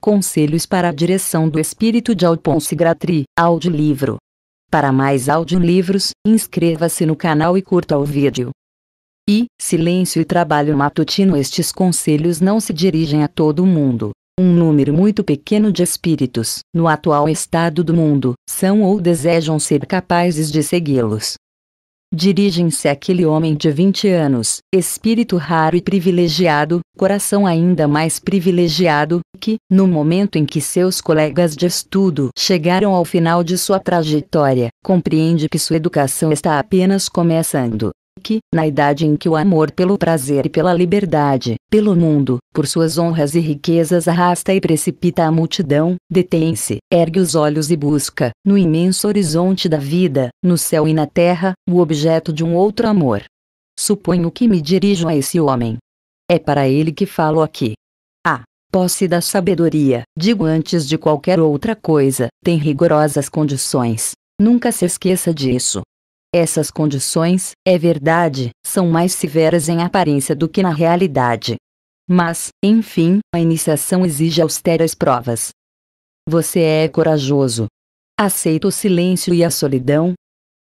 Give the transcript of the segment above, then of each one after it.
Conselhos para a direção do espírito de Alphonse Gratri, audiolivro. Para mais audiolivros, inscreva-se no canal e curta o vídeo. E, silêncio e trabalho matutino Estes conselhos não se dirigem a todo mundo. Um número muito pequeno de espíritos, no atual estado do mundo, são ou desejam ser capazes de segui-los dirigem-se àquele homem de 20 anos, espírito raro e privilegiado, coração ainda mais privilegiado, que, no momento em que seus colegas de estudo chegaram ao final de sua trajetória, compreende que sua educação está apenas começando. Que, na idade em que o amor pelo prazer e pela liberdade pelo mundo, por suas honras e riquezas arrasta e precipita a multidão, detém-se, ergue os olhos e busca, no imenso horizonte da vida, no céu e na terra, o objeto de um outro amor. Suponho que me dirijo a esse homem. É para ele que falo aqui. A ah, posse da sabedoria, digo antes de qualquer outra coisa, tem rigorosas condições. Nunca se esqueça disso. Essas condições, é verdade, são mais severas em aparência do que na realidade. Mas, enfim, a iniciação exige austeras provas. Você é corajoso. Aceita o silêncio e a solidão.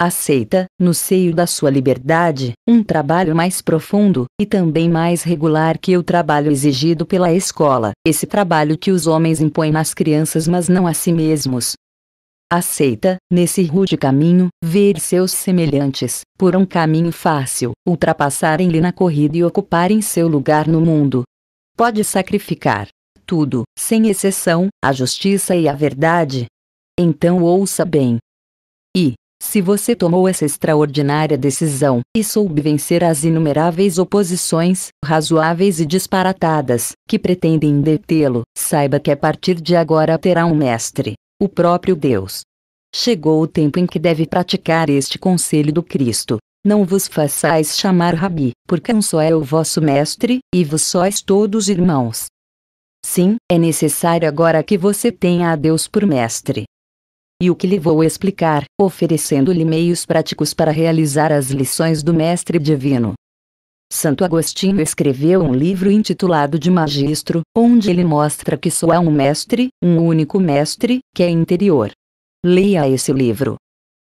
Aceita, no seio da sua liberdade, um trabalho mais profundo e também mais regular que o trabalho exigido pela escola, esse trabalho que os homens impõem às crianças, mas não a si mesmos aceita, nesse rude caminho, ver seus semelhantes, por um caminho fácil, ultrapassarem-lhe na corrida e ocuparem seu lugar no mundo. Pode sacrificar tudo, sem exceção, a justiça e a verdade. Então ouça bem. E, se você tomou essa extraordinária decisão e soube vencer as inumeráveis oposições, razoáveis e disparatadas, que pretendem detê-lo, saiba que a partir de agora terá um mestre o próprio Deus. Chegou o tempo em que deve praticar este conselho do Cristo. Não vos façais chamar Rabi, porque um só é o vosso Mestre, e vos sois todos irmãos. Sim, é necessário agora que você tenha a Deus por Mestre. E o que lhe vou explicar, oferecendo-lhe meios práticos para realizar as lições do Mestre Divino. Santo Agostinho escreveu um livro intitulado De Magistro, onde ele mostra que só há um mestre, um único mestre, que é interior. Leia esse livro.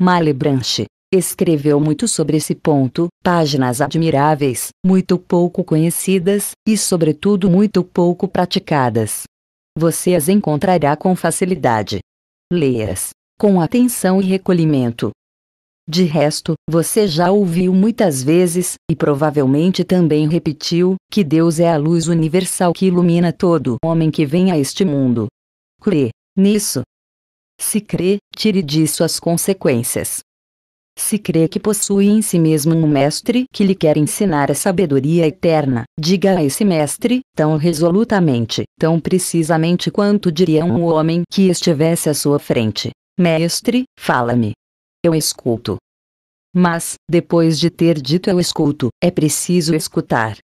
Malebranche escreveu muito sobre esse ponto, páginas admiráveis, muito pouco conhecidas e, sobretudo, muito pouco praticadas. Você as encontrará com facilidade. Leia-as com atenção e recolhimento, de resto, você já ouviu muitas vezes, e provavelmente também repetiu, que Deus é a luz universal que ilumina todo homem que vem a este mundo. Crê nisso. Se crê, tire disso as consequências. Se crê que possui em si mesmo um mestre que lhe quer ensinar a sabedoria eterna, diga a esse mestre, tão resolutamente, tão precisamente quanto diria um homem que estivesse à sua frente: Mestre, fala-me, eu escuto. Mas, depois de ter dito eu escuto, é preciso escutar.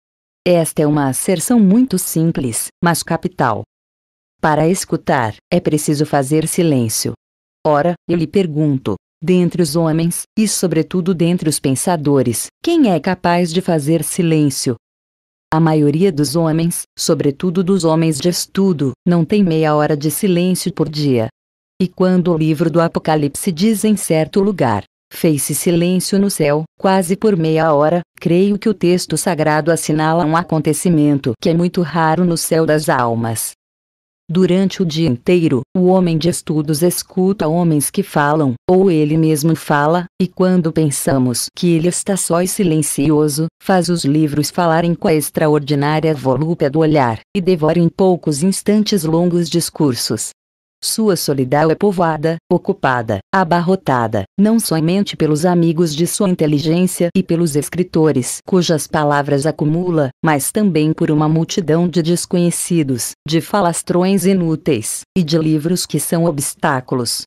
Esta é uma asserção muito simples, mas capital. Para escutar, é preciso fazer silêncio. Ora, eu lhe pergunto: dentre os homens, e sobretudo dentre os pensadores, quem é capaz de fazer silêncio? A maioria dos homens, sobretudo dos homens de estudo, não tem meia hora de silêncio por dia. E quando o livro do Apocalipse diz em certo lugar, fez-se silêncio no céu, quase por meia hora, creio que o texto sagrado assinala um acontecimento que é muito raro no céu das almas. Durante o dia inteiro, o homem de estudos escuta homens que falam, ou ele mesmo fala, e quando pensamos que ele está só e silencioso, faz os livros falarem com a extraordinária volúpia do olhar, e devora em poucos instantes longos discursos, sua solidão é povoada, ocupada, abarrotada, não somente pelos amigos de sua inteligência e pelos escritores cujas palavras acumula, mas também por uma multidão de desconhecidos, de falastrões inúteis, e de livros que são obstáculos.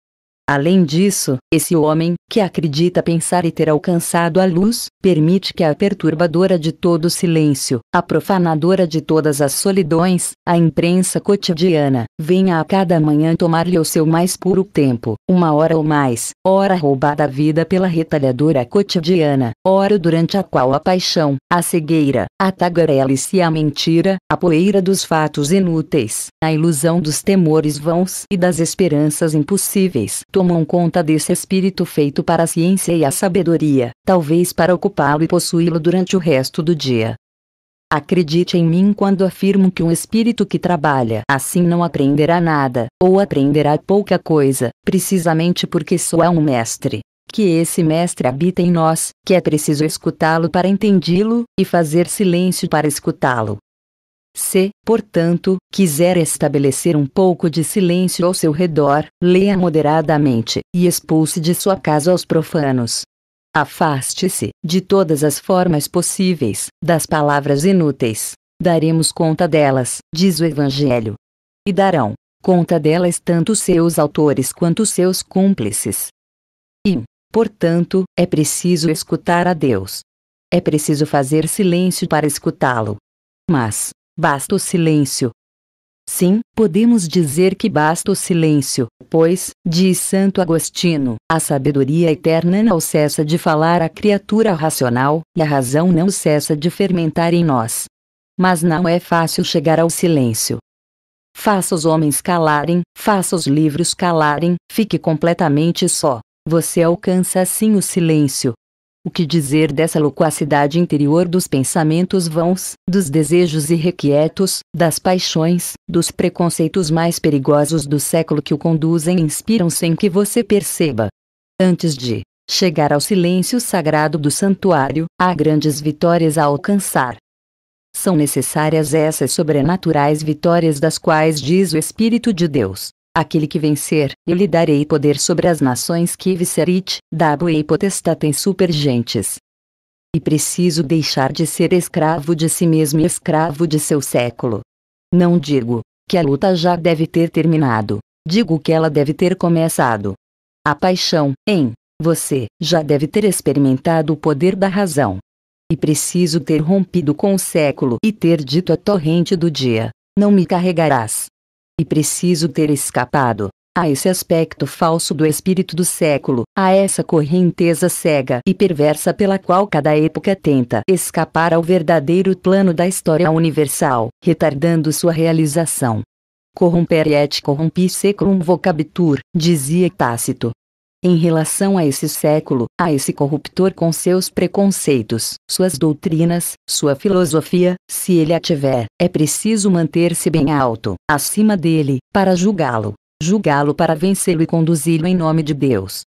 Além disso, esse homem, que acredita pensar e ter alcançado a luz, permite que a perturbadora de todo silêncio, a profanadora de todas as solidões, a imprensa cotidiana, venha a cada manhã tomar-lhe o seu mais puro tempo, uma hora ou mais, hora roubada à vida pela retalhadora cotidiana, hora durante a qual a paixão, a cegueira, a tagarelice e a mentira, a poeira dos fatos inúteis, a ilusão dos temores vãos e das esperanças impossíveis tomam conta desse espírito feito para a ciência e a sabedoria, talvez para ocupá-lo e possuí-lo durante o resto do dia. Acredite em mim quando afirmo que um espírito que trabalha assim não aprenderá nada, ou aprenderá pouca coisa, precisamente porque só há um mestre. Que esse mestre habita em nós, que é preciso escutá-lo para entendê-lo, e fazer silêncio para escutá-lo. Se, portanto, quiser estabelecer um pouco de silêncio ao seu redor, leia moderadamente e expulse de sua casa os profanos. Afaste-se, de todas as formas possíveis, das palavras inúteis. Daremos conta delas, diz o Evangelho. E darão conta delas tanto seus autores quanto seus cúmplices. E, portanto, é preciso escutar a Deus. É preciso fazer silêncio para escutá-lo. Mas, Basta o silêncio. Sim, podemos dizer que basta o silêncio, pois, diz Santo Agostinho, a sabedoria eterna não cessa de falar à criatura racional, e a razão não cessa de fermentar em nós. Mas não é fácil chegar ao silêncio. Faça os homens calarem, faça os livros calarem, fique completamente só. Você alcança assim o silêncio, o que dizer dessa loquacidade interior dos pensamentos vãos, dos desejos irrequietos, das paixões, dos preconceitos mais perigosos do século que o conduzem e inspiram sem que você perceba? Antes de chegar ao silêncio sagrado do santuário, há grandes vitórias a alcançar. São necessárias essas sobrenaturais vitórias das quais diz o Espírito de Deus. Aquele que vencer, eu lhe darei poder sobre as nações que viscerit, dabo e potestatem supergentes. E preciso deixar de ser escravo de si mesmo e escravo de seu século. Não digo que a luta já deve ter terminado, digo que ela deve ter começado. A paixão, em você, já deve ter experimentado o poder da razão. E preciso ter rompido com o século e ter dito à torrente do dia: Não me carregarás. E preciso ter escapado a ah, esse aspecto falso do espírito do século, a ah, essa correnteza cega e perversa pela qual cada época tenta escapar ao verdadeiro plano da história universal, retardando sua realização. Corromper et corrompi secrum vocabitur, dizia Tácito em relação a esse século, a esse corruptor com seus preconceitos, suas doutrinas, sua filosofia, se ele a tiver, é preciso manter-se bem alto, acima dele, para julgá-lo, julgá-lo para vencê-lo e conduzi-lo em nome de Deus.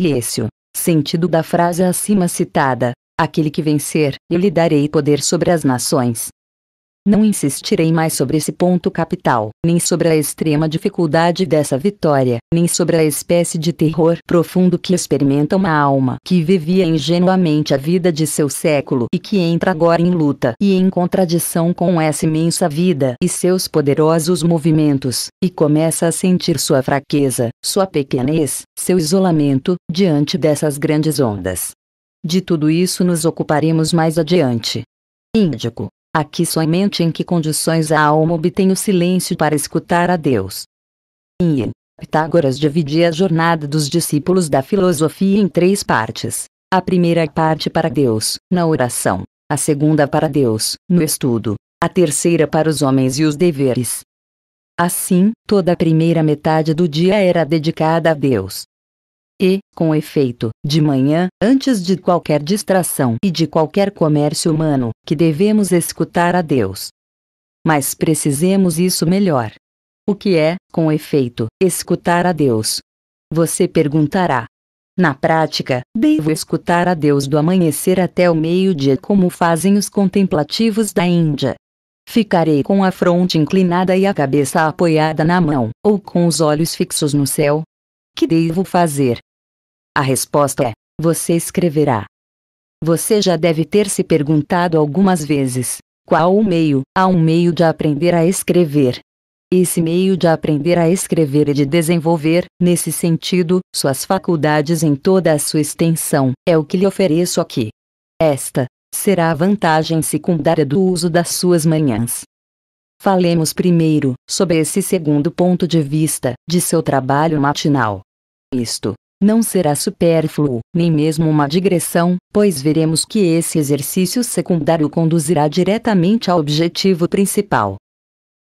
Lêcio. Sentido da frase acima citada: Aquele que vencer, eu lhe darei poder sobre as nações, não insistirei mais sobre esse ponto capital, nem sobre a extrema dificuldade dessa vitória, nem sobre a espécie de terror profundo que experimenta uma alma que vivia ingenuamente a vida de seu século e que entra agora em luta e em contradição com essa imensa vida e seus poderosos movimentos, e começa a sentir sua fraqueza, sua pequenez, seu isolamento, diante dessas grandes ondas. De tudo isso nos ocuparemos mais adiante. Índico. Aqui somente em que condições a alma obtém o silêncio para escutar a Deus. Yin. Pitágoras dividia a jornada dos discípulos da filosofia em três partes. A primeira parte para Deus, na oração. A segunda para Deus, no estudo. A terceira para os homens e os deveres. Assim, toda a primeira metade do dia era dedicada a Deus, e, com efeito, de manhã, antes de qualquer distração e de qualquer comércio humano, que devemos escutar a Deus. Mas precisemos isso melhor. O que é, com efeito, escutar a Deus? Você perguntará. Na prática, devo escutar a Deus do amanhecer até o meio-dia, como fazem os contemplativos da Índia. Ficarei com a fronte inclinada e a cabeça apoiada na mão, ou com os olhos fixos no céu? Que devo fazer? A resposta é: você escreverá. Você já deve ter se perguntado algumas vezes: qual o meio? Há um meio de aprender a escrever. Esse meio de aprender a escrever e de desenvolver, nesse sentido, suas faculdades em toda a sua extensão, é o que lhe ofereço aqui. Esta será a vantagem secundária do uso das suas manhãs. Falemos primeiro sobre esse segundo ponto de vista de seu trabalho matinal. Isto não será supérfluo, nem mesmo uma digressão, pois veremos que esse exercício secundário conduzirá diretamente ao objetivo principal.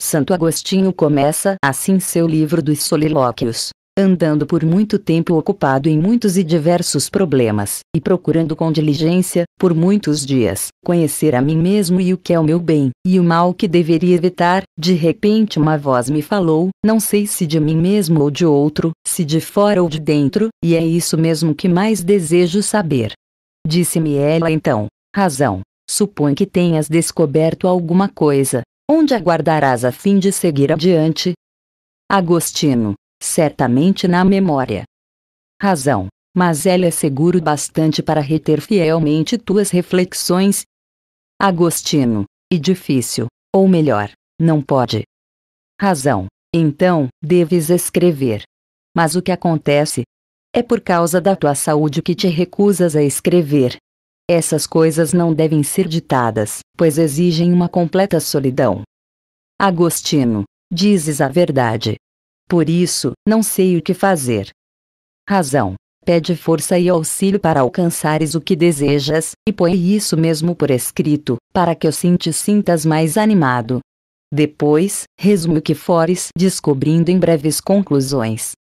Santo Agostinho começa assim seu livro dos solilóquios andando por muito tempo ocupado em muitos e diversos problemas, e procurando com diligência, por muitos dias, conhecer a mim mesmo e o que é o meu bem, e o mal que deveria evitar, de repente uma voz me falou, não sei se de mim mesmo ou de outro, se de fora ou de dentro, e é isso mesmo que mais desejo saber. Disse-me ela então, razão. Supõe que tenhas descoberto alguma coisa, onde aguardarás a fim de seguir adiante? Agostino, certamente na memória. Razão, mas ela é seguro bastante para reter fielmente tuas reflexões. Agostino, e difícil, ou melhor, não pode. Razão, então, deves escrever. Mas o que acontece? É por causa da tua saúde que te recusas a escrever. Essas coisas não devem ser ditadas, pois exigem uma completa solidão. Agostino, dizes a verdade. Por isso, não sei o que fazer. Razão. Pede força e auxílio para alcançares o que desejas, e põe isso mesmo por escrito, para que assim te sintas mais animado. Depois, resume o que fores descobrindo em breves conclusões.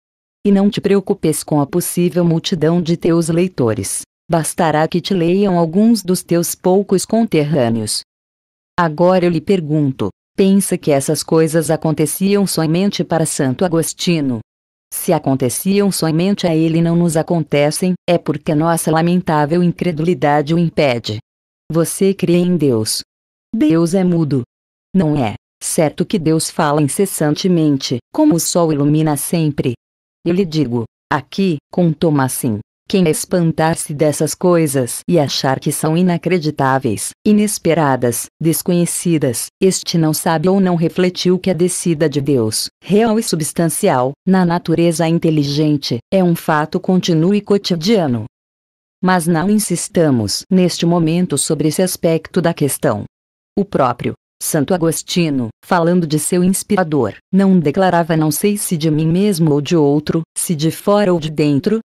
E não te preocupes com a possível multidão de teus leitores. Bastará que te leiam alguns dos teus poucos conterrâneos. Agora eu lhe pergunto: pensa que essas coisas aconteciam somente para Santo Agostinho. Se aconteciam somente a ele e não nos acontecem, é porque nossa lamentável incredulidade o impede. Você crê em Deus. Deus é mudo. Não é, certo que Deus fala incessantemente, como o sol ilumina sempre. Eu lhe digo, aqui, com Tomassim, quem espantar-se dessas coisas e achar que são inacreditáveis, inesperadas, desconhecidas, este não sabe ou não refletiu que a descida de Deus, real e substancial, na natureza inteligente, é um fato contínuo e cotidiano. Mas não insistamos neste momento sobre esse aspecto da questão. O próprio Santo Agostinho, falando de seu inspirador, não declarava não sei se de mim mesmo ou de outro, se de fora ou de dentro,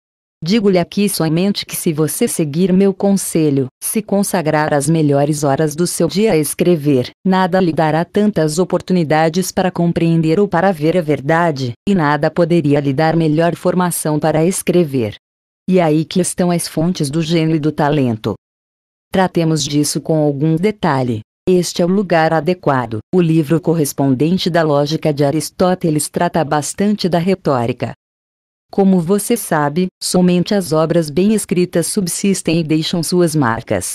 Digo-lhe aqui somente que se você seguir meu conselho, se consagrar as melhores horas do seu dia a escrever, nada lhe dará tantas oportunidades para compreender ou para ver a verdade, e nada poderia lhe dar melhor formação para escrever. E é aí que estão as fontes do gênio e do talento. Tratemos disso com algum detalhe. Este é o lugar adequado. O livro correspondente da lógica de Aristóteles trata bastante da retórica, como você sabe, somente as obras bem escritas subsistem e deixam suas marcas.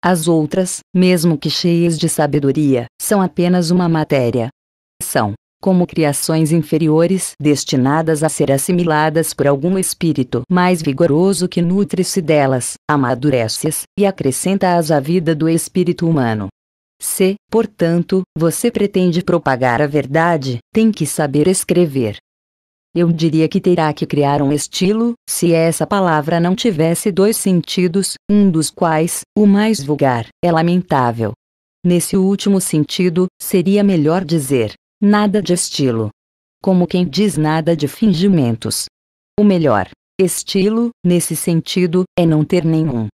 As outras, mesmo que cheias de sabedoria, são apenas uma matéria. São, como criações inferiores destinadas a ser assimiladas por algum espírito mais vigoroso que nutre-se delas, amadurece-as e acrescenta-as à vida do espírito humano. Se, portanto, você pretende propagar a verdade, tem que saber escrever, eu diria que terá que criar um estilo, se essa palavra não tivesse dois sentidos, um dos quais, o mais vulgar, é lamentável. Nesse último sentido, seria melhor dizer: nada de estilo. Como quem diz nada de fingimentos. O melhor estilo, nesse sentido, é não ter nenhum.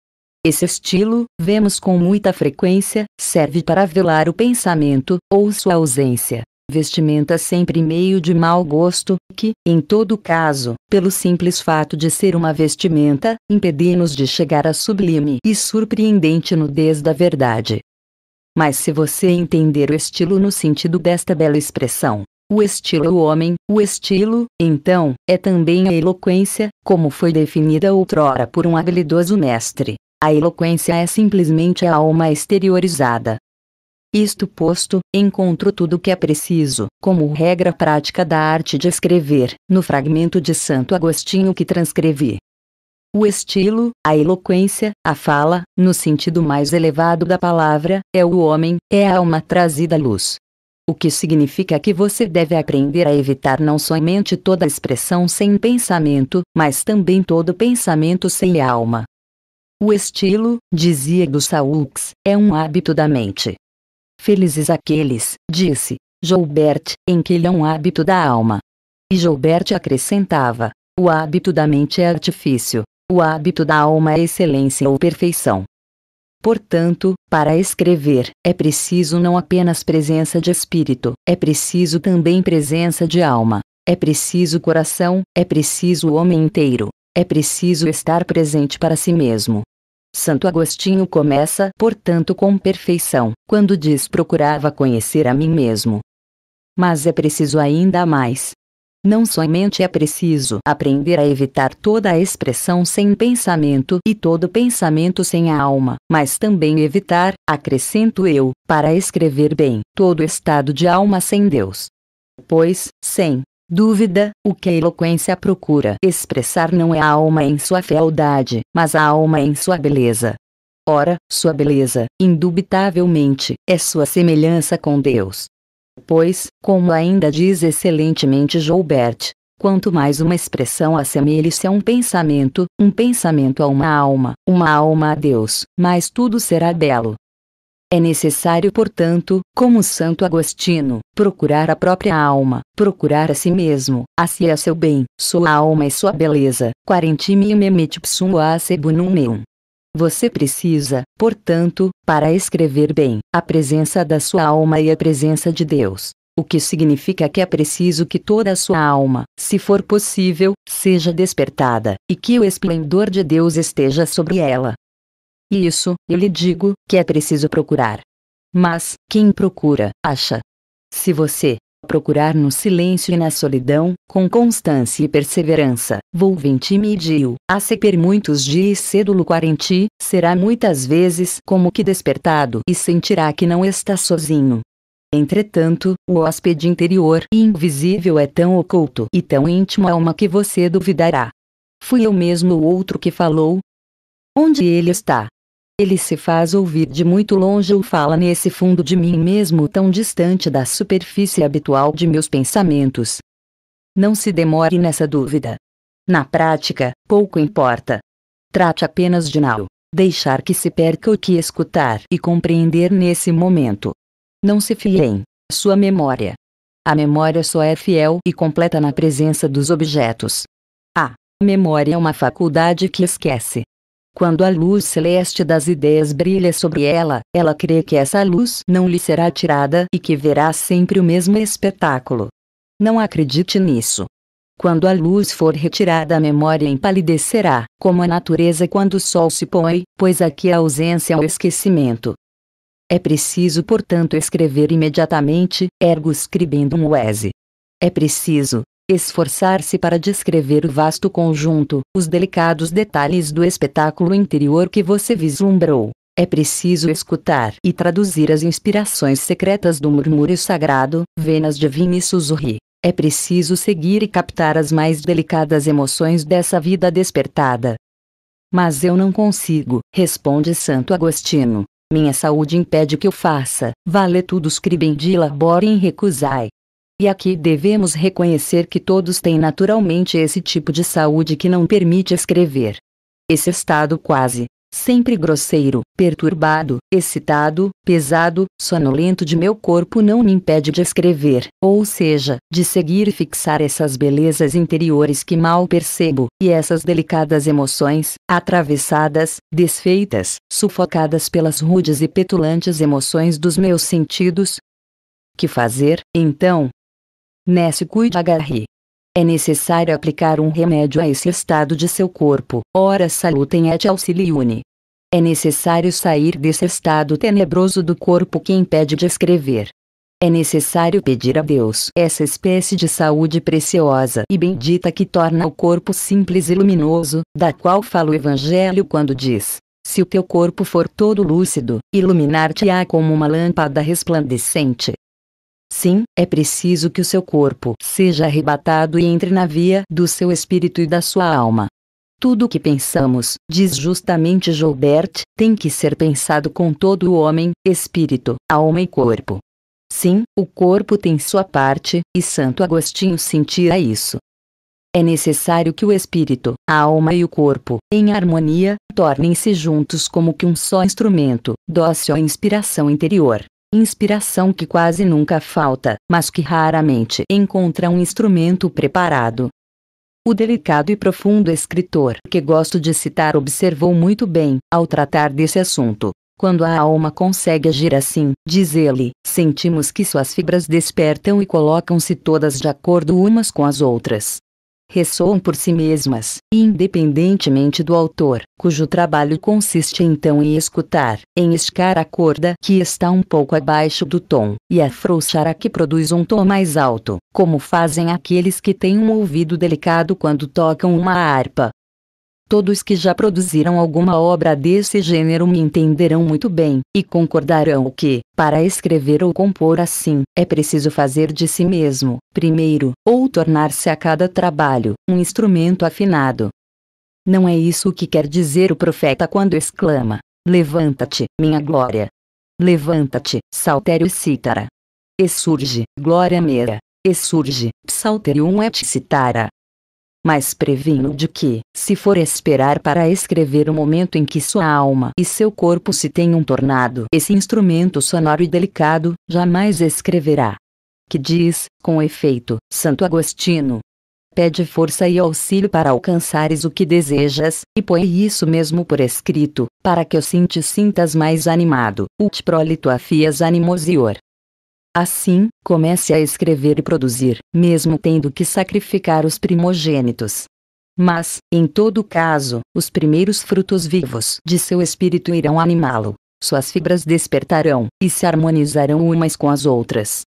Esse estilo, vemos com muita frequência, serve para velar o pensamento, ou sua ausência vestimenta sempre meio de mau gosto, que, em todo caso, pelo simples fato de ser uma vestimenta, impedimos nos de chegar à sublime e surpreendente nudez da verdade. Mas se você entender o estilo no sentido desta bela expressão, o estilo é o homem, o estilo, então, é também a eloquência, como foi definida outrora por um habilidoso mestre. A eloquência é simplesmente a alma exteriorizada, isto posto, encontro tudo o que é preciso, como regra prática da arte de escrever, no fragmento de Santo Agostinho que transcrevi. O estilo, a eloquência, a fala, no sentido mais elevado da palavra, é o homem, é a alma trazida à luz. O que significa que você deve aprender a evitar não somente toda expressão sem pensamento, mas também todo pensamento sem alma. O estilo, dizia Gussaux, é um hábito da mente. Felizes aqueles, disse Joubert, em que ele é um hábito da alma. E Joubert acrescentava: o hábito da mente é artifício, o hábito da alma é excelência ou perfeição. Portanto, para escrever, é preciso não apenas presença de espírito, é preciso também presença de alma, é preciso coração, é preciso o homem inteiro, é preciso estar presente para si mesmo, Santo Agostinho começa, portanto, com perfeição, quando diz procurava conhecer a mim mesmo. Mas é preciso ainda mais. Não somente é preciso aprender a evitar toda a expressão sem pensamento e todo pensamento sem a alma, mas também evitar, acrescento eu, para escrever bem, todo estado de alma sem Deus. Pois, sem Dúvida, o que a eloquência procura expressar não é a alma em sua fealdade, mas a alma em sua beleza. Ora, sua beleza, indubitavelmente, é sua semelhança com Deus. Pois, como ainda diz excelentemente Joubert, quanto mais uma expressão assemelhe-se a um pensamento, um pensamento a uma alma, uma alma a Deus, mais tudo será belo. É necessário, portanto, como Santo Agostinho, procurar a própria alma, procurar a si mesmo, a si e a seu bem, sua alma e sua beleza. Quarentimium emetipsum a meum. Você precisa, portanto, para escrever bem, a presença da sua alma e a presença de Deus. O que significa que é preciso que toda a sua alma, se for possível, seja despertada, e que o esplendor de Deus esteja sobre ela, isso, eu lhe digo, que é preciso procurar. Mas, quem procura, acha. Se você procurar no silêncio e na solidão, com constância e perseverança, volvente mediu, a seper muitos dias cedo quarenti, será muitas vezes como que despertado e sentirá que não está sozinho. Entretanto, o hóspede interior e invisível é tão oculto e tão íntimo a alma que você duvidará. Fui eu mesmo o outro que falou? Onde ele está? Ele se faz ouvir de muito longe ou fala nesse fundo de mim mesmo tão distante da superfície habitual de meus pensamentos. Não se demore nessa dúvida. Na prática, pouco importa. Trate apenas de não deixar que se perca o que escutar e compreender nesse momento. Não se fie em sua memória. A memória só é fiel e completa na presença dos objetos. A memória é uma faculdade que esquece quando a luz celeste das ideias brilha sobre ela, ela crê que essa luz não lhe será tirada e que verá sempre o mesmo espetáculo. Não acredite nisso. Quando a luz for retirada a memória empalidecerá, como a natureza quando o sol se põe, pois aqui a ausência é o esquecimento. É preciso, portanto, escrever imediatamente, ergo scribendum oese. É preciso, esforçar-se para descrever o vasto conjunto, os delicados detalhes do espetáculo interior que você vislumbrou. É preciso escutar e traduzir as inspirações secretas do murmúrio sagrado, venas divina e susurri. É preciso seguir e captar as mais delicadas emoções dessa vida despertada. Mas eu não consigo, responde Santo Agostinho. Minha saúde impede que eu faça, vale tudo scribendi labore e recusai. E aqui devemos reconhecer que todos têm naturalmente esse tipo de saúde que não permite escrever. Esse estado quase sempre grosseiro, perturbado, excitado, pesado, sonolento de meu corpo não me impede de escrever, ou seja, de seguir e fixar essas belezas interiores que mal percebo, e essas delicadas emoções, atravessadas, desfeitas, sufocadas pelas rudes e petulantes emoções dos meus sentidos. Que fazer, então, Nesse e agarre. É necessário aplicar um remédio a esse estado de seu corpo, ora salutem et auxiliune. É necessário sair desse estado tenebroso do corpo que impede de escrever. É necessário pedir a Deus essa espécie de saúde preciosa e bendita que torna o corpo simples e luminoso, da qual fala o Evangelho quando diz: Se o teu corpo for todo lúcido, iluminar-te-á como uma lâmpada resplandecente. Assim, é preciso que o seu corpo seja arrebatado e entre na via do seu espírito e da sua alma. Tudo o que pensamos, diz justamente Joubert, tem que ser pensado com todo o homem, espírito, alma e corpo. Sim, o corpo tem sua parte, e Santo Agostinho sentia isso. É necessário que o espírito, a alma e o corpo, em harmonia, tornem-se juntos como que um só instrumento, dócil à inspiração interior inspiração que quase nunca falta, mas que raramente encontra um instrumento preparado. O delicado e profundo escritor que gosto de citar observou muito bem, ao tratar desse assunto. Quando a alma consegue agir assim, diz ele, sentimos que suas fibras despertam e colocam-se todas de acordo umas com as outras ressoam por si mesmas, e independentemente do autor, cujo trabalho consiste então em escutar, em escar a corda que está um pouco abaixo do tom, e afrouxar a que produz um tom mais alto, como fazem aqueles que têm um ouvido delicado quando tocam uma harpa, Todos que já produziram alguma obra desse gênero me entenderão muito bem, e concordarão que, para escrever ou compor assim, é preciso fazer de si mesmo, primeiro, ou tornar-se a cada trabalho, um instrumento afinado. Não é isso que quer dizer o profeta quando exclama: Levanta-te, minha glória! Levanta-te, saltério e cítara! Essurge, glória mera! Essurge, psalterium et citara! mas previno de que, se for esperar para escrever o momento em que sua alma e seu corpo se tenham tornado esse instrumento sonoro e delicado, jamais escreverá. Que diz, com efeito, Santo Agostinho, pede força e auxílio para alcançares o que desejas, e põe isso mesmo por escrito, para que eu sinta sintas mais animado, ut prolito afias animosior. Assim, comece a escrever e produzir, mesmo tendo que sacrificar os primogênitos. Mas, em todo caso, os primeiros frutos vivos de seu espírito irão animá-lo. Suas fibras despertarão e se harmonizarão umas com as outras.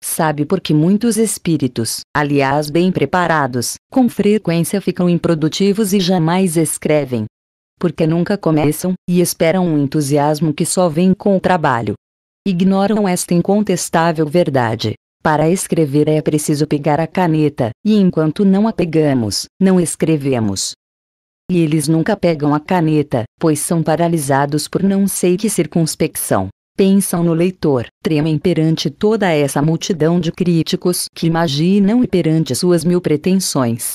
Sabe por que muitos espíritos, aliás bem preparados, com frequência ficam improdutivos e jamais escrevem? Porque nunca começam e esperam um entusiasmo que só vem com o trabalho ignoram esta incontestável verdade. Para escrever é preciso pegar a caneta, e enquanto não a pegamos, não escrevemos. E eles nunca pegam a caneta, pois são paralisados por não sei que circunspecção. Pensam no leitor, tremem perante toda essa multidão de críticos que imaginam e perante suas mil pretensões.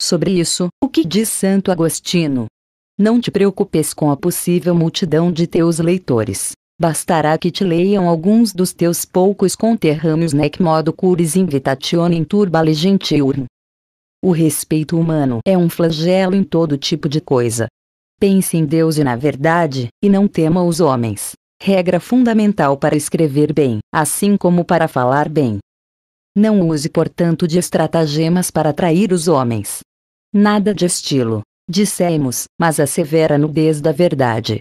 Sobre isso, o que diz Santo Agostino: Não te preocupes com a possível multidão de teus leitores, Bastará que te leiam alguns dos teus poucos conterrâneos nec modo curis invitationem turba legentiurum. O respeito humano é um flagelo em todo tipo de coisa. Pense em Deus e na verdade, e não tema os homens. Regra fundamental para escrever bem, assim como para falar bem. Não use, portanto, de estratagemas para atrair os homens. Nada de estilo, dissemos, mas a severa nudez da verdade.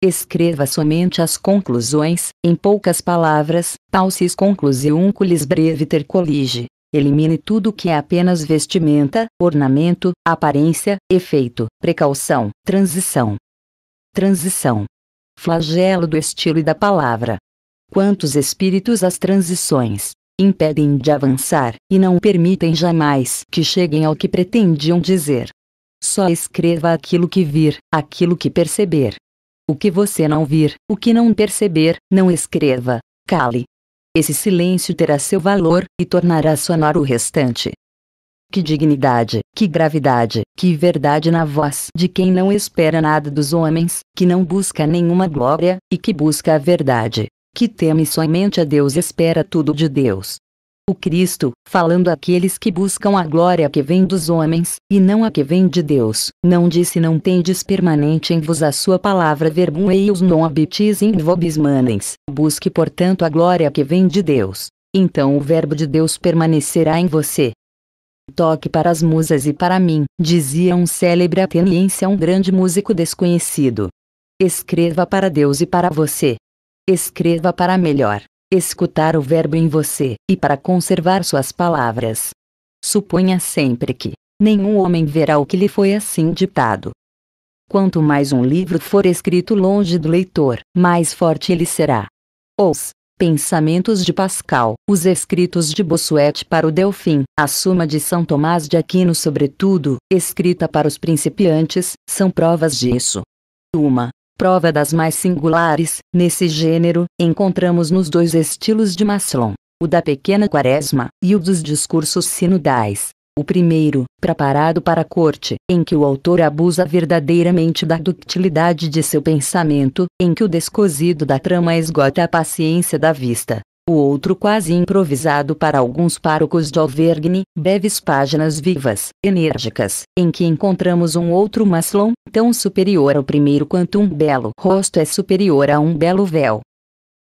Escreva somente as conclusões, em poucas palavras, pausis conclusiunculis breve ter colige. Elimine tudo que é apenas vestimenta, ornamento, aparência, efeito, precaução, transição. Transição. Flagelo do estilo e da palavra. Quantos espíritos as transições impedem de avançar e não permitem jamais que cheguem ao que pretendiam dizer. Só escreva aquilo que vir, aquilo que perceber, o que você não vir, o que não perceber, não escreva. Cale. Esse silêncio terá seu valor e tornará sonar o restante. Que dignidade, que gravidade, que verdade na voz de quem não espera nada dos homens, que não busca nenhuma glória, e que busca a verdade, que teme somente a Deus e espera tudo de Deus o Cristo, falando àqueles que buscam a glória que vem dos homens, e não a que vem de Deus, não disse não tendes permanente em vos a sua palavra verbum eius non habitis in vobis manens, busque portanto a glória que vem de Deus, então o verbo de Deus permanecerá em você. Toque para as musas e para mim, dizia um célebre ateniense a um grande músico desconhecido. Escreva para Deus e para você. Escreva para melhor escutar o Verbo em você, e para conservar suas palavras. Suponha sempre que nenhum homem verá o que lhe foi assim ditado. Quanto mais um livro for escrito longe do leitor, mais forte ele será. Os Pensamentos de Pascal, os escritos de Bossuet para o Delfim, a Suma de São Tomás de Aquino, sobretudo, escrita para os principiantes, são provas disso. Uma Prova das mais singulares, nesse gênero, encontramos nos dois estilos de Maslon, o da pequena quaresma, e o dos discursos sinodais. O primeiro, preparado para a corte, em que o autor abusa verdadeiramente da ductilidade de seu pensamento, em que o descosido da trama esgota a paciência da vista, o outro quase improvisado para alguns párocos de Alvergne, breves páginas vivas, enérgicas, em que encontramos um outro Maslon, tão superior ao primeiro quanto um belo rosto é superior a um belo véu.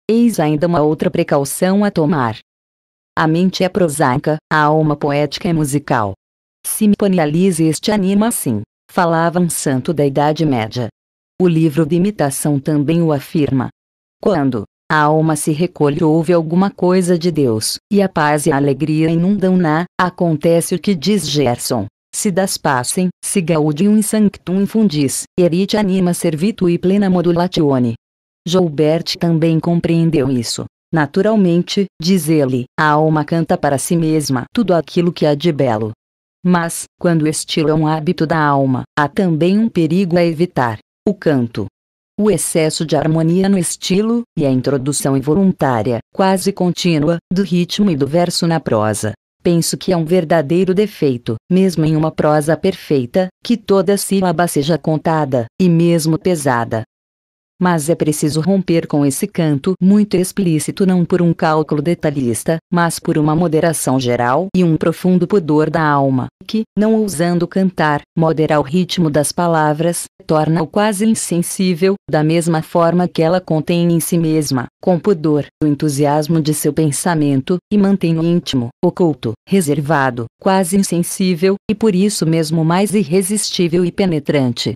Eis ainda uma outra precaução a tomar. A mente é prosaica, a alma poética é musical. Se me panalize este anima assim, falava um santo da Idade Média. O livro de imitação também o afirma. Quando, a alma se recolhe ouve alguma coisa de Deus, e a paz e a alegria inundam-na, acontece o que diz Gerson. Se das passem, se gaudium in sanctum infundis, erite anima servitui plena modulatione. Joubert também compreendeu isso. Naturalmente, diz ele, a alma canta para si mesma tudo aquilo que há de belo. Mas, quando estilo é um hábito da alma, há também um perigo a evitar: o canto o excesso de harmonia no estilo, e a introdução involuntária, quase contínua, do ritmo e do verso na prosa. Penso que é um verdadeiro defeito, mesmo em uma prosa perfeita, que toda sílaba seja contada, e mesmo pesada, mas é preciso romper com esse canto muito explícito não por um cálculo detalhista, mas por uma moderação geral e um profundo pudor da alma, que, não ousando cantar, modera o ritmo das palavras, torna-o quase insensível, da mesma forma que ela contém em si mesma, com pudor, o entusiasmo de seu pensamento, e mantém-o íntimo, oculto, reservado, quase insensível, e por isso mesmo mais irresistível e penetrante.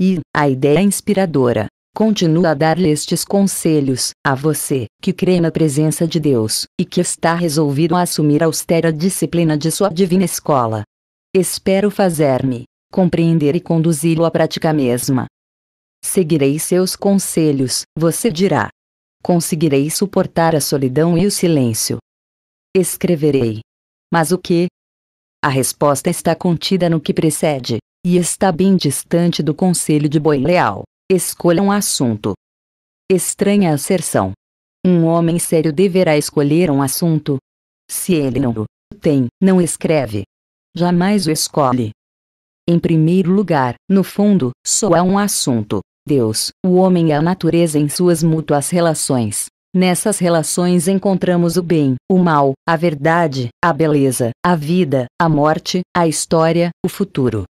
E, a ideia inspiradora, Continua a dar-lhe estes conselhos, a você, que crê na presença de Deus, e que está resolvido a assumir a austera disciplina de sua divina escola. Espero fazer-me compreender e conduzi-lo à prática mesma. Seguirei seus conselhos, você dirá. Conseguirei suportar a solidão e o silêncio. Escreverei. Mas o que? A resposta está contida no que precede, e está bem distante do conselho de Boileau. Escolha um assunto. Estranha asserção. Um homem sério deverá escolher um assunto. Se ele não o tem, não escreve. Jamais o escolhe. Em primeiro lugar, no fundo, só há um assunto: Deus, o homem e a natureza em suas mútuas relações. Nessas relações encontramos o bem, o mal, a verdade, a beleza, a vida, a morte, a história, o futuro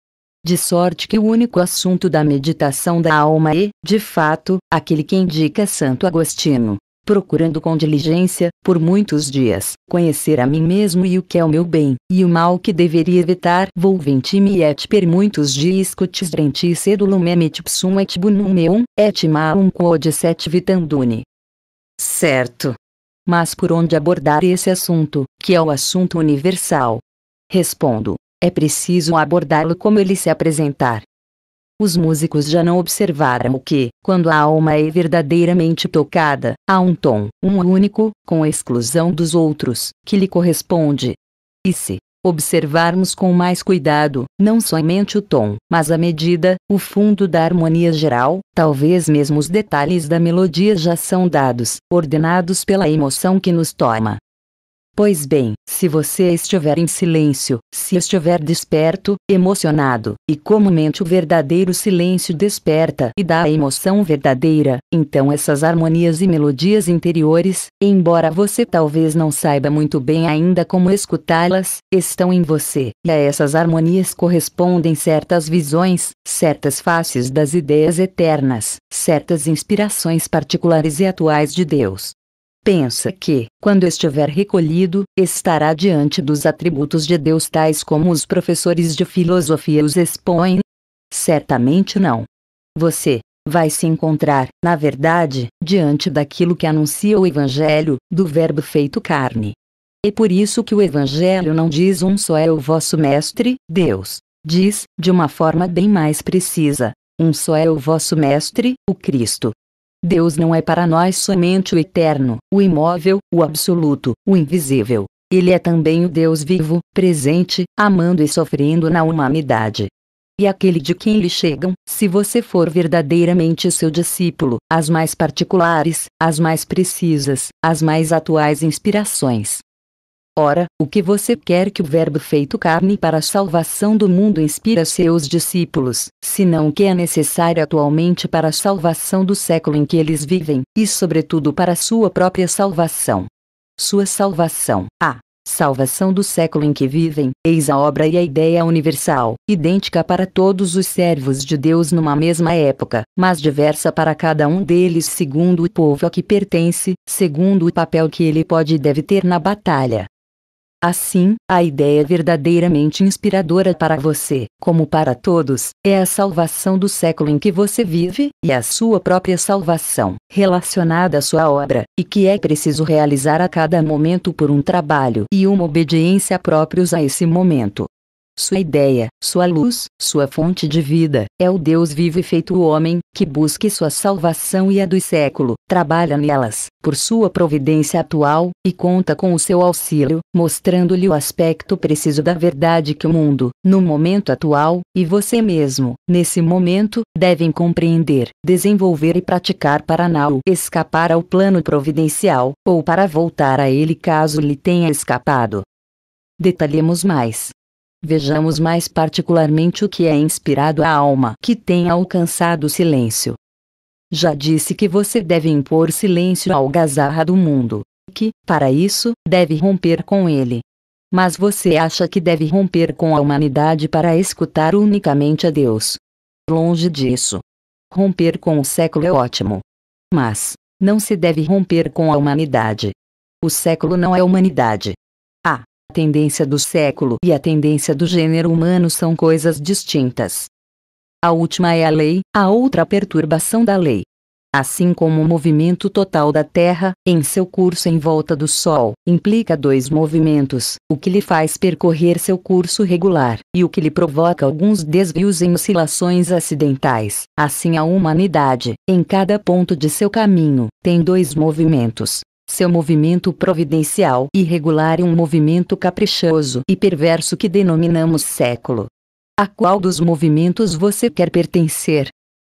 de sorte que o único assunto da meditação da alma é, de fato, aquele que indica Santo Agostinho. Procurando com diligência, por muitos dias, conhecer a mim mesmo e o que é o meu bem, e o mal que deveria evitar, volventim et per muitos dias cutisdrentis sedulum et psum et bunum meum, et malum quod set vitandune. Certo. Mas por onde abordar esse assunto, que é o assunto universal? Respondo, é preciso abordá-lo como ele se apresentar. Os músicos já não observaram que, quando a alma é verdadeiramente tocada, há um tom, um único, com exclusão dos outros, que lhe corresponde. E se observarmos com mais cuidado, não somente o tom, mas a medida, o fundo da harmonia geral, talvez mesmo os detalhes da melodia já são dados, ordenados pela emoção que nos toma. Pois bem, se você estiver em silêncio, se estiver desperto, emocionado, e comumente o verdadeiro silêncio desperta e dá a emoção verdadeira, então essas harmonias e melodias interiores, embora você talvez não saiba muito bem ainda como escutá-las, estão em você, e a essas harmonias correspondem certas visões, certas faces das ideias eternas, certas inspirações particulares e atuais de Deus pensa que, quando estiver recolhido, estará diante dos atributos de Deus tais como os professores de filosofia os expõem? Certamente não. Você vai se encontrar, na verdade, diante daquilo que anuncia o Evangelho, do Verbo feito carne. É por isso que o Evangelho não diz um só é o vosso Mestre, Deus. Diz, de uma forma bem mais precisa, um só é o vosso Mestre, o Cristo, Deus não é para nós somente o eterno, o imóvel, o absoluto, o invisível. Ele é também o Deus vivo, presente, amando e sofrendo na humanidade. E aquele de quem lhe chegam, se você for verdadeiramente seu discípulo, as mais particulares, as mais precisas, as mais atuais inspirações, Ora, o que você quer que o Verbo feito carne para a salvação do mundo inspire a seus discípulos, senão o que é necessário atualmente para a salvação do século em que eles vivem, e sobretudo para sua própria salvação? Sua salvação, a salvação do século em que vivem, eis a obra e a ideia universal, idêntica para todos os servos de Deus numa mesma época, mas diversa para cada um deles segundo o povo a que pertence, segundo o papel que ele pode e deve ter na batalha Assim, a ideia verdadeiramente inspiradora para você, como para todos, é a salvação do século em que você vive, e a sua própria salvação, relacionada à sua obra, e que é preciso realizar a cada momento por um trabalho e uma obediência próprios a esse momento. Sua ideia, sua luz, sua fonte de vida, é o Deus vivo e feito o homem, que busque sua salvação e a do século, trabalha nelas, por sua providência atual, e conta com o seu auxílio, mostrando-lhe o aspecto preciso da verdade que o mundo, no momento atual, e você mesmo, nesse momento, devem compreender, desenvolver e praticar para não escapar ao plano providencial, ou para voltar a ele caso lhe tenha escapado. Detalhemos mais. Vejamos mais particularmente o que é inspirado à alma que tem alcançado o silêncio. Já disse que você deve impor silêncio à algazarra do mundo, que, para isso, deve romper com ele. Mas você acha que deve romper com a humanidade para escutar unicamente a Deus? Longe disso. Romper com o século é ótimo. Mas, não se deve romper com a humanidade. O século não é humanidade. Ah, tendência do século e a tendência do gênero humano são coisas distintas. A última é a lei, a outra a perturbação da lei. Assim como o movimento total da Terra, em seu curso em volta do Sol, implica dois movimentos, o que lhe faz percorrer seu curso regular, e o que lhe provoca alguns desvios em oscilações acidentais, assim a humanidade, em cada ponto de seu caminho, tem dois movimentos, seu movimento providencial irregular é um movimento caprichoso e perverso que denominamos século. A qual dos movimentos você quer pertencer?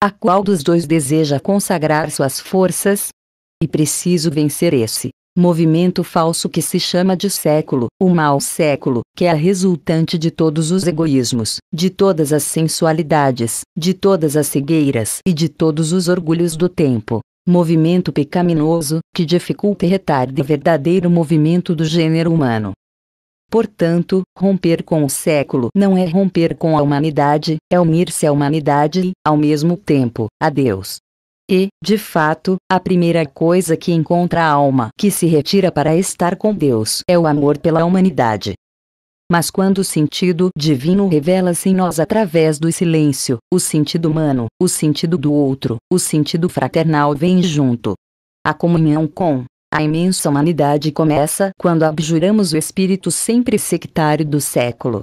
A qual dos dois deseja consagrar suas forças? E preciso vencer esse movimento falso que se chama de século, o mau século, que é a resultante de todos os egoísmos, de todas as sensualidades, de todas as cegueiras e de todos os orgulhos do tempo, movimento pecaminoso, que dificulta e retarda o verdadeiro movimento do gênero humano. Portanto, romper com o século não é romper com a humanidade, é unir-se à humanidade e, ao mesmo tempo, a Deus. E, de fato, a primeira coisa que encontra a alma que se retira para estar com Deus é o amor pela humanidade. Mas quando o sentido divino revela-se em nós através do silêncio, o sentido humano, o sentido do outro, o sentido fraternal vem junto. A comunhão com a imensa humanidade começa quando abjuramos o espírito sempre sectário do século.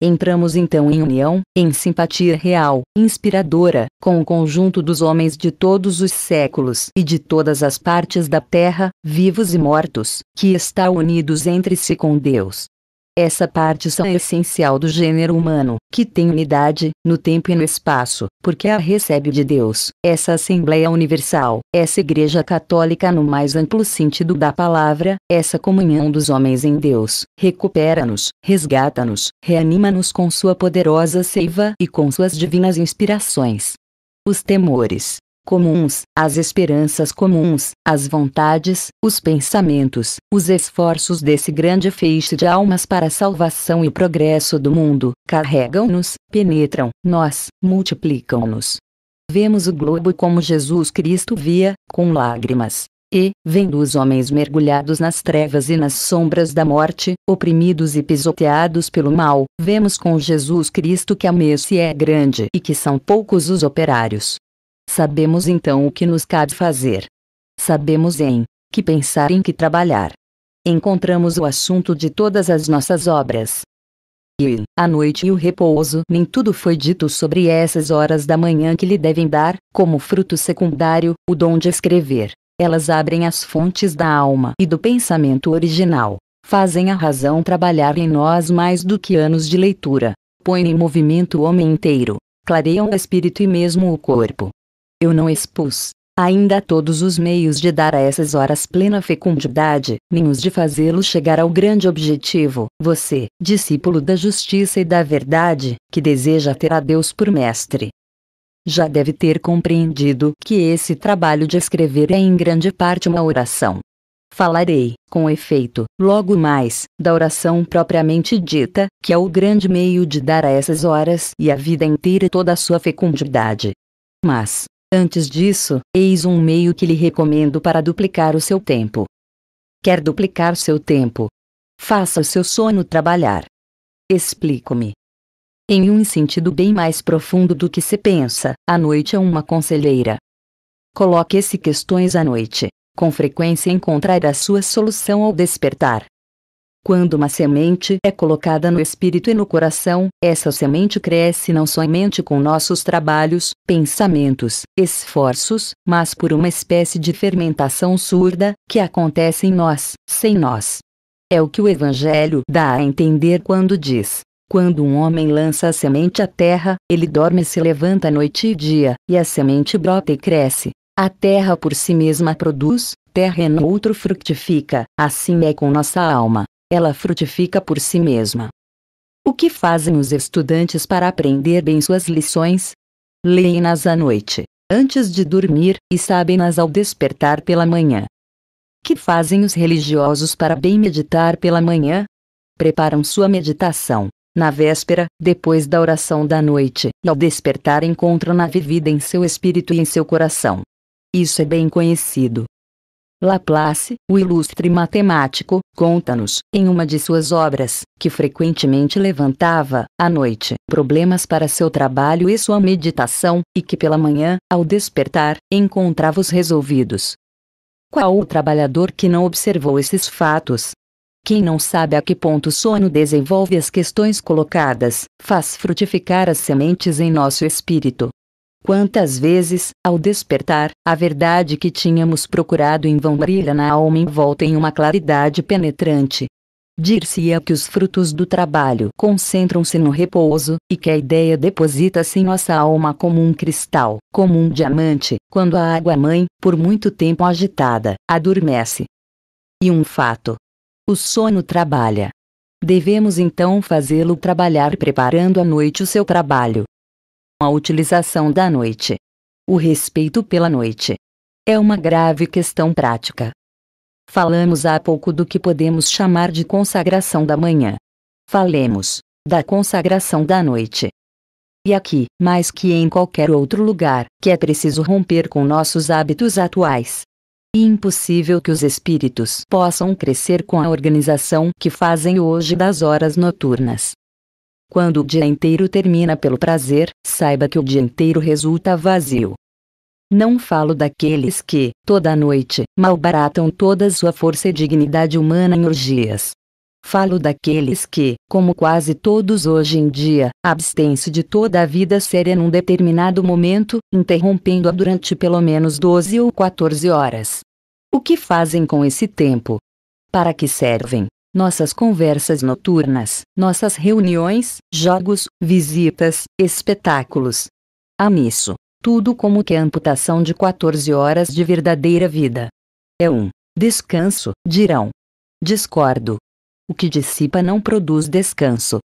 Entramos então em união, em simpatia real, inspiradora, com o conjunto dos homens de todos os séculos e de todas as partes da terra, vivos e mortos, que está unidos entre si com Deus. Essa parte são é essencial do gênero humano, que tem unidade, no tempo e no espaço, porque a recebe de Deus. Essa Assembleia Universal, essa Igreja Católica no mais amplo sentido da palavra, essa comunhão dos homens em Deus, recupera-nos, resgata-nos, reanima-nos com sua poderosa seiva e com suas divinas inspirações. Os temores, comuns, as esperanças comuns, as vontades, os pensamentos, os esforços desse grande feixe de almas para a salvação e progresso do mundo, carregam-nos, penetram, nós, multiplicam-nos. Vemos o globo como Jesus Cristo via, com lágrimas. E, vendo os homens mergulhados nas trevas e nas sombras da morte, oprimidos e pisoteados pelo mal, vemos com Jesus Cristo que a messe é grande e que são poucos os operários. Sabemos então o que nos cabe fazer. Sabemos em que pensar em que trabalhar. Encontramos o assunto de todas as nossas obras. E, a noite e o repouso, nem tudo foi dito sobre essas horas da manhã que lhe devem dar, como fruto secundário, o dom de escrever. Elas abrem as fontes da alma e do pensamento original, fazem a razão trabalhar em nós mais do que anos de leitura, põem em movimento o homem inteiro, clareiam o espírito e mesmo o corpo, eu não expus, ainda todos os meios de dar a essas horas plena fecundidade, nem os de fazê-lo chegar ao grande objetivo. Você, discípulo da justiça e da verdade, que deseja ter a Deus por mestre, já deve ter compreendido que esse trabalho de escrever é em grande parte uma oração. Falarei, com efeito, logo mais, da oração propriamente dita, que é o grande meio de dar a essas horas e a vida inteira toda a sua fecundidade. Mas, Antes disso, eis um meio que lhe recomendo para duplicar o seu tempo. Quer duplicar seu tempo? Faça o seu sono trabalhar. Explico-me. Em um sentido bem mais profundo do que se pensa, a noite é uma conselheira. Coloque-se questões à noite. Com frequência encontrará sua solução ao despertar. Quando uma semente é colocada no espírito e no coração, essa semente cresce não somente com nossos trabalhos, pensamentos, esforços, mas por uma espécie de fermentação surda, que acontece em nós, sem nós. É o que o Evangelho dá a entender quando diz: quando um homem lança a semente à terra, ele dorme e se levanta noite e dia, e a semente brota e cresce. A terra por si mesma produz, terra no outro frutifica, assim é com nossa alma ela frutifica por si mesma. O que fazem os estudantes para aprender bem suas lições? Leem-nas à noite, antes de dormir, e sabem-nas ao despertar pela manhã. Que fazem os religiosos para bem meditar pela manhã? Preparam sua meditação, na véspera, depois da oração da noite, e ao despertar encontram-na vivida em seu espírito e em seu coração. Isso é bem conhecido. Laplace, o ilustre matemático, conta-nos, em uma de suas obras, que frequentemente levantava, à noite, problemas para seu trabalho e sua meditação, e que pela manhã, ao despertar, encontrava-os resolvidos. Qual o trabalhador que não observou esses fatos? Quem não sabe a que ponto o sono desenvolve as questões colocadas, faz frutificar as sementes em nosso espírito, Quantas vezes, ao despertar, a verdade que tínhamos procurado em vão brilha na alma envolta em uma claridade penetrante. Dir-se-ia que os frutos do trabalho concentram-se no repouso, e que a ideia deposita-se em nossa alma como um cristal, como um diamante, quando a água-mãe, por muito tempo agitada, adormece. E um fato. O sono trabalha. Devemos então fazê-lo trabalhar preparando à noite o seu trabalho, a utilização da noite. O respeito pela noite é uma grave questão prática. Falamos há pouco do que podemos chamar de consagração da manhã. Falemos da consagração da noite. E aqui, mais que em qualquer outro lugar, que é preciso romper com nossos hábitos atuais. E impossível que os espíritos possam crescer com a organização que fazem hoje das horas noturnas. Quando o dia inteiro termina pelo prazer, saiba que o dia inteiro resulta vazio. Não falo daqueles que, toda noite, malbaratam toda sua força e dignidade humana em orgias. Falo daqueles que, como quase todos hoje em dia, abstêm-se de toda a vida séria num determinado momento, interrompendo-a durante pelo menos 12 ou 14 horas. O que fazem com esse tempo? Para que servem? nossas conversas noturnas, nossas reuniões, jogos, visitas, espetáculos. Há nisso, tudo como que a amputação de 14 horas de verdadeira vida. É um descanso, dirão. Discordo. O que dissipa não produz descanso.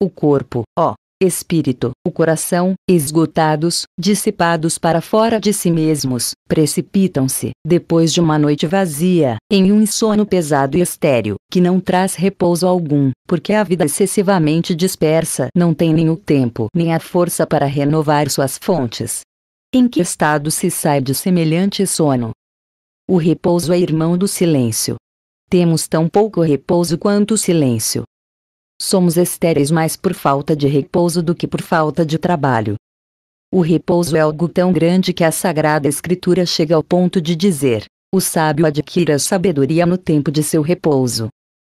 O corpo, ó, espírito, o coração, esgotados, dissipados para fora de si mesmos, Precipitam-se, depois de uma noite vazia, em um sono pesado e estéril, que não traz repouso algum, porque a vida excessivamente dispersa não tem nem o tempo nem a força para renovar suas fontes. Em que estado se sai de semelhante sono? O repouso é irmão do silêncio. Temos tão pouco repouso quanto o silêncio. Somos estéreis mais por falta de repouso do que por falta de trabalho. O repouso é algo tão grande que a Sagrada Escritura chega ao ponto de dizer: o sábio adquira sabedoria no tempo de seu repouso.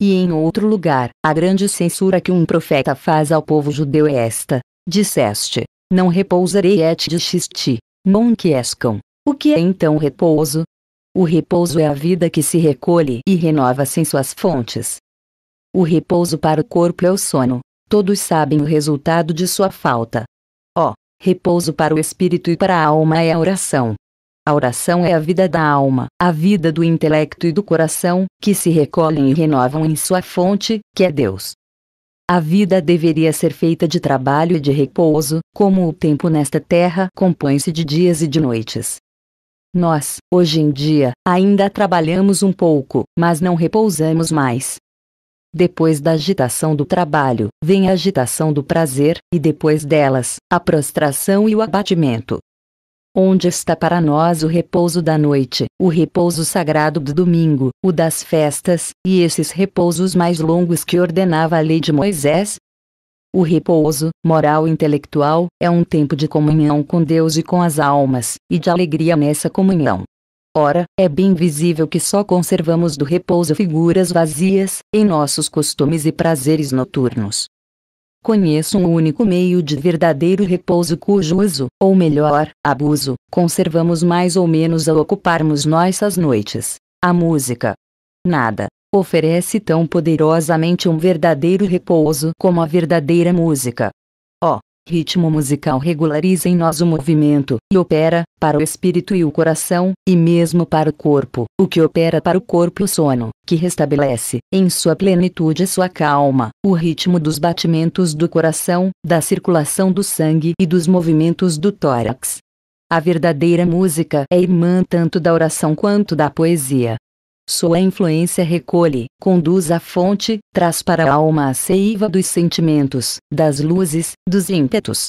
E em outro lugar, a grande censura que um profeta faz ao povo judeu é esta: disseste, não repousarei et dixisti, non quiescam. O que é então repouso? O repouso é a vida que se recolhe e renova sem -se suas fontes. O repouso para o corpo é o sono. Todos sabem o resultado de sua falta. Repouso para o espírito e para a alma é a oração. A oração é a vida da alma, a vida do intelecto e do coração, que se recolhem e renovam em sua fonte, que é Deus. A vida deveria ser feita de trabalho e de repouso, como o tempo nesta terra compõe-se de dias e de noites. Nós, hoje em dia, ainda trabalhamos um pouco, mas não repousamos mais. Depois da agitação do trabalho, vem a agitação do prazer, e depois delas, a prostração e o abatimento. Onde está para nós o repouso da noite, o repouso sagrado do domingo, o das festas, e esses repousos mais longos que ordenava a lei de Moisés? O repouso, moral e intelectual, é um tempo de comunhão com Deus e com as almas, e de alegria nessa comunhão. Ora, é bem visível que só conservamos do repouso figuras vazias, em nossos costumes e prazeres noturnos. Conheço um único meio de verdadeiro repouso cujo uso, ou melhor, abuso, conservamos mais ou menos ao ocuparmos nossas noites. A música. Nada oferece tão poderosamente um verdadeiro repouso como a verdadeira música. Ritmo musical regulariza em nós o movimento, e opera, para o espírito e o coração, e mesmo para o corpo, o que opera para o corpo e o sono, que restabelece, em sua plenitude e sua calma, o ritmo dos batimentos do coração, da circulação do sangue e dos movimentos do tórax. A verdadeira música é irmã tanto da oração quanto da poesia, sua influência recolhe, conduz à fonte, traz para a alma a seiva dos sentimentos, das luzes, dos ímpetos.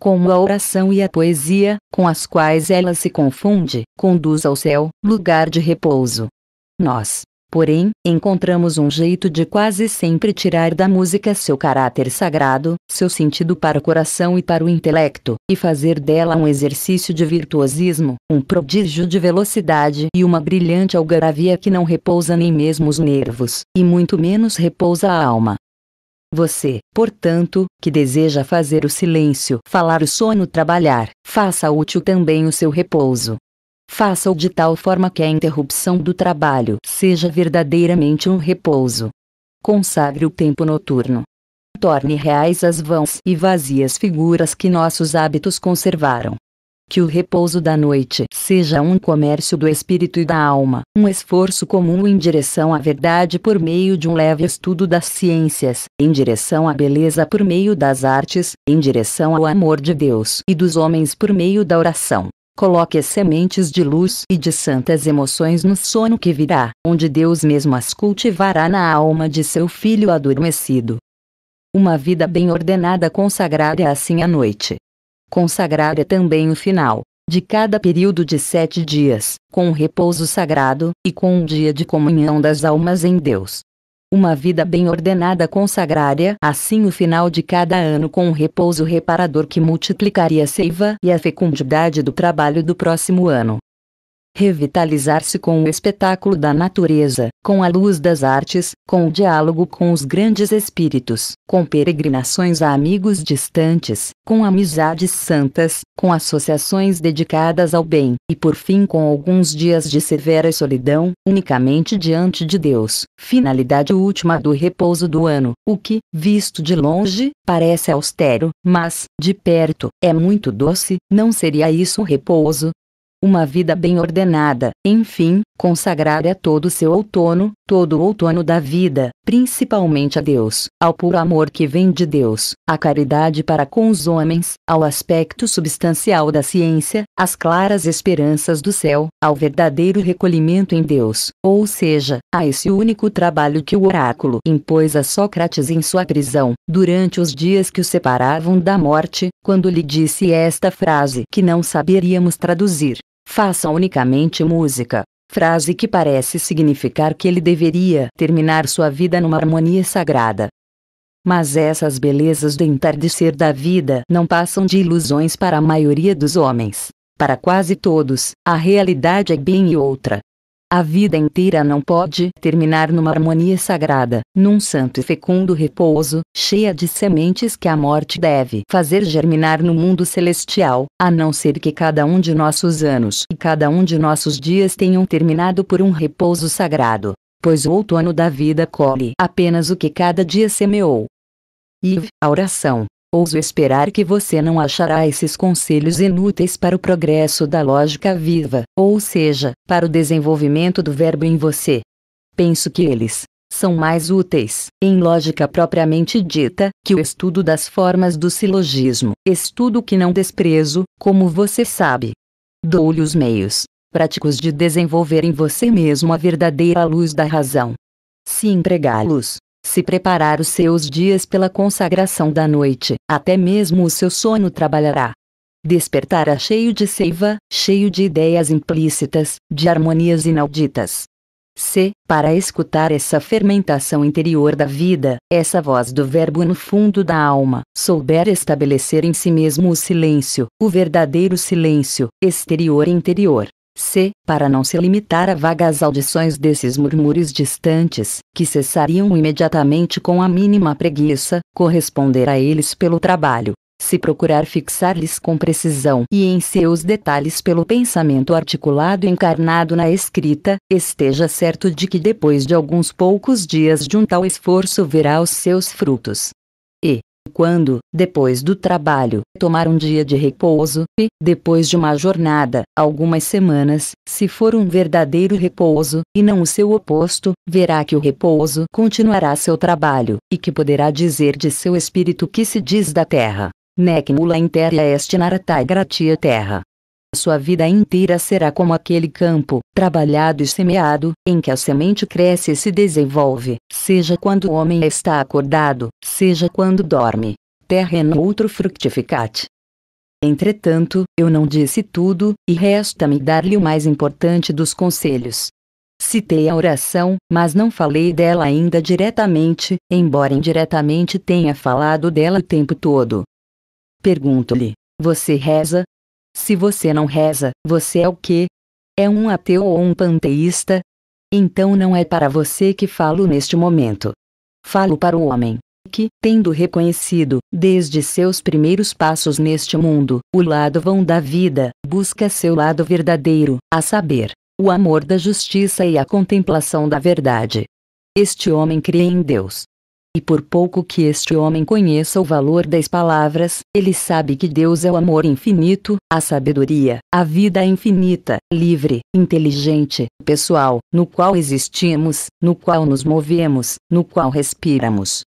como a oração e a poesia, com as quais ela se confunde, conduz ao céu, lugar de repouso. Nós, Porém, encontramos um jeito de quase sempre tirar da música seu caráter sagrado, seu sentido para o coração e para o intelecto, e fazer dela um exercício de virtuosismo, um prodígio de velocidade e uma brilhante algaravia que não repousa nem mesmo os nervos, e muito menos repousa a alma. Você, portanto, que deseja fazer o silêncio, falar o sono, trabalhar, faça útil também o seu repouso, faça-o de tal forma que a interrupção do trabalho seja verdadeiramente um repouso. Consagre o tempo noturno. Torne reais as vãs e vazias figuras que nossos hábitos conservaram. Que o repouso da noite seja um comércio do espírito e da alma, um esforço comum em direção à verdade por meio de um leve estudo das ciências, em direção à beleza por meio das artes, em direção ao amor de Deus e dos homens por meio da oração. Coloque as sementes de luz e de santas emoções no sono que virá, onde Deus mesmo as cultivará na alma de seu filho adormecido. Uma vida bem ordenada consagrada assim a noite. Consagrará também o final de cada período de sete dias, com um repouso sagrado, e com um dia de comunhão das almas em Deus uma vida bem ordenada consagraria assim o final de cada ano com um repouso reparador que multiplicaria a seiva e a fecundidade do trabalho do próximo ano revitalizar-se com o espetáculo da natureza, com a luz das artes, com o diálogo com os grandes espíritos, com peregrinações a amigos distantes, com amizades santas, com associações dedicadas ao bem, e por fim com alguns dias de severa solidão, unicamente diante de Deus, finalidade última do repouso do ano, o que, visto de longe, parece austero, mas, de perto, é muito doce, não seria isso o repouso, uma vida bem ordenada, enfim, consagrar a todo seu outono, todo o outono da vida, principalmente a Deus, ao puro amor que vem de Deus, à caridade para com os homens, ao aspecto substancial da ciência, às claras esperanças do céu, ao verdadeiro recolhimento em Deus, ou seja, a esse único trabalho que o oráculo impôs a Sócrates em sua prisão, durante os dias que o separavam da morte, quando lhe disse esta frase que não saberíamos traduzir Façam unicamente música, frase que parece significar que ele deveria terminar sua vida numa harmonia sagrada. Mas essas belezas do entardecer da vida não passam de ilusões para a maioria dos homens. Para quase todos, a realidade é bem outra. A vida inteira não pode terminar numa harmonia sagrada, num santo e fecundo repouso, cheia de sementes que a morte deve fazer germinar no mundo celestial, a não ser que cada um de nossos anos e cada um de nossos dias tenham terminado por um repouso sagrado, pois o outono da vida colhe apenas o que cada dia semeou. E a oração Ouso esperar que você não achará esses conselhos inúteis para o progresso da lógica viva, ou seja, para o desenvolvimento do verbo em você. Penso que eles são mais úteis, em lógica propriamente dita, que o estudo das formas do silogismo, estudo que não desprezo, como você sabe. Dou-lhe os meios práticos de desenvolver em você mesmo a verdadeira luz da razão. Se empregá-los, se preparar os seus dias pela consagração da noite, até mesmo o seu sono trabalhará. Despertará cheio de seiva, cheio de ideias implícitas, de harmonias inauditas. Se, Para escutar essa fermentação interior da vida, essa voz do Verbo no fundo da alma, souber estabelecer em si mesmo o silêncio, o verdadeiro silêncio, exterior e interior, C. Para não se limitar a vagas audições desses murmúrios distantes, que cessariam imediatamente com a mínima preguiça, corresponder a eles pelo trabalho. Se procurar fixar-lhes com precisão e em seus detalhes pelo pensamento articulado encarnado na escrita, esteja certo de que depois de alguns poucos dias de um tal esforço verá os seus frutos. E, quando, depois do trabalho, tomar um dia de repouso, e, depois de uma jornada, algumas semanas, se for um verdadeiro repouso, e não o seu oposto, verá que o repouso continuará seu trabalho, e que poderá dizer de seu espírito que se diz da terra. Nec interia est naratai gratia terra. Sua vida inteira será como aquele campo, trabalhado e semeado, em que a semente cresce e se desenvolve, seja quando o homem está acordado, seja quando dorme. Terreno é outro fructificat. Entretanto, eu não disse tudo, e resta-me dar-lhe o mais importante dos conselhos. Citei a oração, mas não falei dela ainda diretamente, embora indiretamente tenha falado dela o tempo todo. Pergunto-lhe: Você reza? Se você não reza, você é o quê? É um ateu ou um panteísta? Então não é para você que falo neste momento. Falo para o homem que, tendo reconhecido, desde seus primeiros passos neste mundo, o lado vão da vida, busca seu lado verdadeiro, a saber, o amor da justiça e a contemplação da verdade. Este homem crê em Deus, e por pouco que este homem conheça o valor das palavras, ele sabe que Deus é o amor infinito, a sabedoria, a vida infinita, livre, inteligente, pessoal, no qual existimos, no qual nos movemos, no qual respiramos.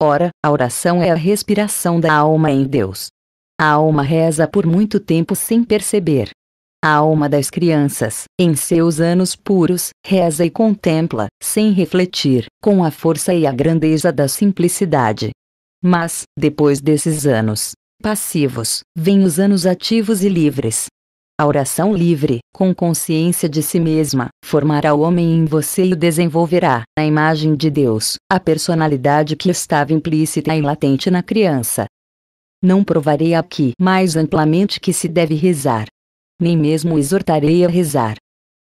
Ora, a oração é a respiração da alma em Deus. A alma reza por muito tempo sem perceber, a alma das crianças, em seus anos puros, reza e contempla, sem refletir, com a força e a grandeza da simplicidade. Mas, depois desses anos passivos, vêm os anos ativos e livres. A oração livre, com consciência de si mesma, formará o homem em você e o desenvolverá, na imagem de Deus, a personalidade que estava implícita e latente na criança. Não provarei aqui mais amplamente que se deve rezar, nem mesmo exortarei a rezar.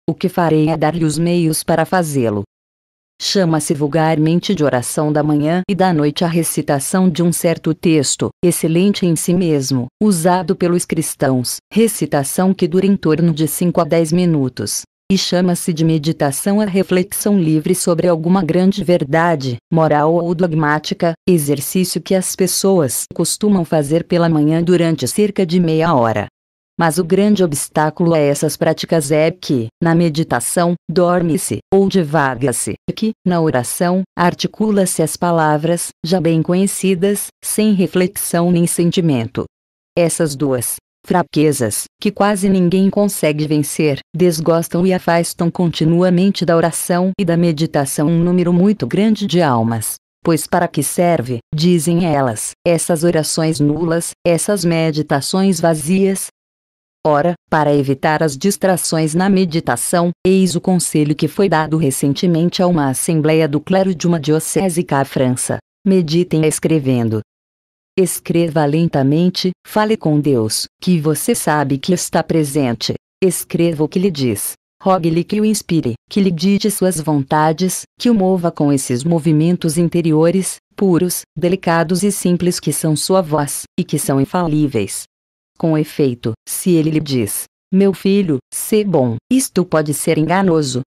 O que farei é dar-lhe os meios para fazê-lo. Chama-se vulgarmente de oração da manhã e da noite a recitação de um certo texto, excelente em si mesmo, usado pelos cristãos, recitação que dura em torno de 5 a 10 minutos. E chama-se de meditação a reflexão livre sobre alguma grande verdade, moral ou dogmática, exercício que as pessoas costumam fazer pela manhã durante cerca de meia hora. Mas o grande obstáculo a é essas práticas é que, na meditação, dorme-se ou divaga-se, e que, na oração, articula-se as palavras, já bem conhecidas, sem reflexão nem sentimento. Essas duas fraquezas, que quase ninguém consegue vencer, desgostam e afastam continuamente da oração e da meditação um número muito grande de almas. Pois para que serve, dizem elas, essas orações nulas, essas meditações vazias, Ora, para evitar as distrações na meditação, eis o conselho que foi dado recentemente a uma assembleia do clero de uma diocese cá à França. Meditem escrevendo. Escreva lentamente, fale com Deus, que você sabe que está presente. Escreva o que lhe diz. Rogue-lhe que o inspire, que lhe dite suas vontades, que o mova com esses movimentos interiores, puros, delicados e simples que são sua voz, e que são infalíveis. Com efeito, se ele lhe diz: Meu filho, se bom, isto pode ser enganoso.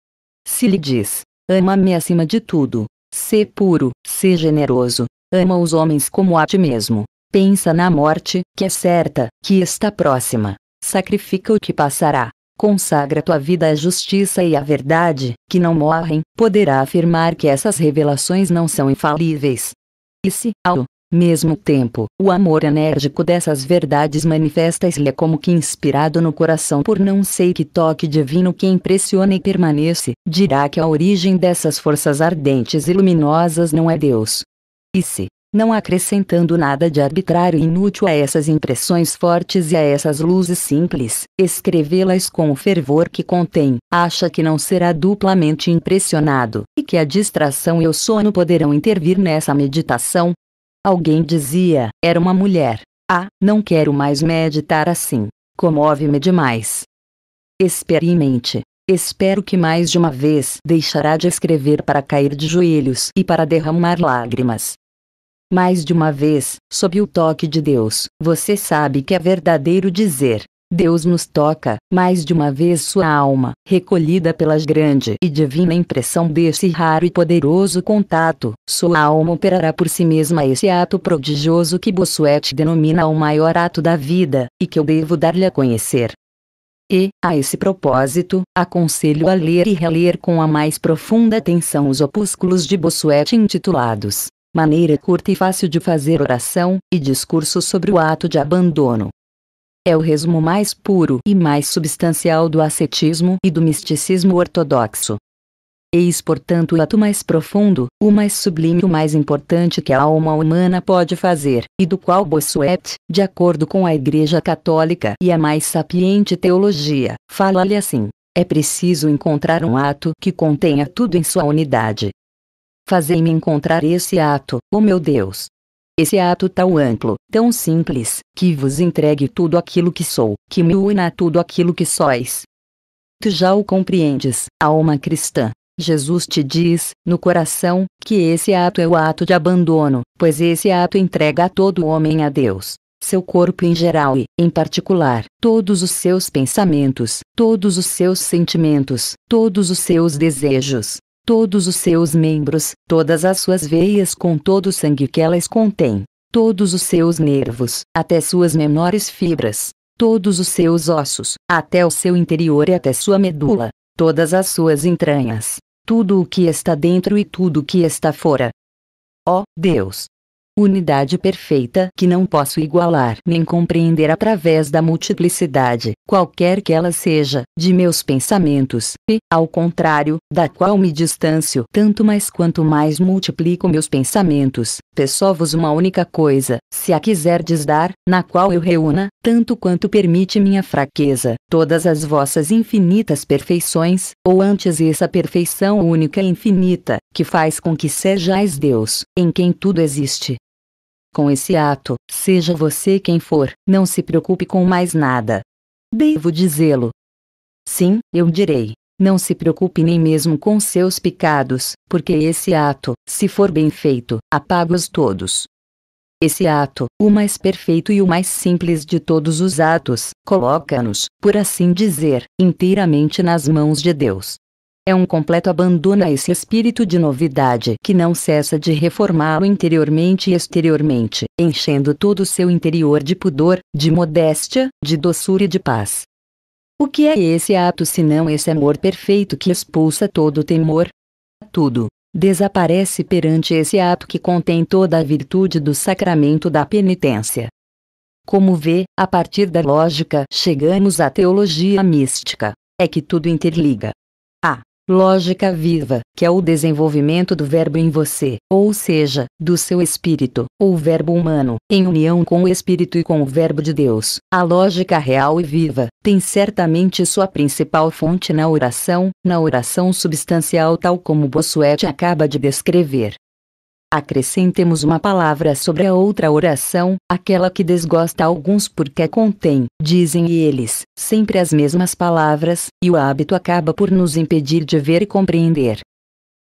Se lhe diz: Ama-me acima de tudo, se puro, se generoso, ama os homens como a ti mesmo. Pensa na morte, que é certa, que está próxima. Sacrifica o que passará. Consagra tua vida à justiça e à verdade, que não morrem, poderá afirmar que essas revelações não são infalíveis. E se, ao mesmo tempo, o amor enérgico dessas verdades manifesta-se-lhe como que inspirado no coração por não sei que toque divino que impressiona e permanece, dirá que a origem dessas forças ardentes e luminosas não é Deus. E se, não acrescentando nada de arbitrário e inútil a essas impressões fortes e a essas luzes simples, escrevê-las com o fervor que contém, acha que não será duplamente impressionado, e que a distração e o sono poderão intervir nessa meditação, Alguém dizia, era uma mulher. Ah, não quero mais meditar assim. Comove-me demais. Experimente. Espero que mais de uma vez deixará de escrever para cair de joelhos e para derramar lágrimas. Mais de uma vez, sob o toque de Deus, você sabe que é verdadeiro dizer: Deus nos toca, mais de uma vez sua alma, recolhida pela grande e divina impressão desse raro e poderoso contato, sua alma operará por si mesma esse ato prodigioso que Bossuet denomina o maior ato da vida, e que eu devo dar-lhe a conhecer. E, a esse propósito, aconselho a ler e reler com a mais profunda atenção os opúsculos de Bossuet intitulados Maneira curta e fácil de fazer oração, e discurso sobre o ato de abandono, é o resumo mais puro e mais substancial do ascetismo e do misticismo ortodoxo. Eis, portanto, o ato mais profundo, o mais sublime e o mais importante que a alma humana pode fazer, e do qual Bossuet, de acordo com a Igreja Católica e a mais sapiente teologia, fala-lhe assim: é preciso encontrar um ato que contenha tudo em sua unidade. Fazei-me encontrar esse ato, ó oh meu Deus, esse ato tão amplo, tão simples, que vos entregue tudo aquilo que sou, que me una a tudo aquilo que sois. Tu já o compreendes, alma cristã. Jesus te diz, no coração, que esse ato é o ato de abandono, pois esse ato entrega a todo homem a Deus, seu corpo em geral e, em particular, todos os seus pensamentos, todos os seus sentimentos, todos os seus desejos, todos os seus membros, todas as suas veias com todo o sangue que elas contêm, todos os seus nervos, até suas menores fibras, todos os seus ossos, até o seu interior e até sua medula, todas as suas entranhas, tudo o que está dentro e tudo o que está fora. Ó oh, Deus, unidade perfeita que não posso igualar nem compreender através da multiplicidade, qualquer que ela seja, de meus pensamentos, e, ao contrário, da qual me distancio tanto mais quanto mais multiplico meus pensamentos. Peço-vos uma única coisa, se a quiserdes dar, na qual eu reúna, tanto quanto permite minha fraqueza, todas as vossas infinitas perfeições, ou antes essa perfeição única e infinita, que faz com que sejais Deus, em quem tudo existe com esse ato, seja você quem for, não se preocupe com mais nada. Devo dizê-lo. Sim, eu direi. Não se preocupe nem mesmo com seus pecados, porque esse ato, se for bem feito, apaga-os todos. Esse ato, o mais perfeito e o mais simples de todos os atos, coloca-nos, por assim dizer, inteiramente nas mãos de Deus é um completo abandono a esse espírito de novidade que não cessa de reformá-lo interiormente e exteriormente, enchendo todo o seu interior de pudor, de modéstia, de doçura e de paz. O que é esse ato senão esse amor perfeito que expulsa todo o temor? Tudo desaparece perante esse ato que contém toda a virtude do sacramento da penitência. Como vê, a partir da lógica chegamos à teologia mística, é que tudo interliga, lógica viva, que é o desenvolvimento do verbo em você, ou seja, do seu espírito, ou verbo humano, em união com o espírito e com o verbo de Deus. A lógica real e viva tem certamente sua principal fonte na oração, na oração substancial tal como Bossuet acaba de descrever acrescentemos uma palavra sobre a outra oração, aquela que desgosta alguns porque contém, dizem eles, sempre as mesmas palavras, e o hábito acaba por nos impedir de ver e compreender.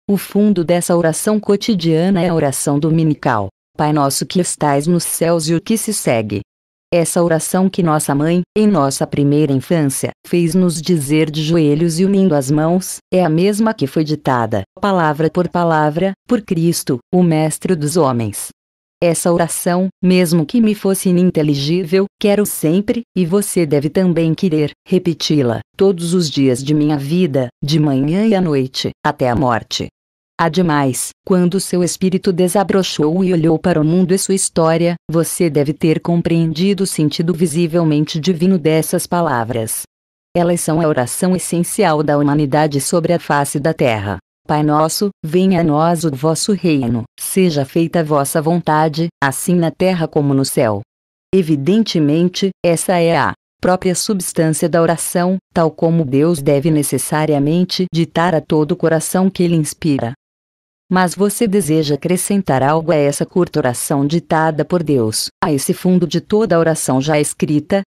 O fundo dessa oração cotidiana é a oração dominical. Pai nosso que estais nos céus e o que se segue, essa oração que nossa mãe, em nossa primeira infância, fez-nos dizer de joelhos e unindo as mãos, é a mesma que foi ditada, palavra por palavra, por Cristo, o Mestre dos homens. Essa oração, mesmo que me fosse ininteligível, quero sempre, e você deve também querer, repeti-la, todos os dias de minha vida, de manhã e à noite, até a morte. Ademais, quando seu espírito desabrochou e olhou para o mundo e sua história, você deve ter compreendido o sentido visivelmente divino dessas palavras. Elas são a oração essencial da humanidade sobre a face da terra. Pai nosso, venha a nós o vosso reino, seja feita a vossa vontade, assim na terra como no céu. Evidentemente, essa é a própria substância da oração, tal como Deus deve necessariamente ditar a todo o coração que ele inspira. Mas você deseja acrescentar algo a essa curta oração ditada por Deus, a esse fundo de toda a oração já escrita?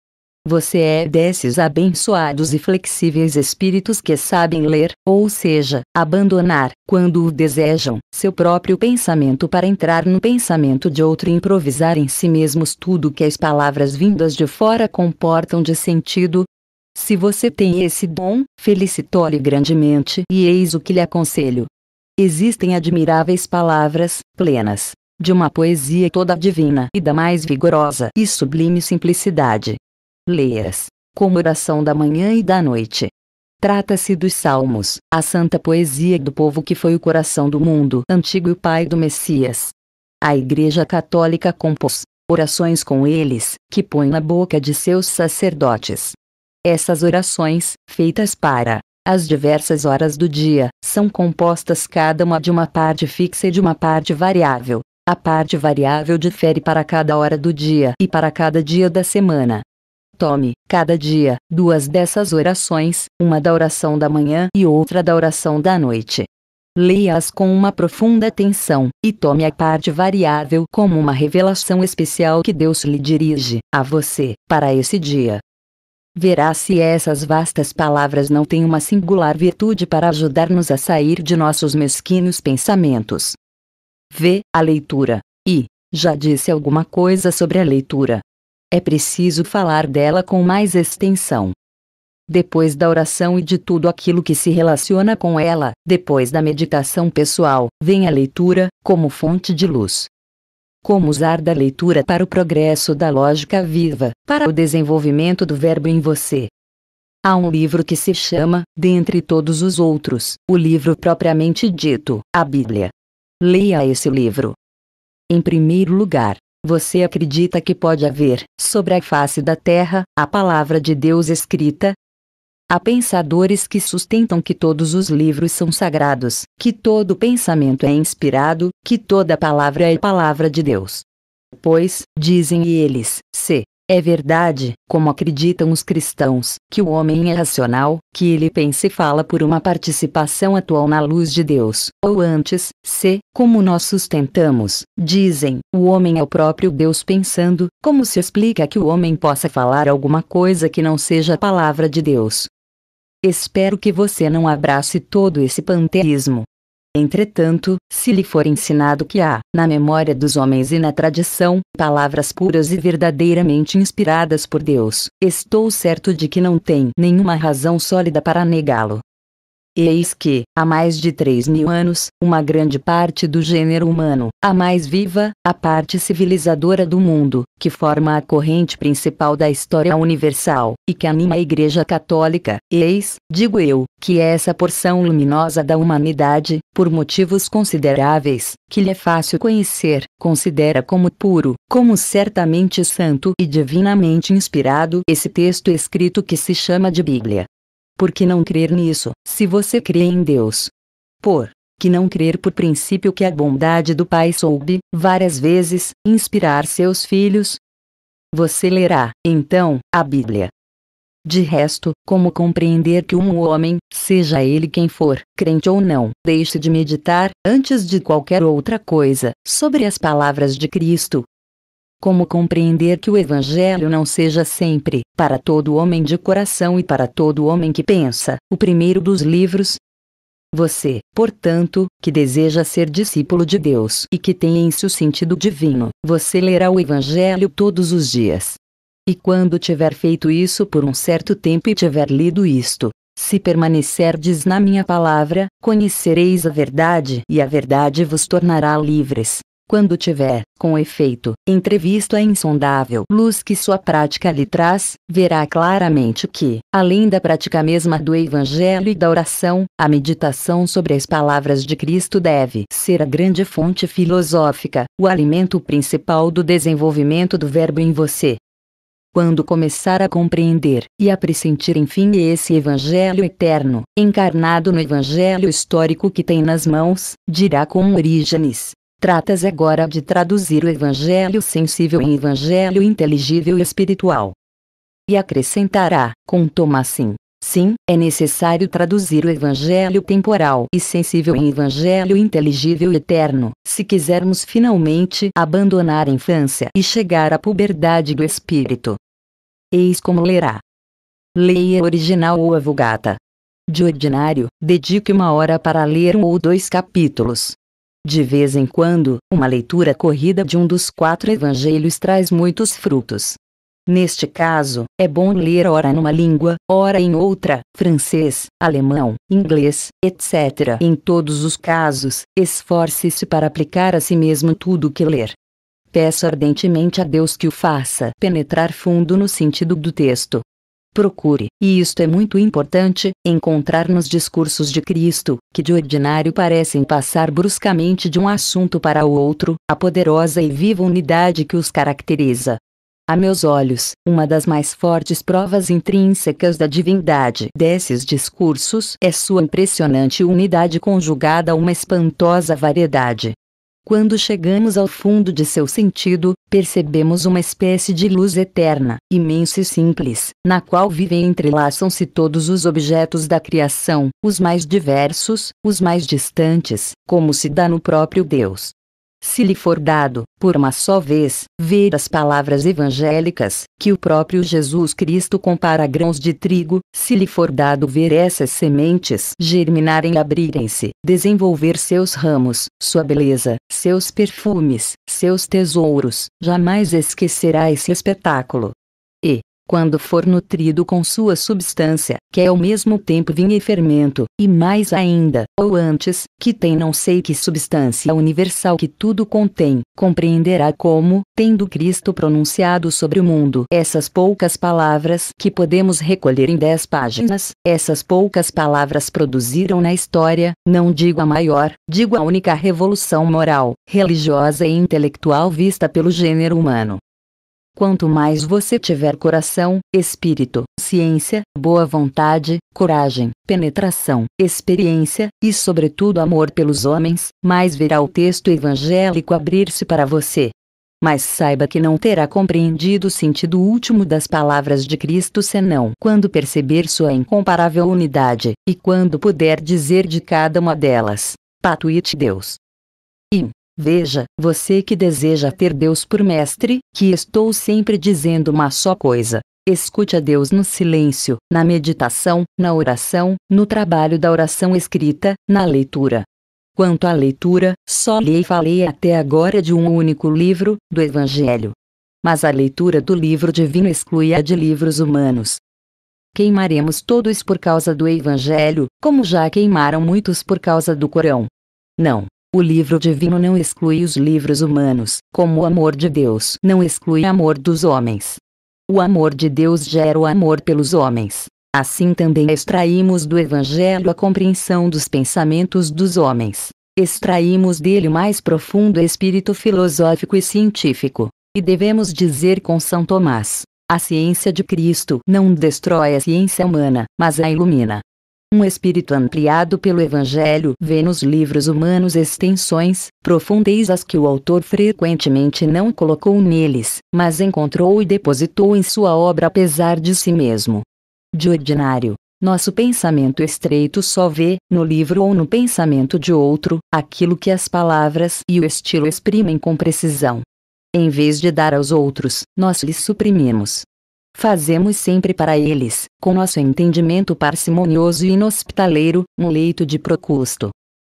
Você é desses abençoados e flexíveis espíritos que sabem ler, ou seja, abandonar, quando o desejam, seu próprio pensamento para entrar no pensamento de outro e improvisar em si mesmos tudo que as palavras vindas de fora comportam de sentido, se você tem esse dom, felicito-lhe grandemente e eis o que lhe aconselho: Existem admiráveis palavras, plenas de uma poesia toda divina e da mais vigorosa e sublime simplicidade. Leias, como oração da manhã e da noite. Trata-se dos Salmos, a santa poesia do povo que foi o coração do mundo antigo e o pai do Messias. A Igreja Católica compôs orações com eles, que põe na boca de seus sacerdotes. Essas orações, feitas para as diversas horas do dia são compostas cada uma de uma parte fixa e de uma parte variável. A parte variável difere para cada hora do dia e para cada dia da semana. Tome, cada dia, duas dessas orações, uma da oração da manhã e outra da oração da noite. Leia-as com uma profunda atenção, e tome a parte variável como uma revelação especial que Deus lhe dirige, a você, para esse dia verá se essas vastas palavras não têm uma singular virtude para ajudar-nos a sair de nossos mesquinhos pensamentos. Vê a leitura, e, já disse alguma coisa sobre a leitura. É preciso falar dela com mais extensão. Depois da oração e de tudo aquilo que se relaciona com ela, depois da meditação pessoal, vem a leitura, como fonte de luz como usar da leitura para o progresso da lógica viva, para o desenvolvimento do verbo em você. Há um livro que se chama, dentre todos os outros, o livro propriamente dito, a Bíblia. Leia esse livro. Em primeiro lugar, você acredita que pode haver, sobre a face da terra, a palavra de Deus escrita, Há pensadores que sustentam que todos os livros são sagrados, que todo pensamento é inspirado, que toda palavra é palavra de Deus. Pois, dizem eles, se é verdade, como acreditam os cristãos, que o homem é racional, que ele pensa e fala por uma participação atual na luz de Deus, ou antes, se, como nós sustentamos, dizem, o homem é o próprio Deus pensando, como se explica que o homem possa falar alguma coisa que não seja a palavra de Deus, Espero que você não abrace todo esse panteísmo. Entretanto, se lhe for ensinado que há, na memória dos homens e na tradição, palavras puras e verdadeiramente inspiradas por Deus, estou certo de que não tem nenhuma razão sólida para negá-lo. Eis que, há mais de 3 mil anos, uma grande parte do gênero humano, a mais viva, a parte civilizadora do mundo, que forma a corrente principal da história universal, e que anima a Igreja Católica, eis, digo eu, que essa porção luminosa da humanidade, por motivos consideráveis, que lhe é fácil conhecer, considera como puro, como certamente santo e divinamente inspirado esse texto escrito que se chama de Bíblia, por que não crer nisso, se você crê em Deus? Por que não crer por princípio que a bondade do Pai soube, várias vezes, inspirar seus filhos? Você lerá, então, a Bíblia. De resto, como compreender que um homem, seja ele quem for, crente ou não, deixe de meditar, antes de qualquer outra coisa, sobre as palavras de Cristo, como compreender que o Evangelho não seja sempre, para todo homem de coração e para todo homem que pensa, o primeiro dos livros? Você, portanto, que deseja ser discípulo de Deus e que tem em si o sentido divino, você lerá o Evangelho todos os dias. E quando tiver feito isso por um certo tempo e tiver lido isto, se permanecerdes na minha palavra, conhecereis a verdade e a verdade vos tornará livres quando tiver, com efeito, entrevisto a insondável luz que sua prática lhe traz, verá claramente que, além da prática mesma do Evangelho e da oração, a meditação sobre as palavras de Cristo deve ser a grande fonte filosófica, o alimento principal do desenvolvimento do Verbo em você quando começar a compreender e a pressentir enfim esse Evangelho eterno, encarnado no Evangelho histórico que tem nas mãos, dirá com Orígenes: Tratas agora de traduzir o evangelho sensível em evangelho inteligível e espiritual. E acrescentará, com Tomassim, Sim, é necessário traduzir o evangelho temporal e sensível em evangelho inteligível e eterno, se quisermos finalmente abandonar a infância e chegar à puberdade do espírito. Eis como lerá. Leia original ou a Vulgata. De ordinário, dedique uma hora para ler um ou dois capítulos, de vez em quando, uma leitura corrida de um dos quatro evangelhos traz muitos frutos. Neste caso, é bom ler ora numa língua, ora em outra, francês, alemão, inglês, etc. Em todos os casos, esforce-se para aplicar a si mesmo tudo o que ler. Peça ardentemente a Deus que o faça penetrar fundo no sentido do texto, Procure, e isto é muito importante, encontrar nos discursos de Cristo, que de ordinário parecem passar bruscamente de um assunto para o outro, a poderosa e viva unidade que os caracteriza. A meus olhos, uma das mais fortes provas intrínsecas da divindade desses discursos é sua impressionante unidade conjugada a uma espantosa variedade. Quando chegamos ao fundo de seu sentido, percebemos uma espécie de luz eterna, imensa e simples, na qual vivem e entrelaçam-se todos os objetos da criação, os mais diversos, os mais distantes, como se dá no próprio Deus se lhe for dado, por uma só vez, ver as palavras evangélicas, que o próprio Jesus Cristo compara a grãos de trigo, se lhe for dado ver essas sementes germinarem abrirem-se, desenvolver seus ramos, sua beleza, seus perfumes, seus tesouros, jamais esquecerá esse espetáculo quando for nutrido com sua substância, que é ao mesmo tempo vinho e fermento, e mais ainda, ou antes, que tem não sei que substância universal que tudo contém, compreenderá como, tendo Cristo pronunciado sobre o mundo essas poucas palavras que podemos recolher em dez páginas, essas poucas palavras produziram na história, não digo a maior, digo a única revolução moral, religiosa e intelectual vista pelo gênero humano. Quanto mais você tiver coração, espírito, ciência, boa vontade, coragem, penetração, experiência e, sobretudo, amor pelos homens, mais verá o texto evangélico abrir-se para você. Mas saiba que não terá compreendido o sentido último das palavras de Cristo senão quando perceber sua incomparável unidade, e quando puder dizer de cada uma delas: Patuit Deus. E Veja, você que deseja ter Deus por mestre, que estou sempre dizendo uma só coisa. Escute a Deus no silêncio, na meditação, na oração, no trabalho da oração escrita, na leitura. Quanto à leitura, só e falei até agora de um único livro, do Evangelho. Mas a leitura do livro divino exclui a de livros humanos. Queimaremos todos por causa do Evangelho, como já queimaram muitos por causa do Corão. Não, o livro divino não exclui os livros humanos, como o amor de Deus não exclui o amor dos homens. O amor de Deus gera o amor pelos homens. Assim também extraímos do Evangelho a compreensão dos pensamentos dos homens. Extraímos dele o mais profundo espírito filosófico e científico. E devemos dizer com São Tomás: a ciência de Cristo não destrói a ciência humana, mas a ilumina. Um espírito ampliado pelo Evangelho vê nos livros humanos extensões, profundezas que o autor frequentemente não colocou neles, mas encontrou e depositou em sua obra apesar de si mesmo. De ordinário, nosso pensamento estreito só vê, no livro ou no pensamento de outro, aquilo que as palavras e o estilo exprimem com precisão. Em vez de dar aos outros, nós lhes suprimimos, Fazemos sempre para eles, com nosso entendimento parcimonioso e inhospitaleiro, um leito de procusto.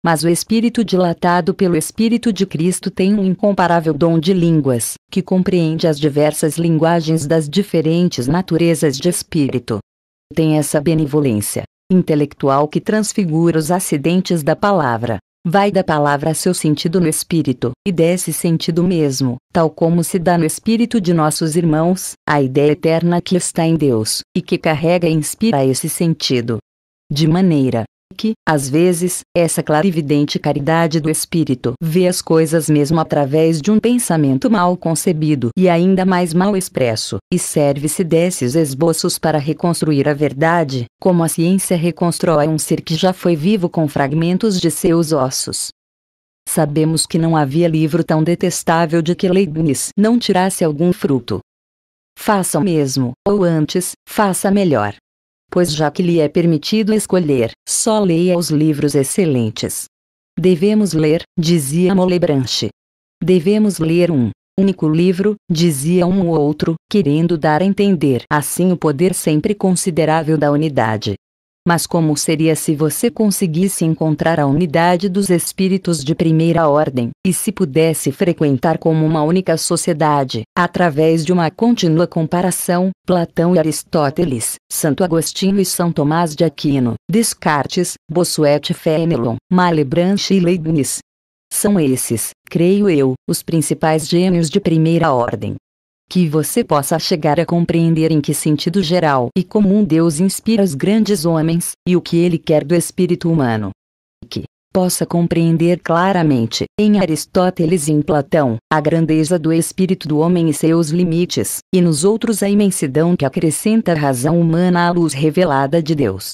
Mas o espírito dilatado pelo Espírito de Cristo tem um incomparável dom de línguas, que compreende as diversas linguagens das diferentes naturezas de espírito. Tem essa benevolência intelectual que transfigura os acidentes da palavra, Vai da palavra seu sentido no espírito, e desse sentido mesmo, tal como se dá no espírito de nossos irmãos, a ideia eterna que está em Deus, e que carrega e inspira esse sentido. De maneira que, às vezes, essa clarividente caridade do espírito vê as coisas mesmo através de um pensamento mal concebido e ainda mais mal expresso, e serve-se desses esboços para reconstruir a verdade, como a ciência reconstrói um ser que já foi vivo com fragmentos de seus ossos. Sabemos que não havia livro tão detestável de que Leibniz não tirasse algum fruto. Faça o mesmo, ou antes, faça melhor pois já que lhe é permitido escolher, só leia os livros excelentes. Devemos ler, dizia Molebranche. Devemos ler um único livro, dizia um ou outro, querendo dar a entender assim o poder sempre considerável da unidade mas como seria se você conseguisse encontrar a unidade dos espíritos de primeira ordem, e se pudesse frequentar como uma única sociedade, através de uma contínua comparação, Platão e Aristóteles, Santo Agostinho e São Tomás de Aquino, Descartes, Bossuet e Fénelon, Malebranche e Leibniz. São esses, creio eu, os principais gênios de primeira ordem, que você possa chegar a compreender em que sentido geral e comum Deus inspira os grandes homens, e o que ele quer do espírito humano. Que possa compreender claramente, em Aristóteles e em Platão, a grandeza do espírito do homem e seus limites, e nos outros a imensidão que acrescenta a razão humana à luz revelada de Deus.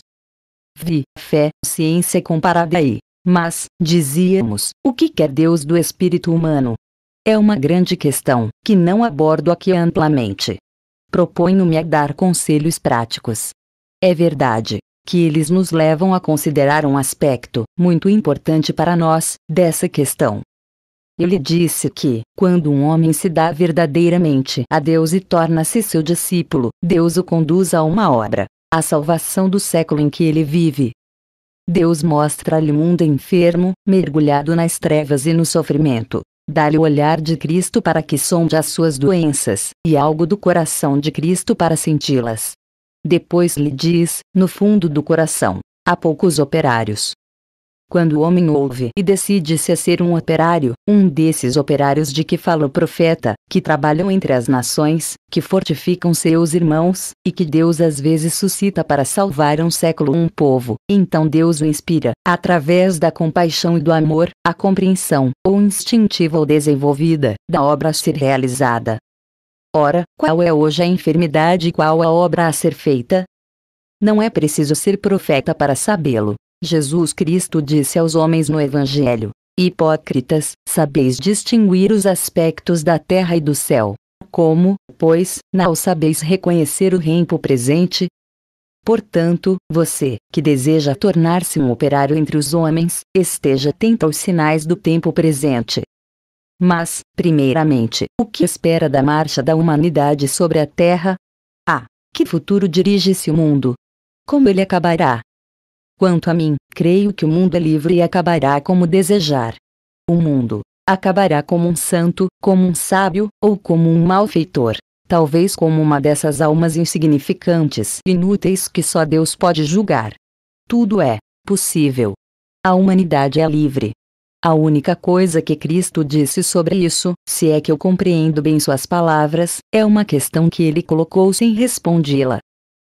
Vi, fé, ciência comparada aí. Mas, dizíamos, o que quer Deus do espírito humano? é uma grande questão, que não abordo aqui amplamente. Proponho-me a dar conselhos práticos. É verdade que eles nos levam a considerar um aspecto muito importante para nós dessa questão. Ele disse que, quando um homem se dá verdadeiramente a Deus e torna-se seu discípulo, Deus o conduz a uma obra, a salvação do século em que ele vive. Deus mostra-lhe o mundo enfermo, mergulhado nas trevas e no sofrimento, Dá-lhe o olhar de Cristo para que sonde as suas doenças, e algo do coração de Cristo para senti-las. Depois lhe diz, no fundo do coração: há poucos operários, quando o homem ouve e decide-se a ser um operário, um desses operários de que fala o profeta, que trabalham entre as nações, que fortificam seus irmãos, e que Deus às vezes suscita para salvar um século um povo, então Deus o inspira, através da compaixão e do amor, a compreensão, ou instintiva ou desenvolvida, da obra a ser realizada. Ora, qual é hoje a enfermidade e qual a obra a ser feita? Não é preciso ser profeta para sabê-lo. Jesus Cristo disse aos homens no Evangelho: Hipócritas, sabeis distinguir os aspectos da terra e do céu. Como, pois, não sabeis reconhecer o tempo presente? Portanto, você, que deseja tornar-se um operário entre os homens, esteja atento aos sinais do tempo presente. Mas, primeiramente, o que espera da marcha da humanidade sobre a Terra? A. Ah, que futuro dirige-se o mundo? Como ele acabará? Quanto a mim, creio que o mundo é livre e acabará como desejar. O mundo acabará como um santo, como um sábio, ou como um malfeitor. Talvez como uma dessas almas insignificantes, e inúteis que só Deus pode julgar. Tudo é possível. A humanidade é livre. A única coisa que Cristo disse sobre isso, se é que eu compreendo bem suas palavras, é uma questão que ele colocou sem respondê-la.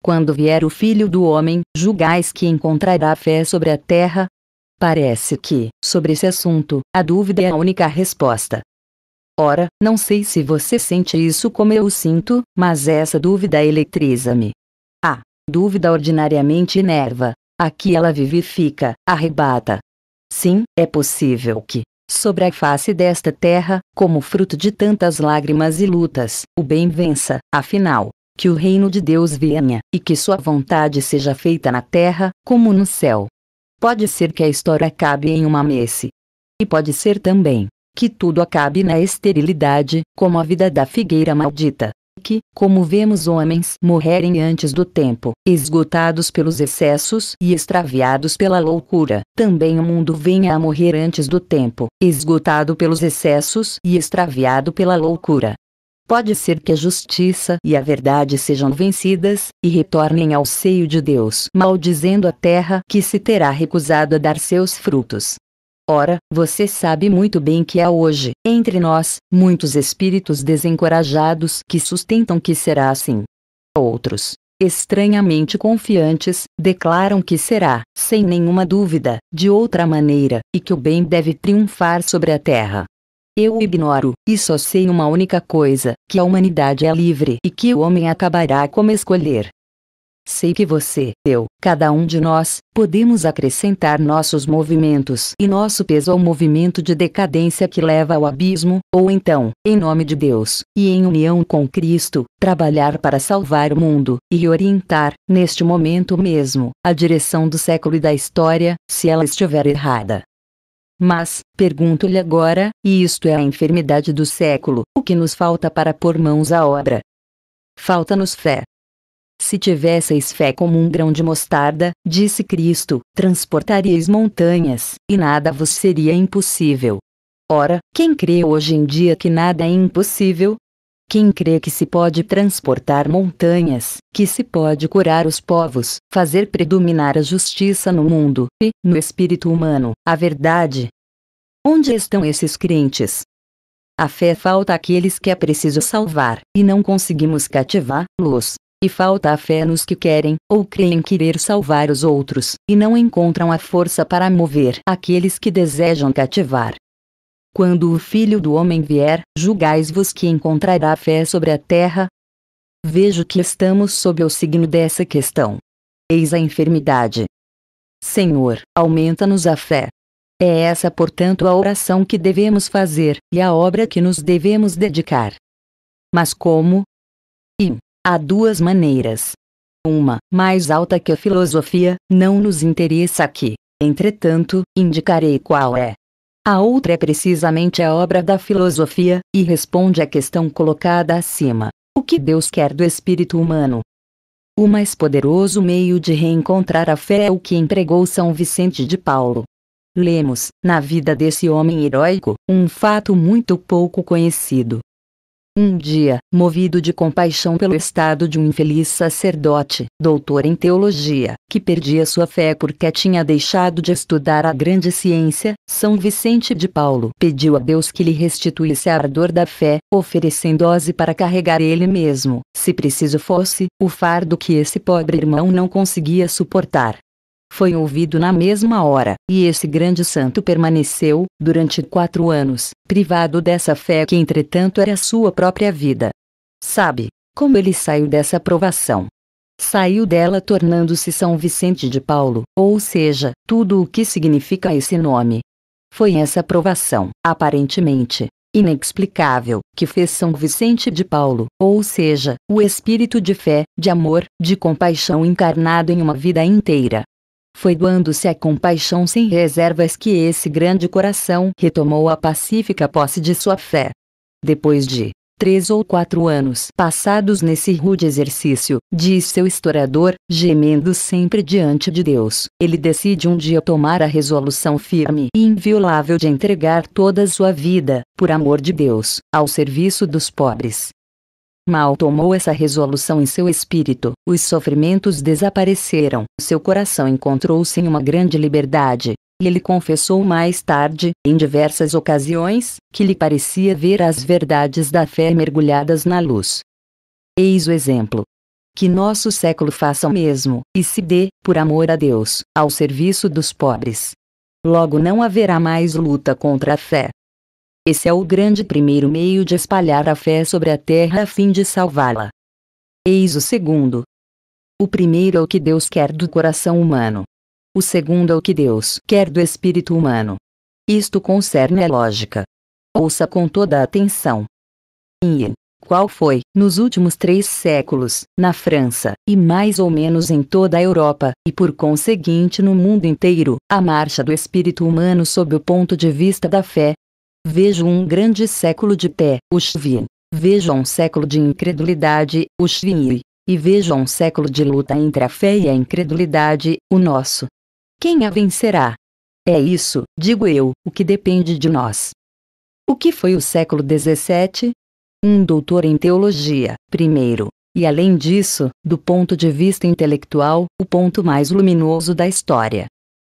Quando vier o filho do homem, julgais que encontrará fé sobre a terra? Parece que, sobre esse assunto, a dúvida é a única resposta. Ora, não sei se você sente isso como eu sinto, mas essa dúvida eletriza-me. A dúvida ordinariamente inerva. Aqui ela vivifica, arrebata. Sim, é possível que, sobre a face desta terra, como fruto de tantas lágrimas e lutas, o bem vença, afinal que o reino de Deus venha, e que sua vontade seja feita na terra, como no céu. Pode ser que a história acabe em uma messe. E pode ser também que tudo acabe na esterilidade, como a vida da figueira maldita, que, como vemos homens morrerem antes do tempo, esgotados pelos excessos e extraviados pela loucura, também o mundo venha a morrer antes do tempo, esgotado pelos excessos e extraviado pela loucura pode ser que a justiça e a verdade sejam vencidas, e retornem ao seio de Deus, maldizendo a terra que se terá recusado a dar seus frutos. Ora, você sabe muito bem que há hoje, entre nós, muitos espíritos desencorajados que sustentam que será assim. Outros, estranhamente confiantes, declaram que será, sem nenhuma dúvida, de outra maneira, e que o bem deve triunfar sobre a terra. Eu ignoro, e só sei uma única coisa, que a humanidade é livre e que o homem acabará como escolher. Sei que você, eu, cada um de nós, podemos acrescentar nossos movimentos e nosso peso ao movimento de decadência que leva ao abismo, ou então, em nome de Deus, e em união com Cristo, trabalhar para salvar o mundo, e orientar, neste momento mesmo, a direção do século e da história, se ela estiver errada. Mas, pergunto-lhe agora, e isto é a enfermidade do século, o que nos falta para pôr mãos à obra? Falta-nos fé. Se tivesseis fé como um grão de mostarda, disse Cristo, transportaríeis montanhas, e nada vos seria impossível. Ora, quem crê hoje em dia que nada é impossível, quem crê que se pode transportar montanhas, que se pode curar os povos, fazer predominar a justiça no mundo e, no espírito humano, a verdade? Onde estão esses crentes? A fé falta àqueles que é preciso salvar, e não conseguimos cativá-los. E falta a fé nos que querem, ou creem querer salvar os outros, e não encontram a força para mover aqueles que desejam cativar. Quando o Filho do Homem vier, julgais-vos que encontrará fé sobre a terra? Vejo que estamos sob o signo dessa questão. Eis a enfermidade. Senhor, aumenta-nos a fé. É essa, portanto, a oração que devemos fazer, e a obra que nos devemos dedicar. Mas como? E, há duas maneiras. Uma, mais alta que a filosofia, não nos interessa aqui. Entretanto, indicarei qual é. A outra é precisamente a obra da filosofia, e responde à questão colocada acima: o que Deus quer do espírito humano? O mais poderoso meio de reencontrar a fé é o que empregou São Vicente de Paulo. Lemos, na vida desse homem heróico, um fato muito pouco conhecido. Um dia, movido de compaixão pelo estado de um infeliz sacerdote, doutor em teologia, que perdia sua fé porque tinha deixado de estudar a grande ciência, São Vicente de Paulo pediu a Deus que lhe restituísse a ardor da fé, oferecendo dose para carregar ele mesmo, se preciso fosse, o fardo que esse pobre irmão não conseguia suportar foi ouvido na mesma hora, e esse grande santo permaneceu, durante quatro anos, privado dessa fé que entretanto era sua própria vida. Sabe, como ele saiu dessa provação? Saiu dela tornando-se São Vicente de Paulo, ou seja, tudo o que significa esse nome. Foi essa provação, aparentemente, inexplicável, que fez São Vicente de Paulo, ou seja, o espírito de fé, de amor, de compaixão encarnado em uma vida inteira, foi doando-se a compaixão sem reservas que esse grande coração retomou a pacífica posse de sua fé. Depois de três ou quatro anos passados nesse rude exercício, diz seu historiador, gemendo sempre diante de Deus, ele decide um dia tomar a resolução firme e inviolável de entregar toda sua vida, por amor de Deus, ao serviço dos pobres. Mal tomou essa resolução em seu espírito, os sofrimentos desapareceram, seu coração encontrou-se em uma grande liberdade, e ele confessou mais tarde, em diversas ocasiões, que lhe parecia ver as verdades da fé mergulhadas na luz. Eis o exemplo. Que nosso século faça o mesmo, e se dê, por amor a Deus, ao serviço dos pobres. Logo não haverá mais luta contra a fé. Esse é o grande primeiro meio de espalhar a fé sobre a terra a fim de salvá-la. Eis o segundo. O primeiro é o que Deus quer do coração humano. O segundo é o que Deus quer do espírito humano. Isto concerne a é lógica. Ouça com toda a atenção. E qual foi, nos últimos três séculos, na França, e mais ou menos em toda a Europa, e por conseguinte no mundo inteiro, a marcha do espírito humano sob o ponto de vista da fé, Vejo um grande século de pé, o Shvi. Vejo um século de incredulidade, o Shvi. E vejo um século de luta entre a fé e a incredulidade, o nosso. Quem a vencerá? É isso, digo eu, o que depende de nós. O que foi o século XVII? Um doutor em teologia, primeiro, e além disso, do ponto de vista intelectual, o ponto mais luminoso da história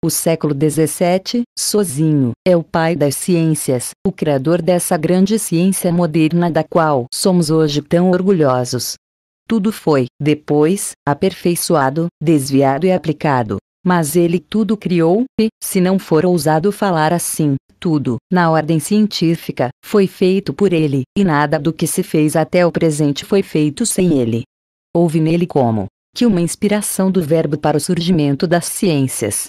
o século XVII, sozinho, é o pai das ciências, o criador dessa grande ciência moderna da qual somos hoje tão orgulhosos. Tudo foi, depois, aperfeiçoado, desviado e aplicado. Mas ele tudo criou, e, se não for ousado falar assim, tudo, na ordem científica, foi feito por ele, e nada do que se fez até o presente foi feito sem ele. Houve nele como que uma inspiração do verbo para o surgimento das ciências,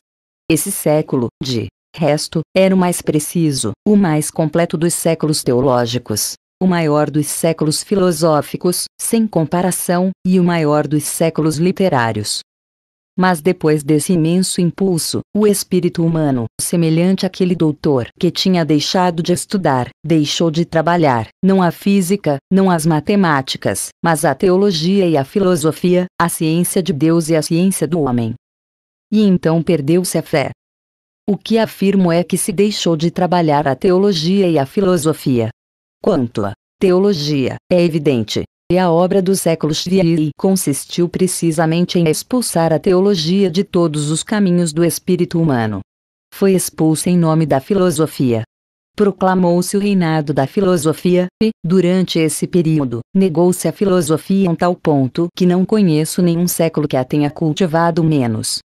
esse século, de resto, era o mais preciso, o mais completo dos séculos teológicos, o maior dos séculos filosóficos, sem comparação, e o maior dos séculos literários. Mas depois desse imenso impulso, o espírito humano, semelhante àquele doutor que tinha deixado de estudar, deixou de trabalhar, não a física, não as matemáticas, mas a teologia e a filosofia, a ciência de Deus e a ciência do homem e então perdeu-se a fé. O que afirmo é que se deixou de trabalhar a teologia e a filosofia. Quanto à teologia, é evidente, e a obra do século XVII consistiu precisamente em expulsar a teologia de todos os caminhos do espírito humano. Foi expulsa em nome da filosofia. Proclamou-se o reinado da filosofia, e, durante esse período, negou-se a filosofia a um tal ponto que não conheço nenhum século que a tenha cultivado menos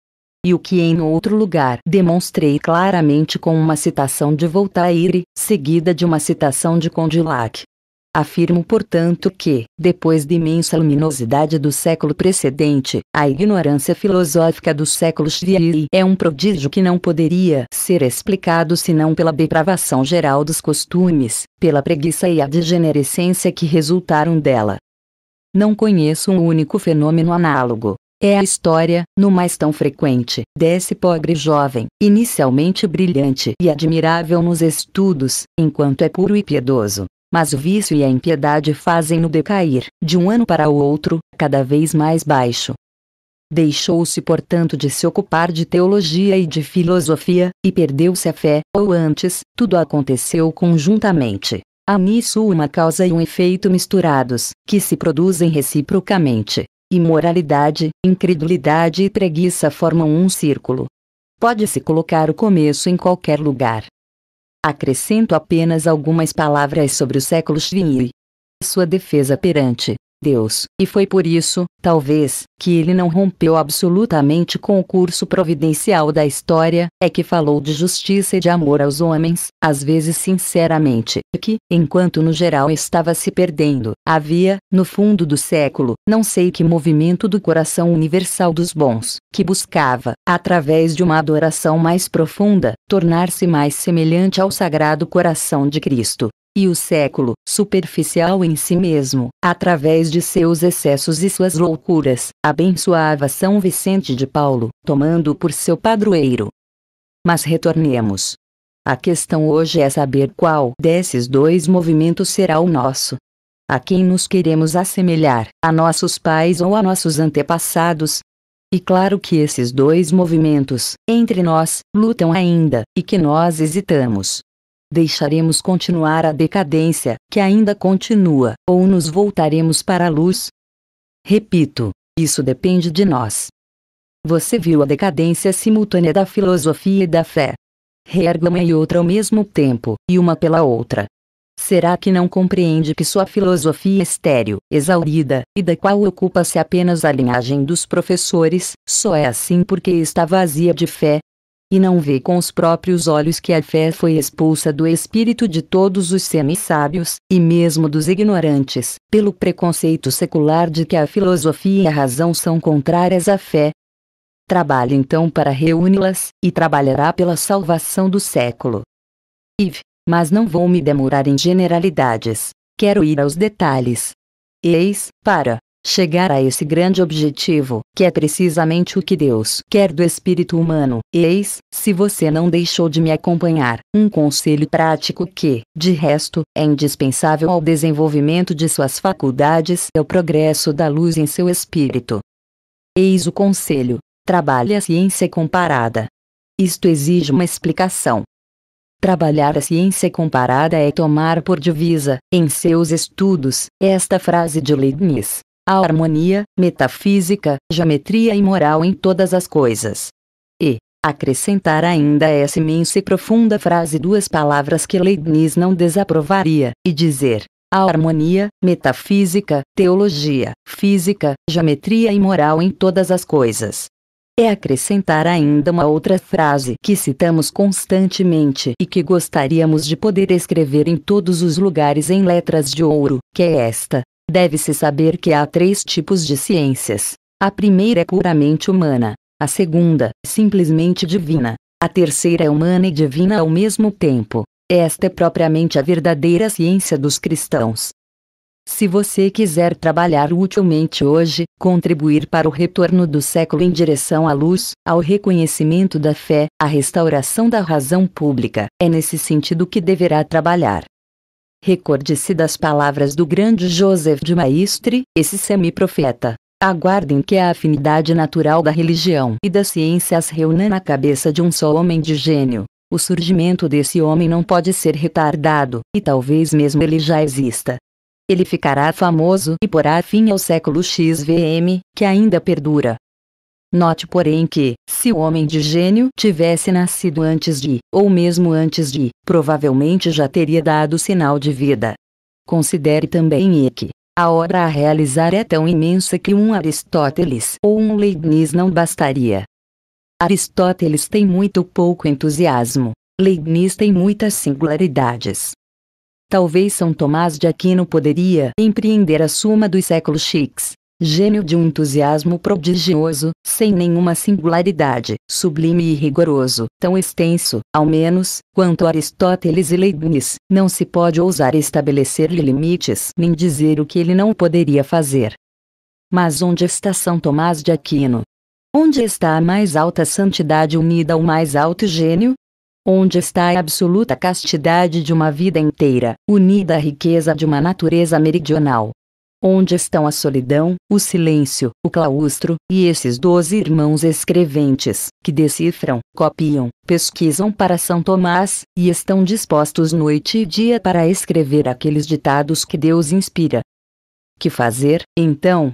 e o que em outro lugar demonstrei claramente com uma citação de Voltaire, seguida de uma citação de Condillac. Afirmo, portanto, que, depois de imensa luminosidade do século precedente, a ignorância filosófica do século XVII é um prodígio que não poderia ser explicado senão pela depravação geral dos costumes, pela preguiça e a degenerescência que resultaram dela. Não conheço um único fenômeno análogo, é a história, no mais tão frequente, desse pobre jovem, inicialmente brilhante e admirável nos estudos, enquanto é puro e piedoso. Mas o vício e a impiedade fazem-no decair, de um ano para o outro, cada vez mais baixo. Deixou-se, portanto, de se ocupar de teologia e de filosofia, e perdeu-se a fé, ou antes, tudo aconteceu conjuntamente. Há nisso uma causa e um efeito misturados, que se produzem reciprocamente. Imoralidade, incredulidade e preguiça formam um círculo. Pode-se colocar o começo em qualquer lugar. Acrescento apenas algumas palavras sobre o século XXI. Sua defesa perante Deus, e foi por isso, talvez, que ele não rompeu absolutamente com o curso providencial da história, é que falou de justiça e de amor aos homens, às vezes sinceramente, e que, enquanto no geral estava se perdendo, havia, no fundo do século, não sei que movimento do coração universal dos bons, que buscava, através de uma adoração mais profunda, tornar-se mais semelhante ao Sagrado Coração de Cristo, e o século, superficial em si mesmo, através de seus excessos e suas loucuras, abençoava São Vicente de Paulo, tomando por seu padroeiro. Mas retornemos. A questão hoje é saber qual desses dois movimentos será o nosso. A quem nos queremos assemelhar, a nossos pais ou a nossos antepassados, e claro que esses dois movimentos, entre nós, lutam ainda, e que nós hesitamos, deixaremos continuar a decadência, que ainda continua, ou nos voltaremos para a luz? Repito, isso depende de nós. Você viu a decadência simultânea da filosofia e da fé. Reerga uma e outra ao mesmo tempo, e uma pela outra. Será que não compreende que sua filosofia é estéril, exaurida, e da qual ocupa-se apenas a linhagem dos professores, só é assim porque está vazia de fé, e não vê com os próprios olhos que a fé foi expulsa do espírito de todos os semi-sábios, e mesmo dos ignorantes, pelo preconceito secular de que a filosofia e a razão são contrárias à fé. Trabalhe então para reuni-las, e trabalhará pela salvação do século. Iv, mas não vou me demorar em generalidades, quero ir aos detalhes. Eis, para, chegar a esse grande objetivo, que é precisamente o que Deus quer do espírito humano. Eis, se você não deixou de me acompanhar, um conselho prático que, de resto, é indispensável ao desenvolvimento de suas faculdades e ao progresso da luz em seu espírito. Eis o conselho: trabalhe a ciência comparada. Isto exige uma explicação. Trabalhar a ciência comparada é tomar por divisa, em seus estudos, esta frase de Leibniz a harmonia, metafísica, geometria e moral em todas as coisas. E, acrescentar ainda essa imensa e profunda frase duas palavras que Leibniz não desaprovaria, e dizer, a harmonia, metafísica, teologia, física, geometria e moral em todas as coisas. É acrescentar ainda uma outra frase que citamos constantemente e que gostaríamos de poder escrever em todos os lugares em letras de ouro, que é esta: Deve-se saber que há três tipos de ciências. A primeira é puramente humana, a segunda, simplesmente divina. A terceira é humana e divina ao mesmo tempo. Esta é propriamente a verdadeira ciência dos cristãos. Se você quiser trabalhar utilmente hoje, contribuir para o retorno do século em direção à luz, ao reconhecimento da fé, à restauração da razão pública, é nesse sentido que deverá trabalhar. Recorde-se das palavras do grande Joseph de Maistre, esse semi-profeta. Aguardem que a afinidade natural da religião e das ciências reúna na cabeça de um só homem de gênio. O surgimento desse homem não pode ser retardado, e talvez mesmo ele já exista. Ele ficará famoso e porá fim ao século XVM, que ainda perdura. Note porém que, se o homem de gênio tivesse nascido antes de, ou mesmo antes de, provavelmente já teria dado sinal de vida. Considere também que, a obra a realizar é tão imensa que um Aristóteles ou um Leibniz não bastaria. Aristóteles tem muito pouco entusiasmo, Leibniz tem muitas singularidades. Talvez São Tomás de Aquino poderia empreender a suma dos séculos X, gênio de um entusiasmo prodigioso, sem nenhuma singularidade, sublime e rigoroso, tão extenso, ao menos, quanto Aristóteles e Leibniz, não se pode ousar estabelecer-lhe limites nem dizer o que ele não poderia fazer. Mas onde está São Tomás de Aquino? Onde está a mais alta santidade unida ao mais alto gênio? Onde está a absoluta castidade de uma vida inteira, unida à riqueza de uma natureza meridional? onde estão a solidão, o silêncio, o claustro, e esses doze irmãos escreventes, que decifram, copiam, pesquisam para São Tomás, e estão dispostos noite e dia para escrever aqueles ditados que Deus inspira. Que fazer, então,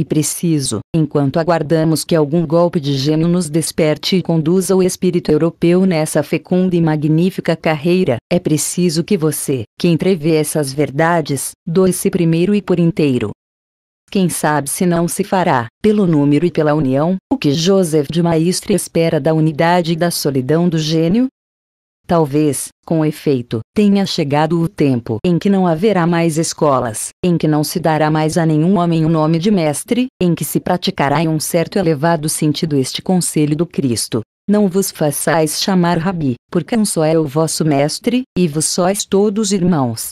e preciso, enquanto aguardamos que algum golpe de gênio nos desperte e conduza o espírito europeu nessa fecunda e magnífica carreira, é preciso que você, que entrevê essas verdades, doe-se primeiro e por inteiro. Quem sabe se não se fará, pelo número e pela união, o que Joseph de Maistre espera da unidade e da solidão do gênio, Talvez, com efeito, tenha chegado o tempo em que não haverá mais escolas, em que não se dará mais a nenhum homem o nome de mestre, em que se praticará em um certo elevado sentido este conselho do Cristo. Não vos façais chamar Rabi, porque um só é o vosso mestre, e vos sois todos irmãos.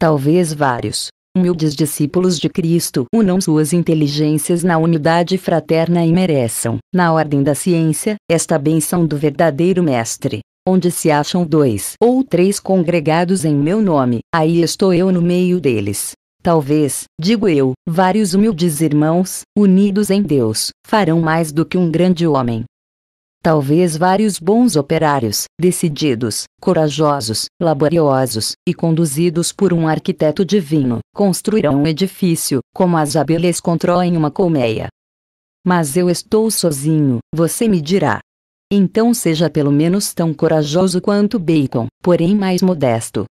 Talvez vários, humildes discípulos de Cristo unam suas inteligências na unidade fraterna e mereçam, na ordem da ciência, esta benção do verdadeiro Mestre onde se acham dois ou três congregados em meu nome, aí estou eu no meio deles. Talvez, digo eu, vários humildes irmãos, unidos em Deus, farão mais do que um grande homem. Talvez vários bons operários, decididos, corajosos, laboriosos e conduzidos por um arquiteto divino, construirão um edifício, como as abelhas controem uma colmeia. Mas eu estou sozinho, você me dirá, então seja pelo menos tão corajoso quanto Bacon, porém mais modesto.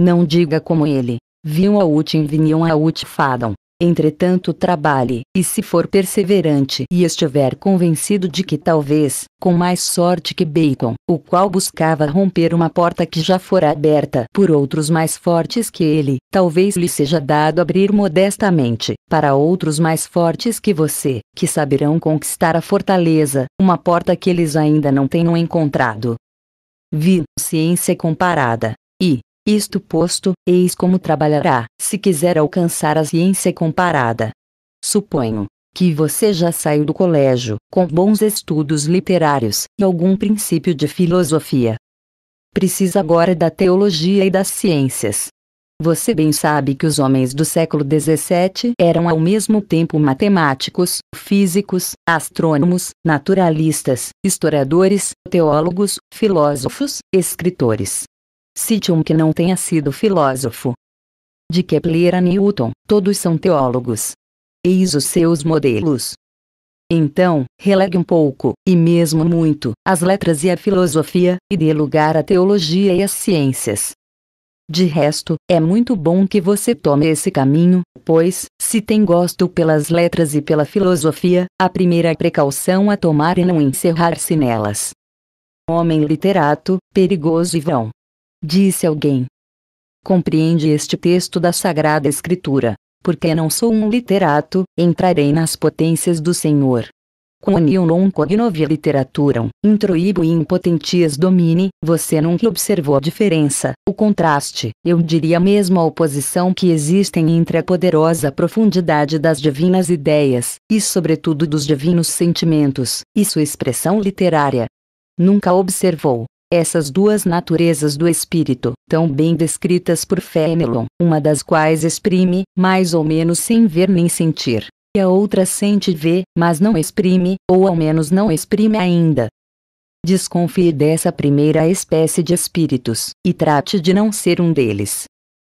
Não diga como ele, viu a ut in viniam a ut fadon. Entretanto, trabalhe, e se for perseverante e estiver convencido de que talvez, com mais sorte que Bacon, o qual buscava romper uma porta que já fora aberta por outros mais fortes que ele, talvez lhe seja dado abrir modestamente, para outros mais fortes que você, que saberão conquistar a fortaleza, uma porta que eles ainda não tenham encontrado. Vi Ciência Comparada. E, isto posto, eis como trabalhará, se quiser alcançar a ciência comparada. Suponho que você já saiu do colégio com bons estudos literários e algum princípio de filosofia. Precisa agora da teologia e das ciências. Você bem sabe que os homens do século XVII eram ao mesmo tempo matemáticos, físicos, astrônomos, naturalistas, historiadores, teólogos, filósofos, escritores, Cite um que não tenha sido filósofo. De Kepler a Newton, todos são teólogos. Eis os seus modelos. Então, relegue um pouco, e mesmo muito, as letras e a filosofia, e dê lugar à teologia e às ciências. De resto, é muito bom que você tome esse caminho, pois, se tem gosto pelas letras e pela filosofia, a primeira precaução a tomar é não encerrar-se nelas. Homem literato, perigoso e vão. Disse alguém. Compreende este texto da Sagrada Escritura, porque não sou um literato, entrarei nas potências do Senhor. Quonion non cognovi literaturam, introibo impotentias domine, você nunca observou a diferença, o contraste, eu diria mesmo a oposição que existem entre a poderosa profundidade das divinas ideias, e sobretudo dos divinos sentimentos, e sua expressão literária. Nunca observou, essas duas naturezas do espírito, tão bem descritas por Fénelon, uma das quais exprime, mais ou menos sem ver nem sentir, e a outra sente e vê, mas não exprime, ou ao menos não exprime ainda. Desconfie dessa primeira espécie de espíritos, e trate de não ser um deles.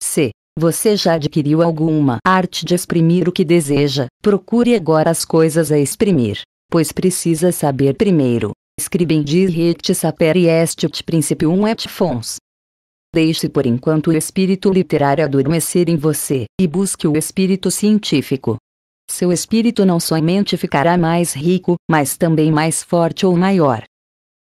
C. Você já adquiriu alguma arte de exprimir o que deseja, procure agora as coisas a exprimir, pois precisa saber primeiro scribendi saperi sapere ut principium et fons. Deixe por enquanto o espírito literário adormecer em você, e busque o espírito científico. Seu espírito não somente ficará mais rico, mas também mais forte ou maior.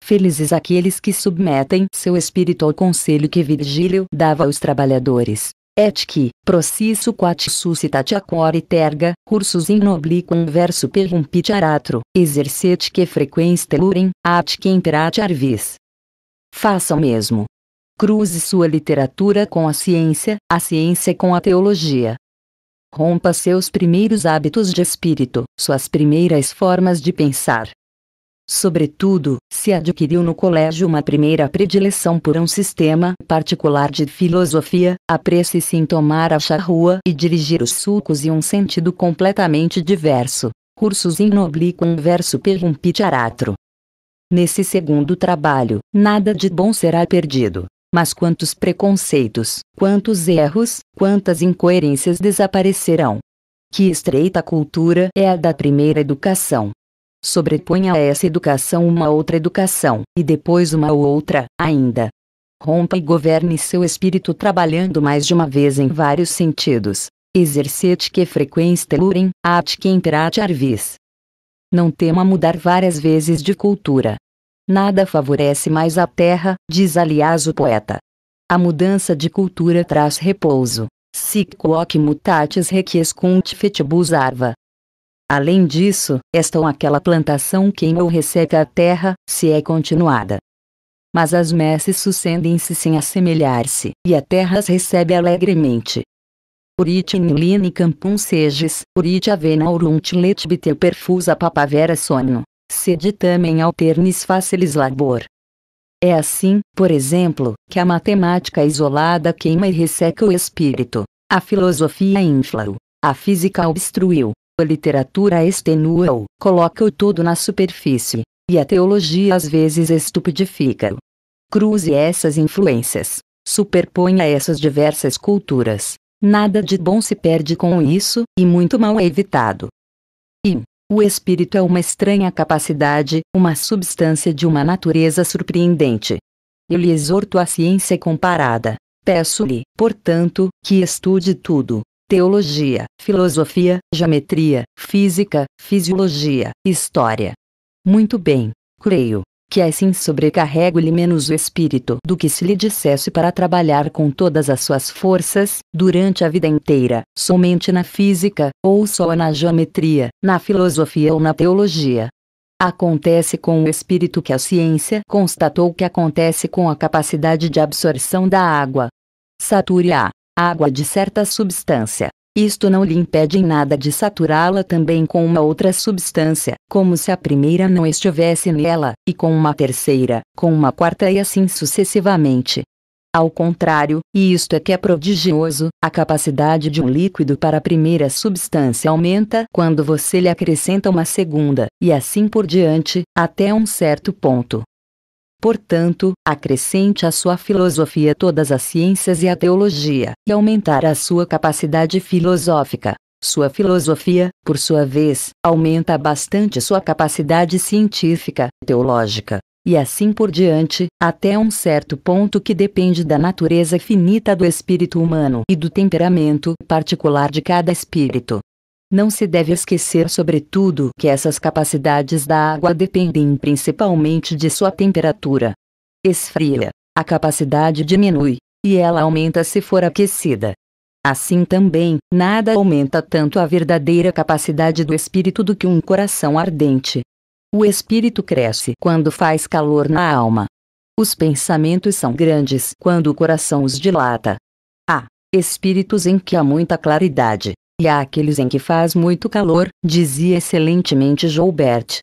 Felizes aqueles que submetem seu espírito ao conselho que Virgílio dava aos trabalhadores, Et qui, processo quat suscitat aquori terga, cursus in obliquum verso perumpit aratro, exercet que frequens telurem, at que imperat arvis. Faça o mesmo. Cruze sua literatura com a ciência, a ciência com a teologia. Rompa seus primeiros hábitos de espírito, suas primeiras formas de pensar. Sobretudo, se adquiriu no colégio uma primeira predileção por um sistema particular de filosofia, apresse-se em tomar a charrua e dirigir os sulcos em um sentido completamente diverso. Cursos in um verso per aratro. Nesse segundo trabalho, nada de bom será perdido. Mas quantos preconceitos, quantos erros, quantas incoerências desaparecerão. Que estreita cultura é a da primeira educação sobreponha a essa educação uma outra educação, e depois uma ou outra, ainda. Rompa e governe seu espírito trabalhando mais de uma vez em vários sentidos. Exercete que frequência telurem, at que imperate arvis. Não tema mudar várias vezes de cultura. Nada favorece mais a terra, diz aliás o poeta. A mudança de cultura traz repouso. Sic quoque mutatis requiescunt fetibus arva. Além disso, esta ou aquela plantação queima ou resseca a terra, se é continuada. Mas as messes sucedem-se sem assemelhar-se, e a terra as recebe alegremente. Urit inline campum seges, urit avena letbite perfusa papavera sono. seditamen alternis facilis labor. É assim, por exemplo, que a matemática isolada queima e resseca o espírito. A filosofia infla-o. A física obstruiu. A literatura é extenua-o, coloca-o todo na superfície, e a teologia às vezes estupidifica-o. Cruze essas influências, superponha essas diversas culturas. Nada de bom se perde com isso, e muito mal é evitado. E o espírito é uma estranha capacidade, uma substância de uma natureza surpreendente. Eu lhe exorto a ciência comparada. Peço-lhe, portanto, que estude tudo, teologia, filosofia, geometria, física, fisiologia, história. Muito bem, creio que assim sobrecarrego-lhe menos o espírito do que se lhe dissesse para trabalhar com todas as suas forças, durante a vida inteira, somente na física, ou só na geometria, na filosofia ou na teologia. Acontece com o espírito que a ciência constatou que acontece com a capacidade de absorção da água. Sature-a água de certa substância. Isto não lhe impede em nada de saturá-la também com uma outra substância, como se a primeira não estivesse nela, e com uma terceira, com uma quarta e assim sucessivamente. Ao contrário, e isto é que é prodigioso, a capacidade de um líquido para a primeira substância aumenta quando você lhe acrescenta uma segunda, e assim por diante, até um certo ponto. Portanto, acrescente à sua filosofia todas as ciências e a teologia, e aumentar a sua capacidade filosófica. Sua filosofia, por sua vez, aumenta bastante sua capacidade científica, teológica, e assim por diante, até um certo ponto que depende da natureza finita do espírito humano e do temperamento particular de cada espírito. Não se deve esquecer, sobretudo, que essas capacidades da água dependem principalmente de sua temperatura. Esfria, a capacidade diminui, e ela aumenta se for aquecida. Assim também, nada aumenta tanto a verdadeira capacidade do espírito do que um coração ardente. O espírito cresce quando faz calor na alma. Os pensamentos são grandes quando o coração os dilata. Há espíritos em que há muita claridade, e há aqueles em que faz muito calor, dizia excelentemente Joubert.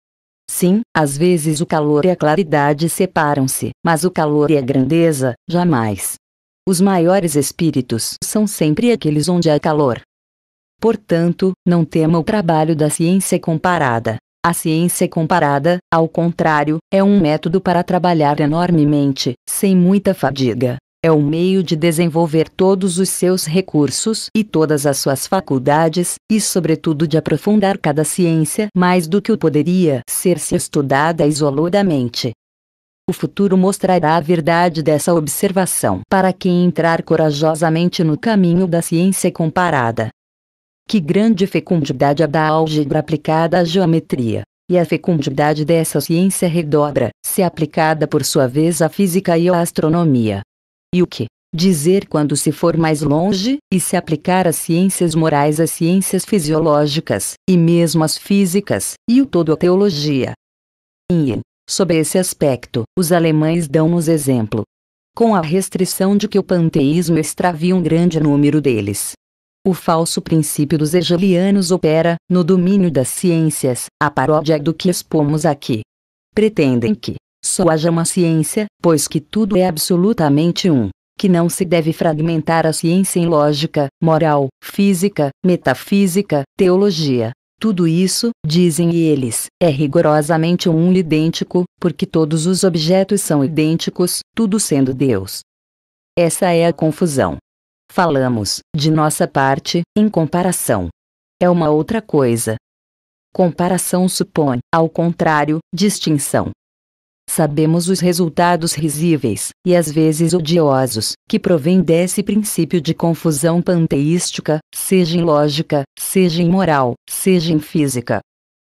Sim, às vezes o calor e a claridade separam-se, mas o calor e a grandeza, jamais. Os maiores espíritos são sempre aqueles onde há calor. Portanto, não tema o trabalho da ciência comparada. A ciência comparada, ao contrário, é um método para trabalhar enormemente, sem muita fadiga, é um meio de desenvolver todos os seus recursos e todas as suas faculdades, e sobretudo de aprofundar cada ciência mais do que o poderia ser se estudada isoladamente. O futuro mostrará a verdade dessa observação para quem entrar corajosamente no caminho da ciência comparada. Que grande fecundidade a da álgebra aplicada à geometria! e a fecundidade dessa ciência redobra, se aplicada por sua vez à física e à astronomia. E o que dizer quando se for mais longe e se aplicar as ciências morais às ciências fisiológicas e mesmo às físicas, e o todo à teologia? E, sobre esse aspecto, os alemães dão-nos exemplo. Com a restrição de que o panteísmo extravia um grande número deles. O falso princípio dos hegelianos opera, no domínio das ciências, a paródia do que expomos aqui. Pretendem que, só haja uma ciência, pois que tudo é absolutamente um que não se deve fragmentar a ciência em lógica, moral, física, metafísica, teologia. Tudo isso, dizem eles, é rigorosamente um idêntico, porque todos os objetos são idênticos, tudo sendo Deus. Essa é a confusão. Falamos, de nossa parte, em comparação. É uma outra coisa. Comparação supõe, ao contrário, distinção. Sabemos os resultados risíveis, e às vezes odiosos, que provém desse princípio de confusão panteística, seja em lógica, seja em moral, seja em física.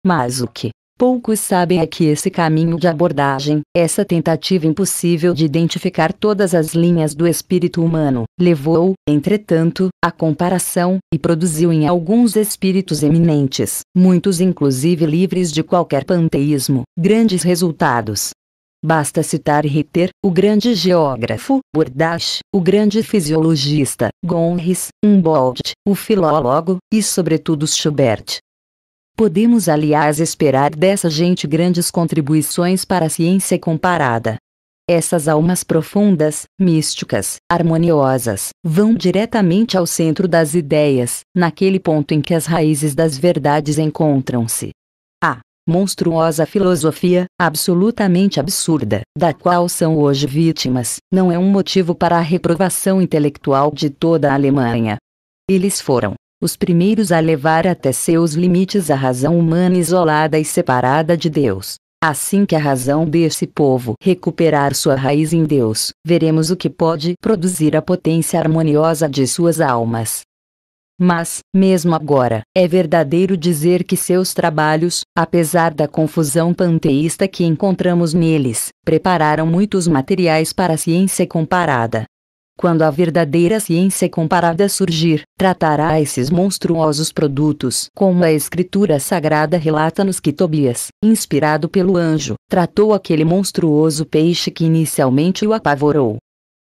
Mas o que poucos sabem é que esse caminho de abordagem, essa tentativa impossível de identificar todas as linhas do espírito humano, levou, entretanto, à comparação, e produziu em alguns espíritos eminentes, muitos inclusive livres de qualquer panteísmo, grandes resultados. Basta citar Ritter, o grande geógrafo, Burdash, o grande fisiologista, Gonris, Humboldt, o filólogo, e sobretudo Schubert. Podemos aliás esperar dessa gente grandes contribuições para a ciência comparada. Essas almas profundas, místicas, harmoniosas, vão diretamente ao centro das ideias, naquele ponto em que as raízes das verdades encontram-se. A monstruosa filosofia, absolutamente absurda, da qual são hoje vítimas, não é um motivo para a reprovação intelectual de toda a Alemanha. Eles foram os primeiros a levar até seus limites a razão humana isolada e separada de Deus. Assim que a razão desse povo recuperar sua raiz em Deus, veremos o que pode produzir a potência harmoniosa de suas almas. Mas, mesmo agora, é verdadeiro dizer que seus trabalhos, apesar da confusão panteísta que encontramos neles, prepararam muitos materiais para a ciência comparada. Quando a verdadeira ciência comparada surgir, tratará esses monstruosos produtos como a Escritura Sagrada relata-nos que Tobias, inspirado pelo anjo, tratou aquele monstruoso peixe que inicialmente o apavorou.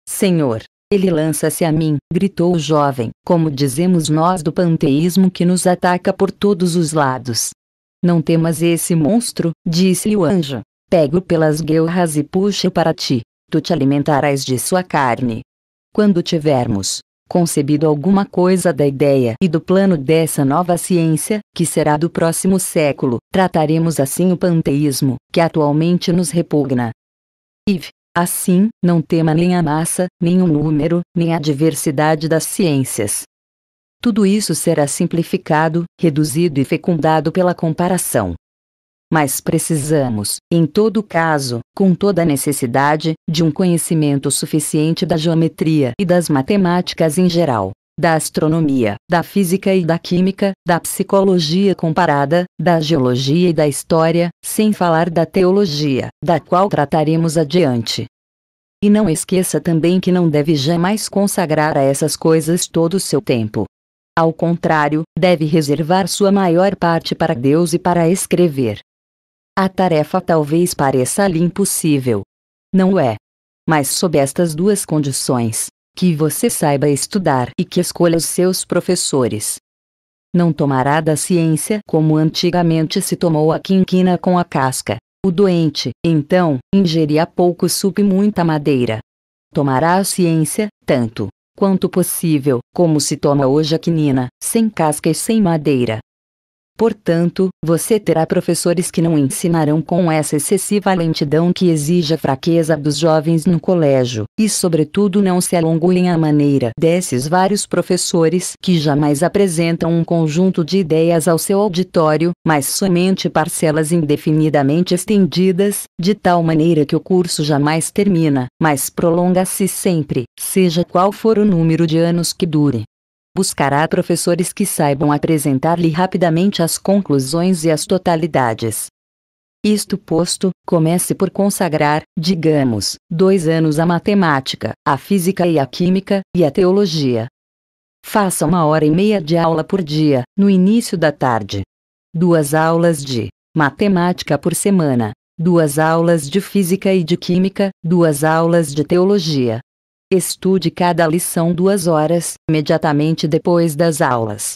Senhor, ele lança-se a mim, gritou o jovem, como dizemos nós do panteísmo que nos ataca por todos os lados. Não temas esse monstro, disse o anjo. Pego pelas guelras e puxo para ti. Tu te alimentarás de sua carne. Quando tivermos concebido alguma coisa da ideia e do plano dessa nova ciência, que será do próximo século, trataremos assim o panteísmo, que atualmente nos repugna. Iv. Assim, não tema nem a massa, nem o número, nem a diversidade das ciências. Tudo isso será simplificado, reduzido e fecundado pela comparação. Mas precisamos, em todo caso, com toda a necessidade, de um conhecimento suficiente da geometria e das matemáticas em geral da astronomia, da física e da química, da psicologia comparada, da geologia e da história, sem falar da teologia, da qual trataremos adiante. E não esqueça também que não deve jamais consagrar a essas coisas todo o seu tempo. Ao contrário, deve reservar sua maior parte para Deus e para escrever. A tarefa talvez pareça lhe impossível. Não é. Mas sob estas duas condições, que você saiba estudar e que escolha os seus professores. Não tomará da ciência como antigamente se tomou a quinquina com a casca. O doente, então, ingeria pouco suco e muita madeira. Tomará a ciência, tanto quanto possível, como se toma hoje a quinina, sem casca e sem madeira. Portanto, você terá professores que não ensinarão com essa excessiva lentidão que exige a fraqueza dos jovens no colégio, e sobretudo não se alonguem à maneira desses vários professores que jamais apresentam um conjunto de ideias ao seu auditório, mas somente parcelas indefinidamente estendidas, de tal maneira que o curso jamais termina, mas prolonga-se sempre, seja qual for o número de anos que dure buscará professores que saibam apresentar-lhe rapidamente as conclusões e as totalidades. Isto posto, comece por consagrar, digamos, dois anos à matemática, à física e à química, e à teologia. Faça uma hora e meia de aula por dia, no início da tarde. Duas aulas de matemática por semana, duas aulas de física e de química, duas aulas de teologia, Estude cada lição duas horas, imediatamente depois das aulas.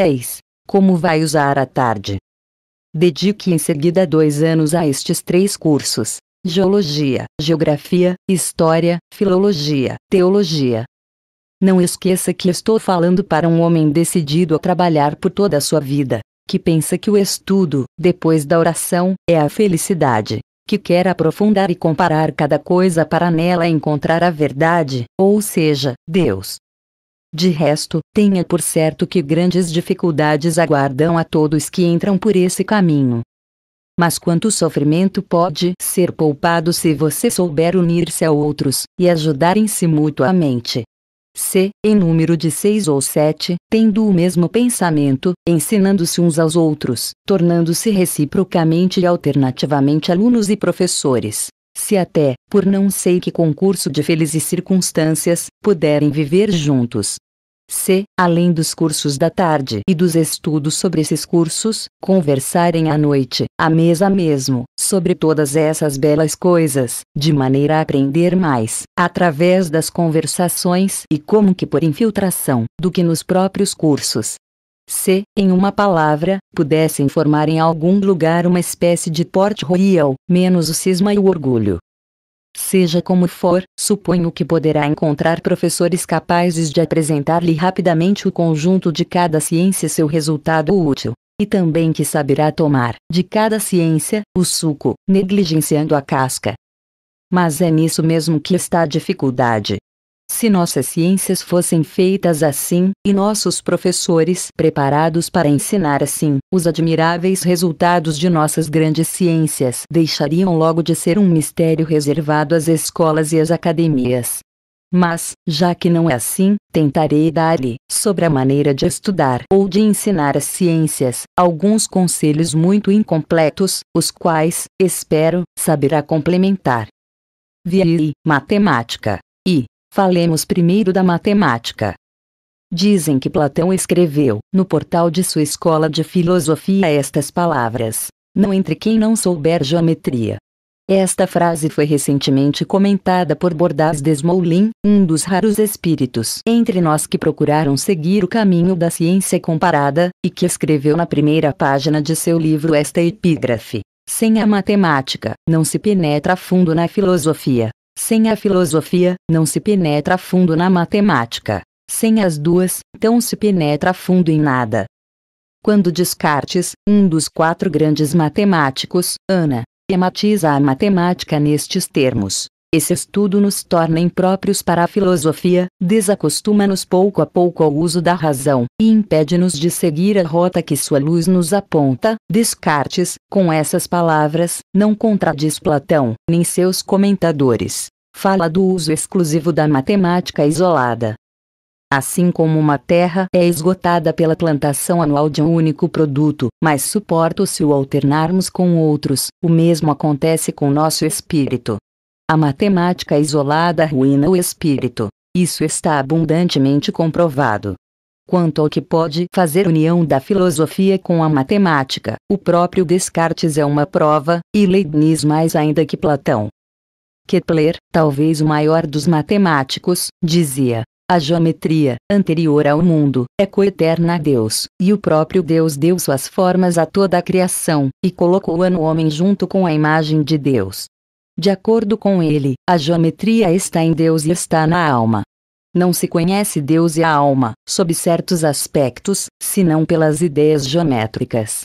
Eis como vai usar a tarde. Dedique em seguida dois anos a estes três cursos: Geologia, Geografia, História, Filologia, Teologia. Não esqueça que estou falando para um homem decidido a trabalhar por toda a sua vida, que pensa que o estudo, depois da oração, é a felicidade que quer aprofundar e comparar cada coisa para nela encontrar a verdade, ou seja, Deus. De resto, tenha por certo que grandes dificuldades aguardam a todos que entram por esse caminho. Mas quanto sofrimento pode ser poupado se você souber unir-se a outros e ajudarem-se mutuamente c. em número de seis ou sete, tendo o mesmo pensamento, ensinando-se uns aos outros, tornando-se reciprocamente e alternativamente alunos e professores. Se até, por não sei que concurso de felizes circunstâncias, puderem viver juntos, c. Além dos cursos da tarde e dos estudos sobre esses cursos, conversarem à noite, à mesa mesmo, sobre todas essas belas coisas, de maneira a aprender mais, através das conversações e como que por infiltração, do que nos próprios cursos. Se, em uma palavra, pudessem formar em algum lugar uma espécie de porte royal, menos o cisma e o orgulho, Seja como for, suponho que poderá encontrar professores capazes de apresentar-lhe rapidamente o conjunto de cada ciência seu resultado útil, e também que saberá tomar de cada ciência o suco, negligenciando a casca. Mas é nisso mesmo que está a dificuldade, se nossas ciências fossem feitas assim, e nossos professores preparados para ensinar assim, os admiráveis resultados de nossas grandes ciências deixariam logo de ser um mistério reservado às escolas e às academias. Mas, já que não é assim, tentarei dar-lhe, sobre a maneira de estudar ou de ensinar as ciências, alguns conselhos muito incompletos, os quais, espero, saberá complementar. VI. Matemática. I. Falemos primeiro da matemática. Dizem que Platão escreveu, no portal de sua escola de filosofia, estas palavras: Não entre quem não souber geometria. Esta frase foi recentemente comentada por Bordas Desmoulins, um dos raros espíritos entre nós que procuraram seguir o caminho da ciência comparada, e que escreveu na primeira página de seu livro esta epígrafe: Sem a matemática, não se penetra a fundo na filosofia, sem a filosofia, não se penetra fundo na matemática. Sem as duas, então se penetra fundo em nada. Quando Descartes, um dos quatro grandes matemáticos, Ana, tematiza a matemática nestes termos. Esse estudo nos torna impróprios para a filosofia, desacostuma-nos pouco a pouco ao uso da razão, e impede-nos de seguir a rota que sua luz nos aponta. Descartes, com essas palavras, não contradiz Platão, nem seus comentadores fala do uso exclusivo da matemática isolada. Assim como uma terra é esgotada pela plantação anual de um único produto, mas suporta se o alternarmos com outros, o mesmo acontece com nosso espírito. A matemática isolada ruina o espírito. Isso está abundantemente comprovado. Quanto ao que pode fazer união da filosofia com a matemática, o próprio Descartes é uma prova, e Leibniz mais ainda que Platão. Kepler, talvez o maior dos matemáticos, dizia: a geometria, anterior ao mundo, é coeterna a Deus, e o próprio Deus deu suas formas a toda a criação, e colocou-a no homem junto com a imagem de Deus. De acordo com ele, a geometria está em Deus e está na alma. Não se conhece Deus e a alma, sob certos aspectos, senão pelas ideias geométricas.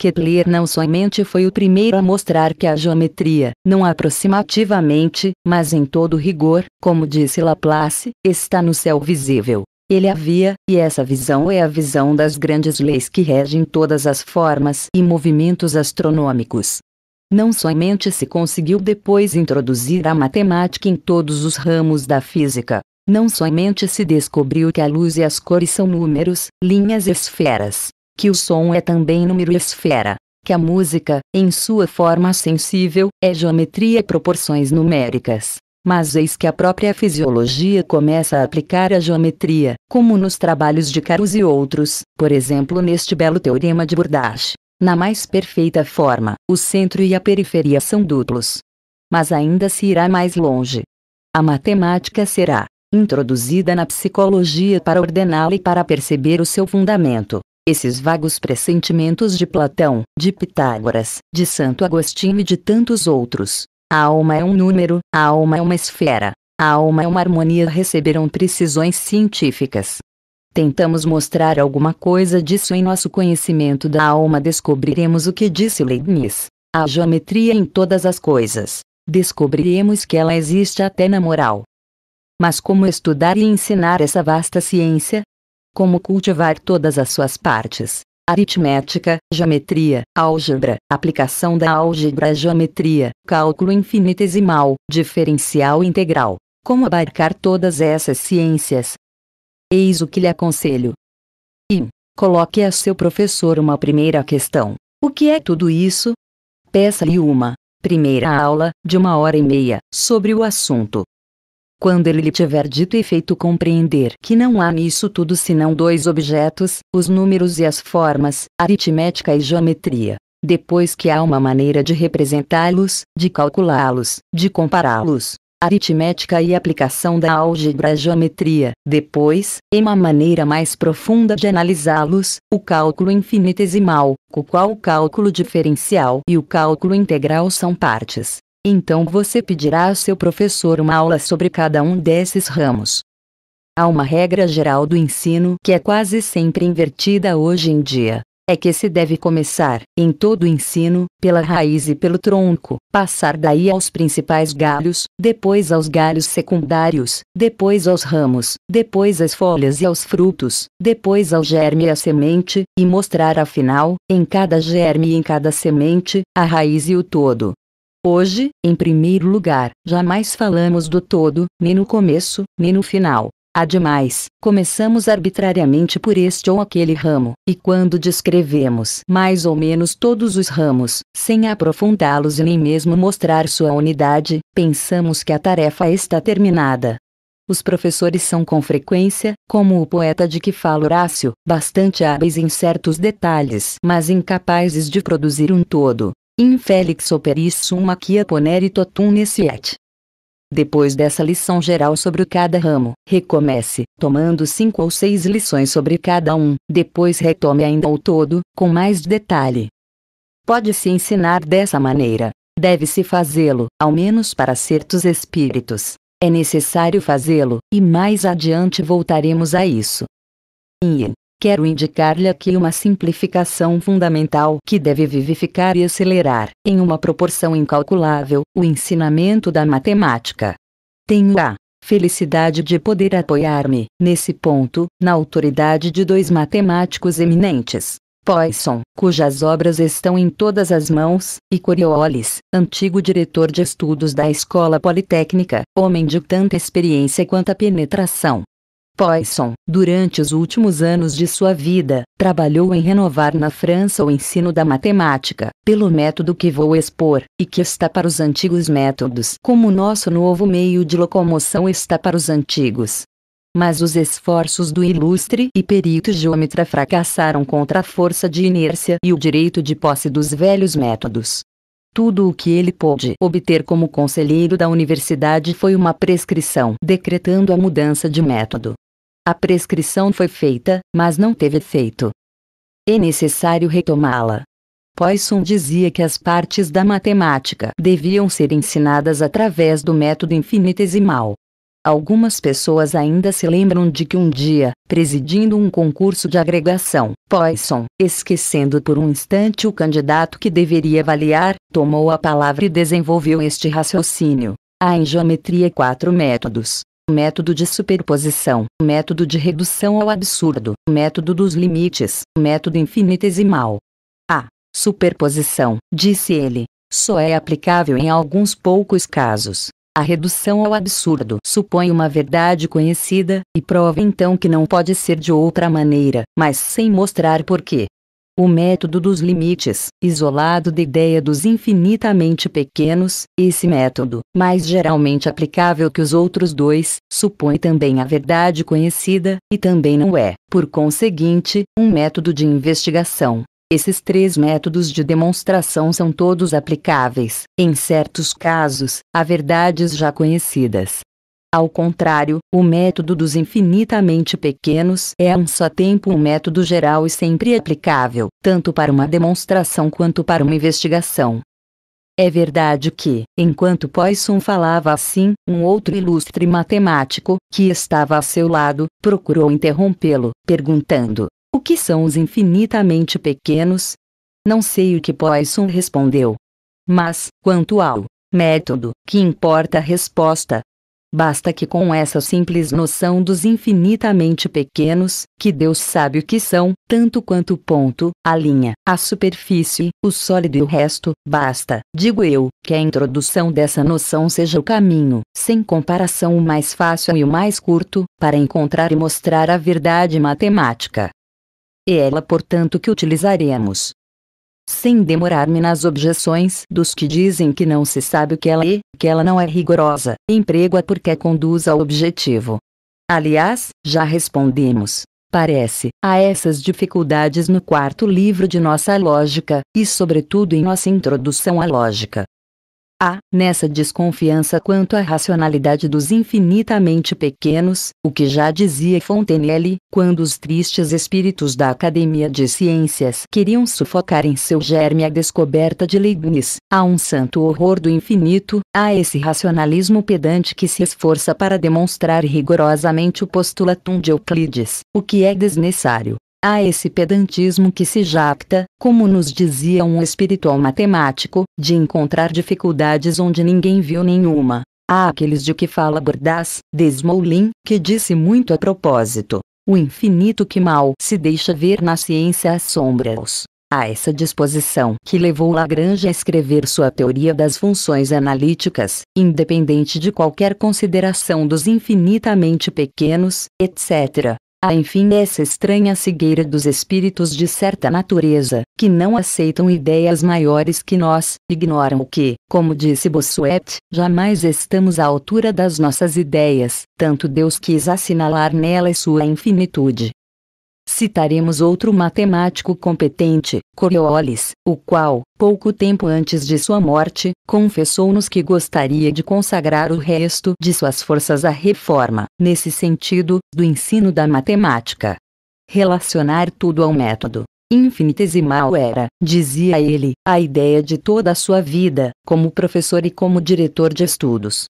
Kepler não somente foi o primeiro a mostrar que a geometria, não aproximativamente, mas em todo rigor, como disse Laplace, está no céu visível. Ele havia, e essa visão é a visão das grandes leis que regem todas as formas e movimentos astronômicos. Não somente se conseguiu depois introduzir a matemática em todos os ramos da física, não somente se descobriu que a luz e as cores são números, linhas e esferas, que o som é também número e esfera, que a música, em sua forma sensível, é geometria e proporções numéricas. Mas eis que a própria fisiologia começa a aplicar a geometria, como nos trabalhos de Carus e outros, por exemplo neste belo teorema de Bourdache. Na mais perfeita forma, o centro e a periferia são duplos. Mas ainda se irá mais longe. A matemática será introduzida na psicologia para ordená-la e para perceber o seu fundamento. Esses vagos pressentimentos de Platão, de Pitágoras, de Santo Agostinho e de tantos outros. A alma é um número, a alma é uma esfera, a alma é uma harmonia receberam precisões científicas. Tentamos mostrar alguma coisa disso em nosso conhecimento da alma, descobriremos o que disse Leibniz. A geometria em todas as coisas. Descobriremos que ela existe até na moral. Mas como estudar e ensinar essa vasta ciência? como cultivar todas as suas partes. Aritmética, geometria, álgebra, aplicação da álgebra à geometria, cálculo infinitesimal, diferencial integral. Como abarcar todas essas ciências? Eis o que lhe aconselho. e Coloque a seu professor uma primeira questão. O que é tudo isso? Peça-lhe uma primeira aula, de uma hora e meia, sobre o assunto. Quando ele lhe tiver dito e feito compreender que não há nisso tudo senão dois objetos, os números e as formas, aritmética e geometria. Depois que há uma maneira de representá-los, de calculá-los, de compará-los, aritmética e aplicação da álgebra à geometria. Depois, em uma maneira mais profunda de analisá-los, o cálculo infinitesimal, com o qual o cálculo diferencial e o cálculo integral são partes. Então você pedirá a seu professor uma aula sobre cada um desses ramos. Há uma regra geral do ensino que é quase sempre invertida hoje em dia. É que se deve começar, em todo o ensino, pela raiz e pelo tronco, passar daí aos principais galhos, depois aos galhos secundários, depois aos ramos, depois às folhas e aos frutos, depois ao germe e à semente, e mostrar afinal, em cada germe e em cada semente, a raiz e o todo. Hoje, em primeiro lugar, jamais falamos do todo, nem no começo, nem no final. Ademais, começamos arbitrariamente por este ou aquele ramo, e quando descrevemos mais ou menos todos os ramos, sem aprofundá-los e nem mesmo mostrar sua unidade, pensamos que a tarefa está terminada. Os professores são com frequência, como o poeta de que fala Horácio, bastante hábeis em certos detalhes, mas incapazes de produzir um todo. Infelix operis summa quia ponere totum et. Depois dessa lição geral sobre cada ramo, recomece, tomando cinco ou seis lições sobre cada um, depois retome ainda o todo, com mais detalhe. Pode-se ensinar dessa maneira. Deve-se fazê-lo, ao menos para certos espíritos. É necessário fazê-lo, e mais adiante voltaremos a isso. Yin quero indicar-lhe aqui uma simplificação fundamental que deve vivificar e acelerar, em uma proporção incalculável, o ensinamento da matemática. Tenho a felicidade de poder apoiar-me, nesse ponto, na autoridade de dois matemáticos eminentes. Poisson, cujas obras estão em todas as mãos, e Coriolis, antigo diretor de estudos da Escola Politécnica, homem de tanta experiência quanto penetração, Poisson, durante os últimos anos de sua vida, trabalhou em renovar na França o ensino da matemática, pelo método que vou expor, e que está para os antigos métodos, como o nosso novo meio de locomoção está para os antigos. Mas os esforços do ilustre e perito geômetra fracassaram contra a força de inércia e o direito de posse dos velhos métodos. Tudo o que ele pôde obter como conselheiro da universidade foi uma prescrição decretando a mudança de método. A prescrição foi feita, mas não teve efeito. É necessário retomá-la. Poisson dizia que as partes da matemática deviam ser ensinadas através do método infinitesimal. Algumas pessoas ainda se lembram de que um dia, presidindo um concurso de agregação, Poisson, esquecendo por um instante o candidato que deveria avaliar, tomou a palavra e desenvolveu este raciocínio. Há em geometria quatro métodos: método de superposição, método de redução ao absurdo, método dos limites, método infinitesimal. A superposição, disse ele, só é aplicável em alguns poucos casos. A redução ao absurdo supõe uma verdade conhecida e prova então que não pode ser de outra maneira, mas sem mostrar porquê. O método dos limites, isolado da ideia dos infinitamente pequenos, esse método, mais geralmente aplicável que os outros dois, supõe também a verdade conhecida, e também não é, por conseguinte, um método de investigação. Esses três métodos de demonstração são todos aplicáveis, em certos casos, a verdades já conhecidas, ao contrário, o método dos infinitamente pequenos é a um só tempo um método geral e sempre aplicável, tanto para uma demonstração quanto para uma investigação. É verdade que, enquanto Poisson falava assim, um outro ilustre matemático, que estava a seu lado, procurou interrompê-lo, perguntando: O que são os infinitamente pequenos? Não sei o que Poisson respondeu. Mas, quanto ao método, que importa a resposta, Basta que com essa simples noção dos infinitamente pequenos, que Deus sabe o que são, tanto quanto o ponto, a linha, a superfície, o sólido e o resto, basta, digo eu, que a introdução dessa noção seja o caminho, sem comparação o mais fácil e o mais curto, para encontrar e mostrar a verdade matemática. É ela, portanto, que utilizaremos sem demorar-me nas objeções dos que dizem que não se sabe o que ela é, que ela não é rigorosa, emprego-a é porque conduz ao objetivo. Aliás, já respondemos, parece, a essas dificuldades no quarto livro de nossa lógica, e sobretudo em nossa introdução à lógica. Há, nessa desconfiança quanto à racionalidade dos infinitamente pequenos, o que já dizia Fontenelle, quando os tristes espíritos da Academia de Ciências queriam sufocar em seu germe a descoberta de Leibniz, há um santo horror do infinito, há esse racionalismo pedante que se esforça para demonstrar rigorosamente o postulatum de Euclides, o que é desnecessário, Há esse pedantismo que se jacta, como nos dizia um espiritual matemático, de encontrar dificuldades onde ninguém viu nenhuma. Há aqueles de que fala Bordas, Desmoulin, que disse muito a propósito. O infinito que mal se deixa ver na ciência assombra-os. Há essa disposição que levou Lagrange a escrever sua teoria das funções analíticas, independente de qualquer consideração dos infinitamente pequenos, etc. Há enfim essa estranha cegueira dos espíritos de certa natureza, que não aceitam ideias maiores que nós, ignoram o que, como disse Bossuet, jamais estamos à altura das nossas ideias, tanto Deus quis assinalar nelas sua infinitude, Citaremos outro matemático competente, Coriolis, o qual, pouco tempo antes de sua morte, confessou-nos que gostaria de consagrar o resto de suas forças à reforma, nesse sentido, do ensino da matemática. Relacionar tudo ao método, infinitesimal era, dizia ele, a ideia de toda a sua vida, como professor e como diretor de estudos.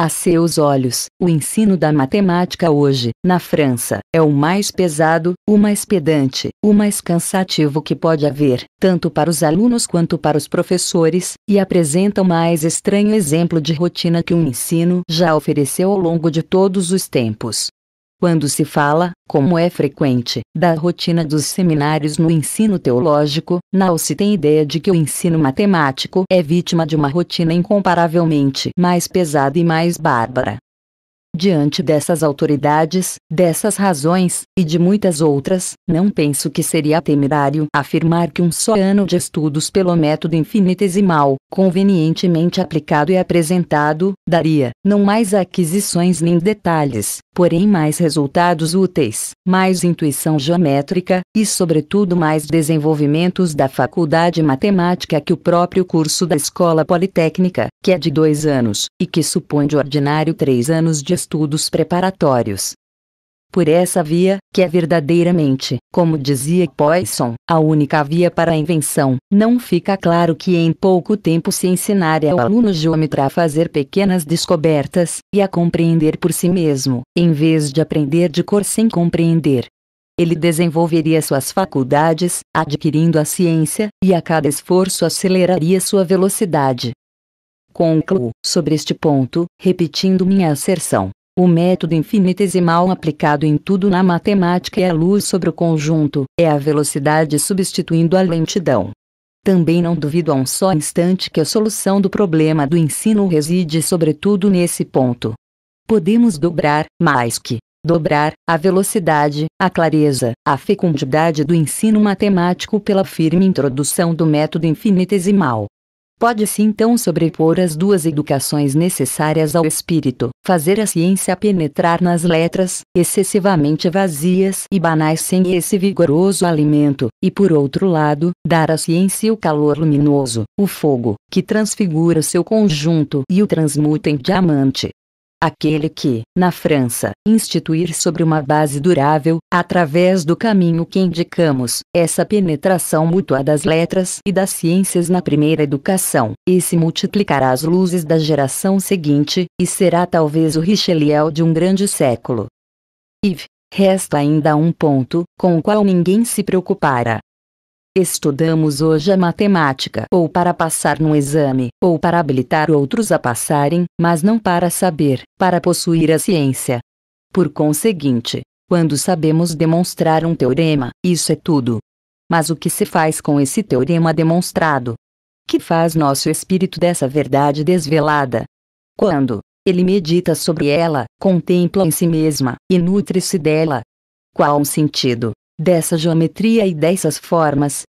A seus olhos, o ensino da matemática hoje, na França, é o mais pesado, o mais pedante, o mais cansativo que pode haver, tanto para os alunos quanto para os professores, e apresenta o mais estranho exemplo de rotina que um ensino já ofereceu ao longo de todos os tempos. Quando se fala, como é frequente, da rotina dos seminários no ensino teológico, não se tem ideia de que o ensino matemático é vítima de uma rotina incomparavelmente mais pesada e mais bárbara. Diante dessas autoridades, dessas razões, e de muitas outras, não penso que seria temerário afirmar que um só ano de estudos pelo método infinitesimal, convenientemente aplicado e apresentado, daria, não mais aquisições nem detalhes, porém mais resultados úteis, mais intuição geométrica, e sobretudo mais desenvolvimentos da faculdade matemática que o próprio curso da Escola Politécnica, que é de dois anos, e que supõe de ordinário três anos de estudos estudos preparatórios. Por essa via, que é verdadeiramente, como dizia Poisson, a única via para a invenção, não fica claro que em pouco tempo se ensinaria ao aluno geômetra a fazer pequenas descobertas, e a compreender por si mesmo, em vez de aprender de cor sem compreender. Ele desenvolveria suas faculdades, adquirindo a ciência, e a cada esforço aceleraria sua velocidade. Concluo, sobre este ponto, repetindo minha asserção o método infinitesimal aplicado em tudo na matemática é a luz sobre o conjunto, é a velocidade substituindo a lentidão. Também não duvido a um só instante que a solução do problema do ensino reside sobretudo nesse ponto. Podemos dobrar, mais que dobrar, a velocidade, a clareza, a fecundidade do ensino matemático pela firme introdução do método infinitesimal. Pode-se então sobrepor as duas educações necessárias ao espírito, fazer a ciência penetrar nas letras, excessivamente vazias e banais sem esse vigoroso alimento, e por outro lado, dar à ciência o calor luminoso, o fogo, que transfigura seu conjunto e o transmuta em diamante aquele que, na França, instituir sobre uma base durável, através do caminho que indicamos, essa penetração mútua das letras e das ciências na primeira educação, e se multiplicará as luzes da geração seguinte, e será talvez o Richelieu de um grande século. Iv. Resta ainda um ponto, com o qual ninguém se preocupara, Estudamos hoje a matemática ou para passar num exame, ou para habilitar outros a passarem, mas não para saber, para possuir a ciência. Por conseguinte, quando sabemos demonstrar um teorema, isso é tudo. Mas o que se faz com esse teorema demonstrado? Que faz nosso espírito dessa verdade desvelada? Quando ele medita sobre ela, contempla em si mesma e nutre-se dela. Qual o sentido? dessa geometria e dessas formas.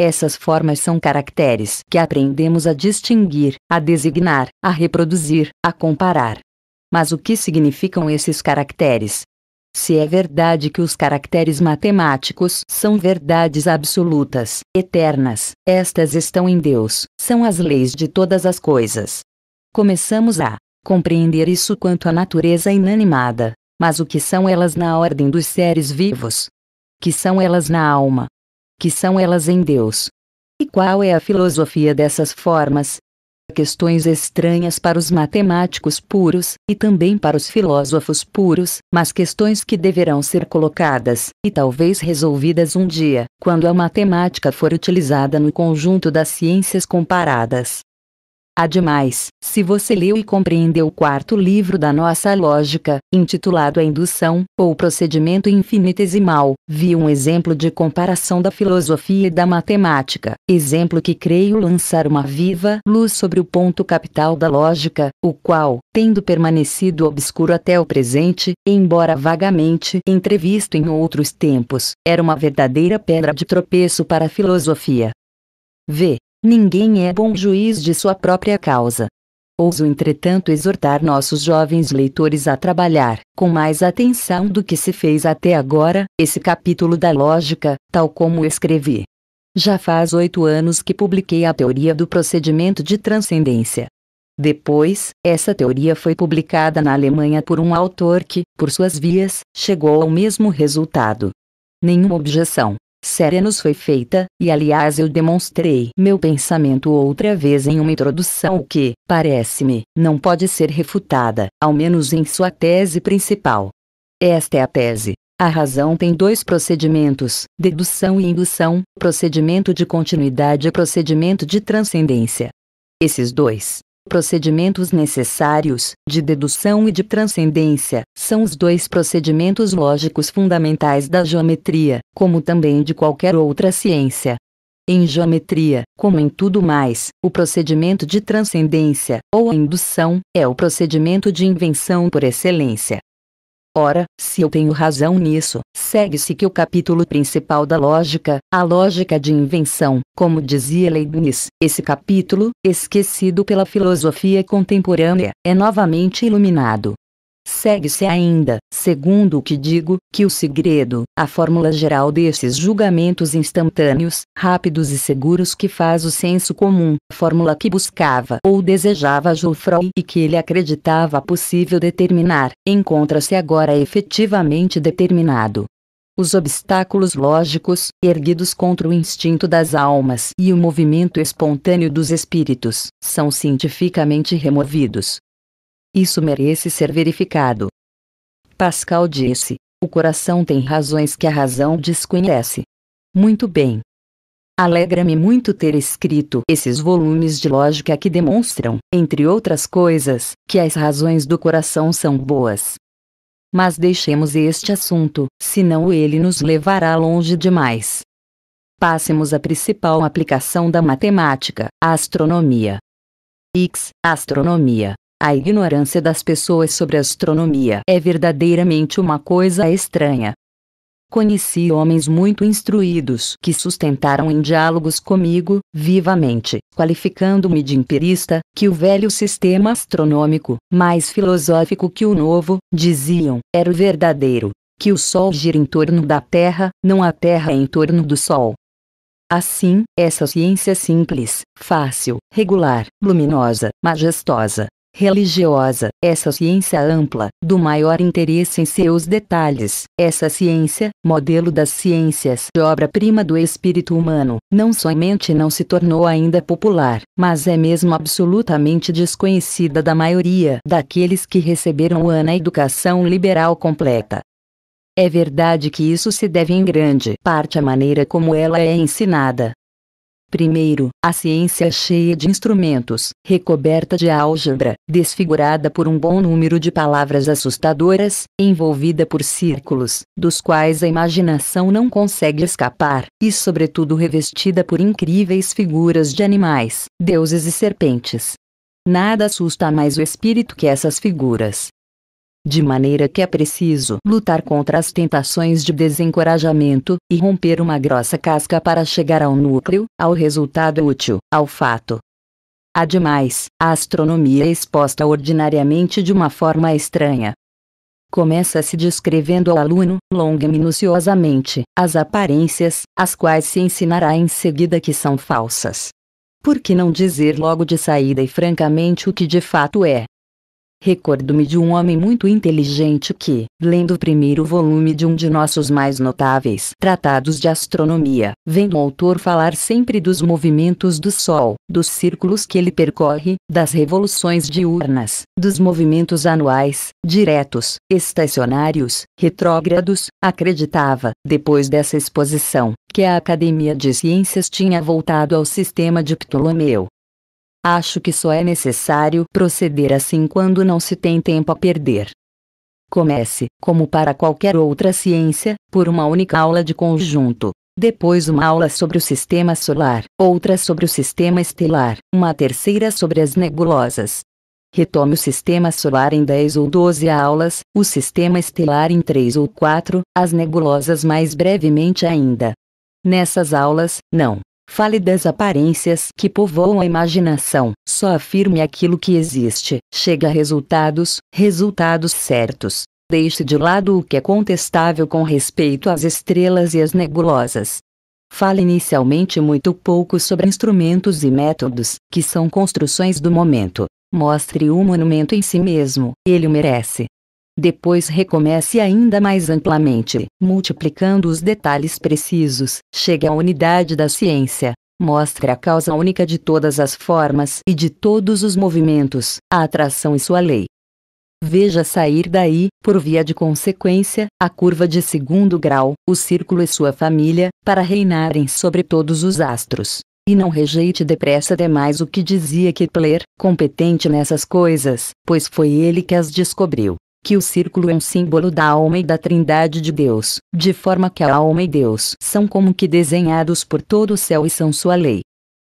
Essas formas são caracteres que aprendemos a distinguir, a designar, a reproduzir, a comparar. Mas o que significam esses caracteres? Se é verdade que os caracteres matemáticos são verdades absolutas, eternas, estas estão em Deus, são as leis de todas as coisas. Começamos a compreender isso quanto à natureza inanimada, mas o que são elas na ordem dos seres vivos? que são elas na alma, que são elas em Deus. E qual é a filosofia dessas formas? Questões estranhas para os matemáticos puros e também para os filósofos puros, mas questões que deverão ser colocadas e talvez resolvidas um dia, quando a matemática for utilizada no conjunto das ciências comparadas. Ademais, se você leu e compreendeu o quarto livro da nossa lógica, intitulado A Indução, ou Procedimento Infinitesimal, viu um exemplo de comparação da filosofia e da matemática, exemplo que creio lançar uma viva luz sobre o ponto capital da lógica, o qual, tendo permanecido obscuro até o presente, embora vagamente entrevisto em outros tempos, era uma verdadeira pedra de tropeço para a filosofia. V. Ninguém é bom juiz de sua própria causa. Ouso, entretanto, exortar nossos jovens leitores a trabalhar, com mais atenção do que se fez até agora, esse capítulo da lógica, tal como escrevi. Já faz oito anos que publiquei a teoria do procedimento de transcendência. Depois, essa teoria foi publicada na Alemanha por um autor que, por suas vias, chegou ao mesmo resultado. Nenhuma objeção séria nos foi feita, e aliás eu demonstrei meu pensamento outra vez em uma introdução que, parece-me, não pode ser refutada, ao menos em sua tese principal. Esta é a tese. A razão tem dois procedimentos, dedução e indução, procedimento de continuidade e procedimento de transcendência. Esses dois, Procedimentos necessários, de dedução e de transcendência, são os dois procedimentos lógicos fundamentais da geometria, como também de qualquer outra ciência. Em geometria, como em tudo mais, o procedimento de transcendência, ou indução, é o procedimento de invenção por excelência. Ora, se eu tenho razão nisso, segue-se que o capítulo principal da lógica, a lógica de invenção, como dizia Leibniz, esse capítulo, esquecido pela filosofia contemporânea, é novamente iluminado. Segue-se ainda, segundo o que digo, que o segredo, a fórmula geral desses julgamentos instantâneos, rápidos e seguros que faz o senso comum, fórmula que buscava ou desejava Geoffroy e que ele acreditava possível determinar, encontra-se agora efetivamente determinado. Os obstáculos lógicos, erguidos contra o instinto das almas e o movimento espontâneo dos espíritos, são cientificamente removidos, isso merece ser verificado. Pascal disse: o coração tem razões que a razão desconhece. Muito bem. Alegra-me muito ter escrito esses volumes de lógica que demonstram, entre outras coisas, que as razões do coração são boas. Mas deixemos este assunto, senão ele nos levará longe demais. Passemos à principal aplicação da matemática, a astronomia. X, astronomia. A ignorância das pessoas sobre astronomia é verdadeiramente uma coisa estranha. Conheci homens muito instruídos que sustentaram em diálogos comigo, vivamente, qualificando-me de empirista, que o velho sistema astronômico, mais filosófico que o novo, diziam, era o verdadeiro, que o Sol gira em torno da Terra, não a Terra em torno do Sol. Assim, essa ciência simples, fácil, regular, luminosa, majestosa, religiosa. Essa ciência ampla, do maior interesse em seus detalhes, essa ciência, modelo das ciências de obra-prima do espírito humano, não somente não se tornou ainda popular, mas é mesmo absolutamente desconhecida da maioria daqueles que receberam a educação liberal completa. É verdade que isso se deve em grande parte à maneira como ela é ensinada, Primeiro, a ciência é cheia de instrumentos, recoberta de álgebra, desfigurada por um bom número de palavras assustadoras, envolvida por círculos, dos quais a imaginação não consegue escapar, e sobretudo revestida por incríveis figuras de animais, deuses e serpentes. Nada assusta mais o espírito que essas figuras, de maneira que é preciso lutar contra as tentações de desencorajamento, e romper uma grossa casca para chegar ao núcleo, ao resultado útil, ao fato. Ademais, a astronomia é exposta ordinariamente de uma forma estranha. Começa-se descrevendo ao aluno, longa e minuciosamente, as aparências, as quais se ensinará em seguida que são falsas. Por que não dizer logo de saída e francamente o que de fato é? Recordo-me de um homem muito inteligente que, lendo o primeiro volume de um de nossos mais notáveis tratados de astronomia, vem o autor falar sempre dos movimentos do Sol, dos círculos que ele percorre, das revoluções diurnas, dos movimentos anuais, diretos, estacionários, retrógrados. Acreditava, depois dessa exposição, que a Academia de Ciências tinha voltado ao sistema de Ptolomeu, Acho que só é necessário proceder assim quando não se tem tempo a perder. Comece, como para qualquer outra ciência, por uma única aula de conjunto. Depois, uma aula sobre o sistema solar, outra sobre o sistema estelar, uma terceira sobre as nebulosas. Retome o sistema solar em 10 ou 12 aulas, o sistema estelar em 3 ou 4, as nebulosas mais brevemente ainda. Nessas aulas, não Fale das aparências que povoam a imaginação. Só afirme aquilo que existe. Chega a resultados, resultados certos. Deixe de lado o que é contestável com respeito às estrelas e às nebulosas. Fale inicialmente muito pouco sobre instrumentos e métodos, que são construções do momento. Mostre o monumento em si mesmo, ele o merece. Depois recomece ainda mais amplamente, multiplicando os detalhes precisos, chegue à unidade da ciência. mostre a causa única de todas as formas e de todos os movimentos, a atração e sua lei. Veja sair daí, por via de consequência, a curva de segundo grau, o círculo e sua família, para reinarem sobre todos os astros. E não rejeite depressa demais o que dizia Kepler, competente nessas coisas, pois foi ele que as descobriu que o círculo é um símbolo da alma e da trindade de Deus, de forma que a alma e Deus são como que desenhados por todo o céu e são sua lei.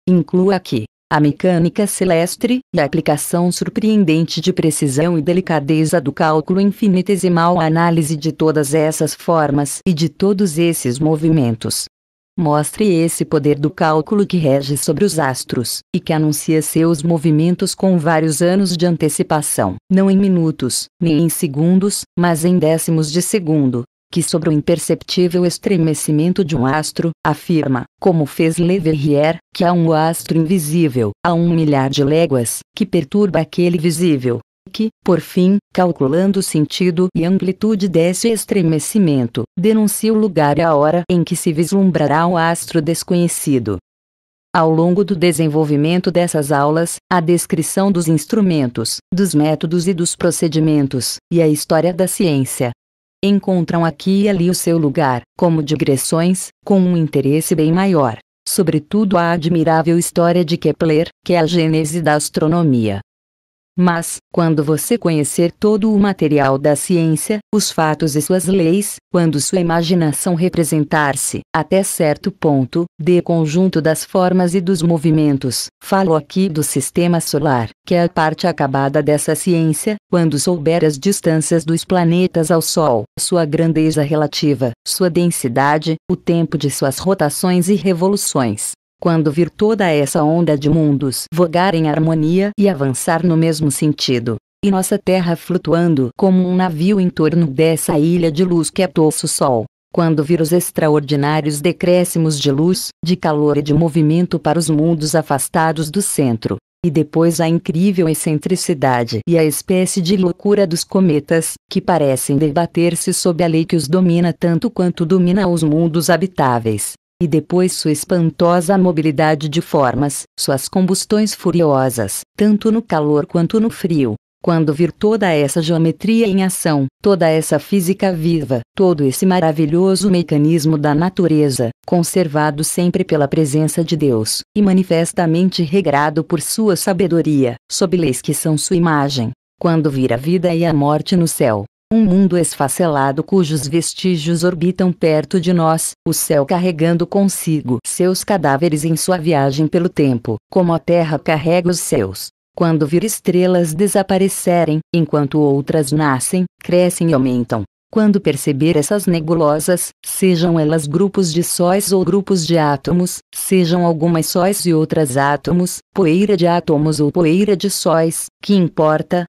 Inclua aqui a mecânica celeste e a aplicação surpreendente de precisão e delicadeza do cálculo infinitesimal à análise de todas essas formas e de todos esses movimentos mostre esse poder do cálculo que rege sobre os astros, e que anuncia seus movimentos com vários anos de antecipação, não em minutos, nem em segundos, mas em décimos de segundo, que sobre o imperceptível estremecimento de um astro, afirma, como fez Le Verrier, que há um astro invisível, a um milhar de léguas, que perturba aquele visível, que, por fim, calculando o sentido e amplitude desse estremecimento, denuncia o lugar e a hora em que se vislumbrará o astro desconhecido. Ao longo do desenvolvimento dessas aulas, a descrição dos instrumentos, dos métodos e dos procedimentos, e a história da ciência, encontram aqui e ali o seu lugar, como digressões, com um interesse bem maior, sobretudo a admirável história de Kepler, que é a gênese da astronomia. Mas, quando você conhecer todo o material da ciência, os fatos e suas leis, quando sua imaginação representar-se, até certo ponto, de conjunto das formas e dos movimentos, falo aqui do sistema solar, que é a parte acabada dessa ciência, quando souber as distâncias dos planetas ao Sol, sua grandeza relativa, sua densidade, o tempo de suas rotações e revoluções, quando vir toda essa onda de mundos vogar em harmonia e avançar no mesmo sentido, e nossa Terra flutuando como um navio em torno dessa ilha de luz que é Tosso Sol, quando vir os extraordinários decréscimos de luz, de calor e de movimento para os mundos afastados do centro, e depois a incrível excentricidade e a espécie de loucura dos cometas, que parecem debater-se sob a lei que os domina tanto quanto domina os mundos habitáveis e depois sua espantosa mobilidade de formas, suas combustões furiosas, tanto no calor quanto no frio. Quando vir toda essa geometria em ação, toda essa física viva, todo esse maravilhoso mecanismo da natureza, conservado sempre pela presença de Deus, e manifestamente regrado por sua sabedoria, sob leis que são sua imagem, quando vir a vida e a morte no céu, um mundo esfacelado cujos vestígios orbitam perto de nós, o céu carregando consigo seus cadáveres em sua viagem pelo tempo, como a terra carrega os seus. Quando vir estrelas desaparecerem, enquanto outras nascem, crescem e aumentam. Quando perceber essas nebulosas, sejam elas grupos de sóis ou grupos de átomos, sejam algumas sóis e outras átomos, poeira de átomos ou poeira de sóis, que importa,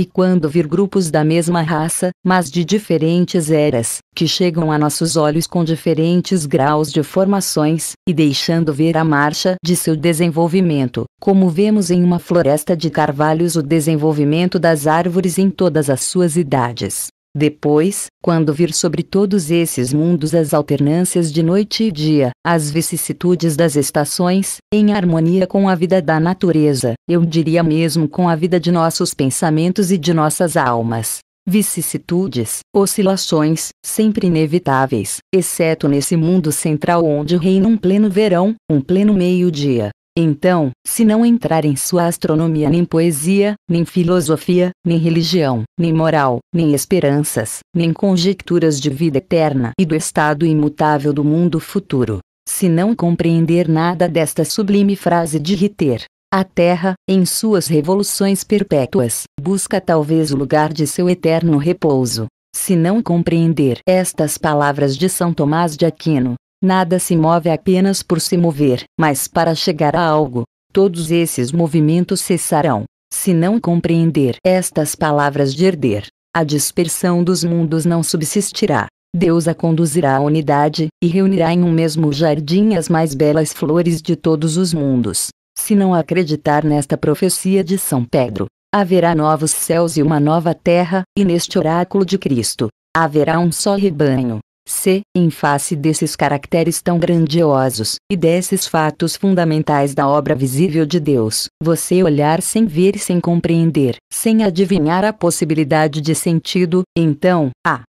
e quando vir grupos da mesma raça, mas de diferentes eras, que chegam a nossos olhos com diferentes graus de formações, e deixando ver a marcha de seu desenvolvimento, como vemos em uma floresta de carvalhos o desenvolvimento das árvores em todas as suas idades, depois, quando vir sobre todos esses mundos as alternâncias de noite e dia, as vicissitudes das estações, em harmonia com a vida da natureza, eu diria mesmo com a vida de nossos pensamentos e de nossas almas. Vicissitudes, oscilações, sempre inevitáveis, exceto nesse mundo central onde reina um pleno verão, um pleno meio-dia, então, se não entrar em sua astronomia nem poesia, nem filosofia, nem religião, nem moral, nem esperanças, nem conjecturas de vida eterna e do estado imutável do mundo futuro, se não compreender nada desta sublime frase de Ritter, a Terra, em suas revoluções perpétuas, busca talvez o lugar de seu eterno repouso. Se não compreender estas palavras de São Tomás de Aquino, Nada se move apenas por se mover, mas para chegar a algo, todos esses movimentos cessarão. Se não compreender estas palavras de herder, a dispersão dos mundos não subsistirá. Deus a conduzirá à unidade e reunirá em um mesmo jardim as mais belas flores de todos os mundos. Se não acreditar nesta profecia de São Pedro, haverá novos céus e uma nova terra, e neste oráculo de Cristo, haverá um só rebanho, se, em face desses caracteres tão grandiosos, e desses fatos fundamentais da obra visível de Deus, você olhar sem ver e sem compreender, sem adivinhar a possibilidade de sentido, então, ah,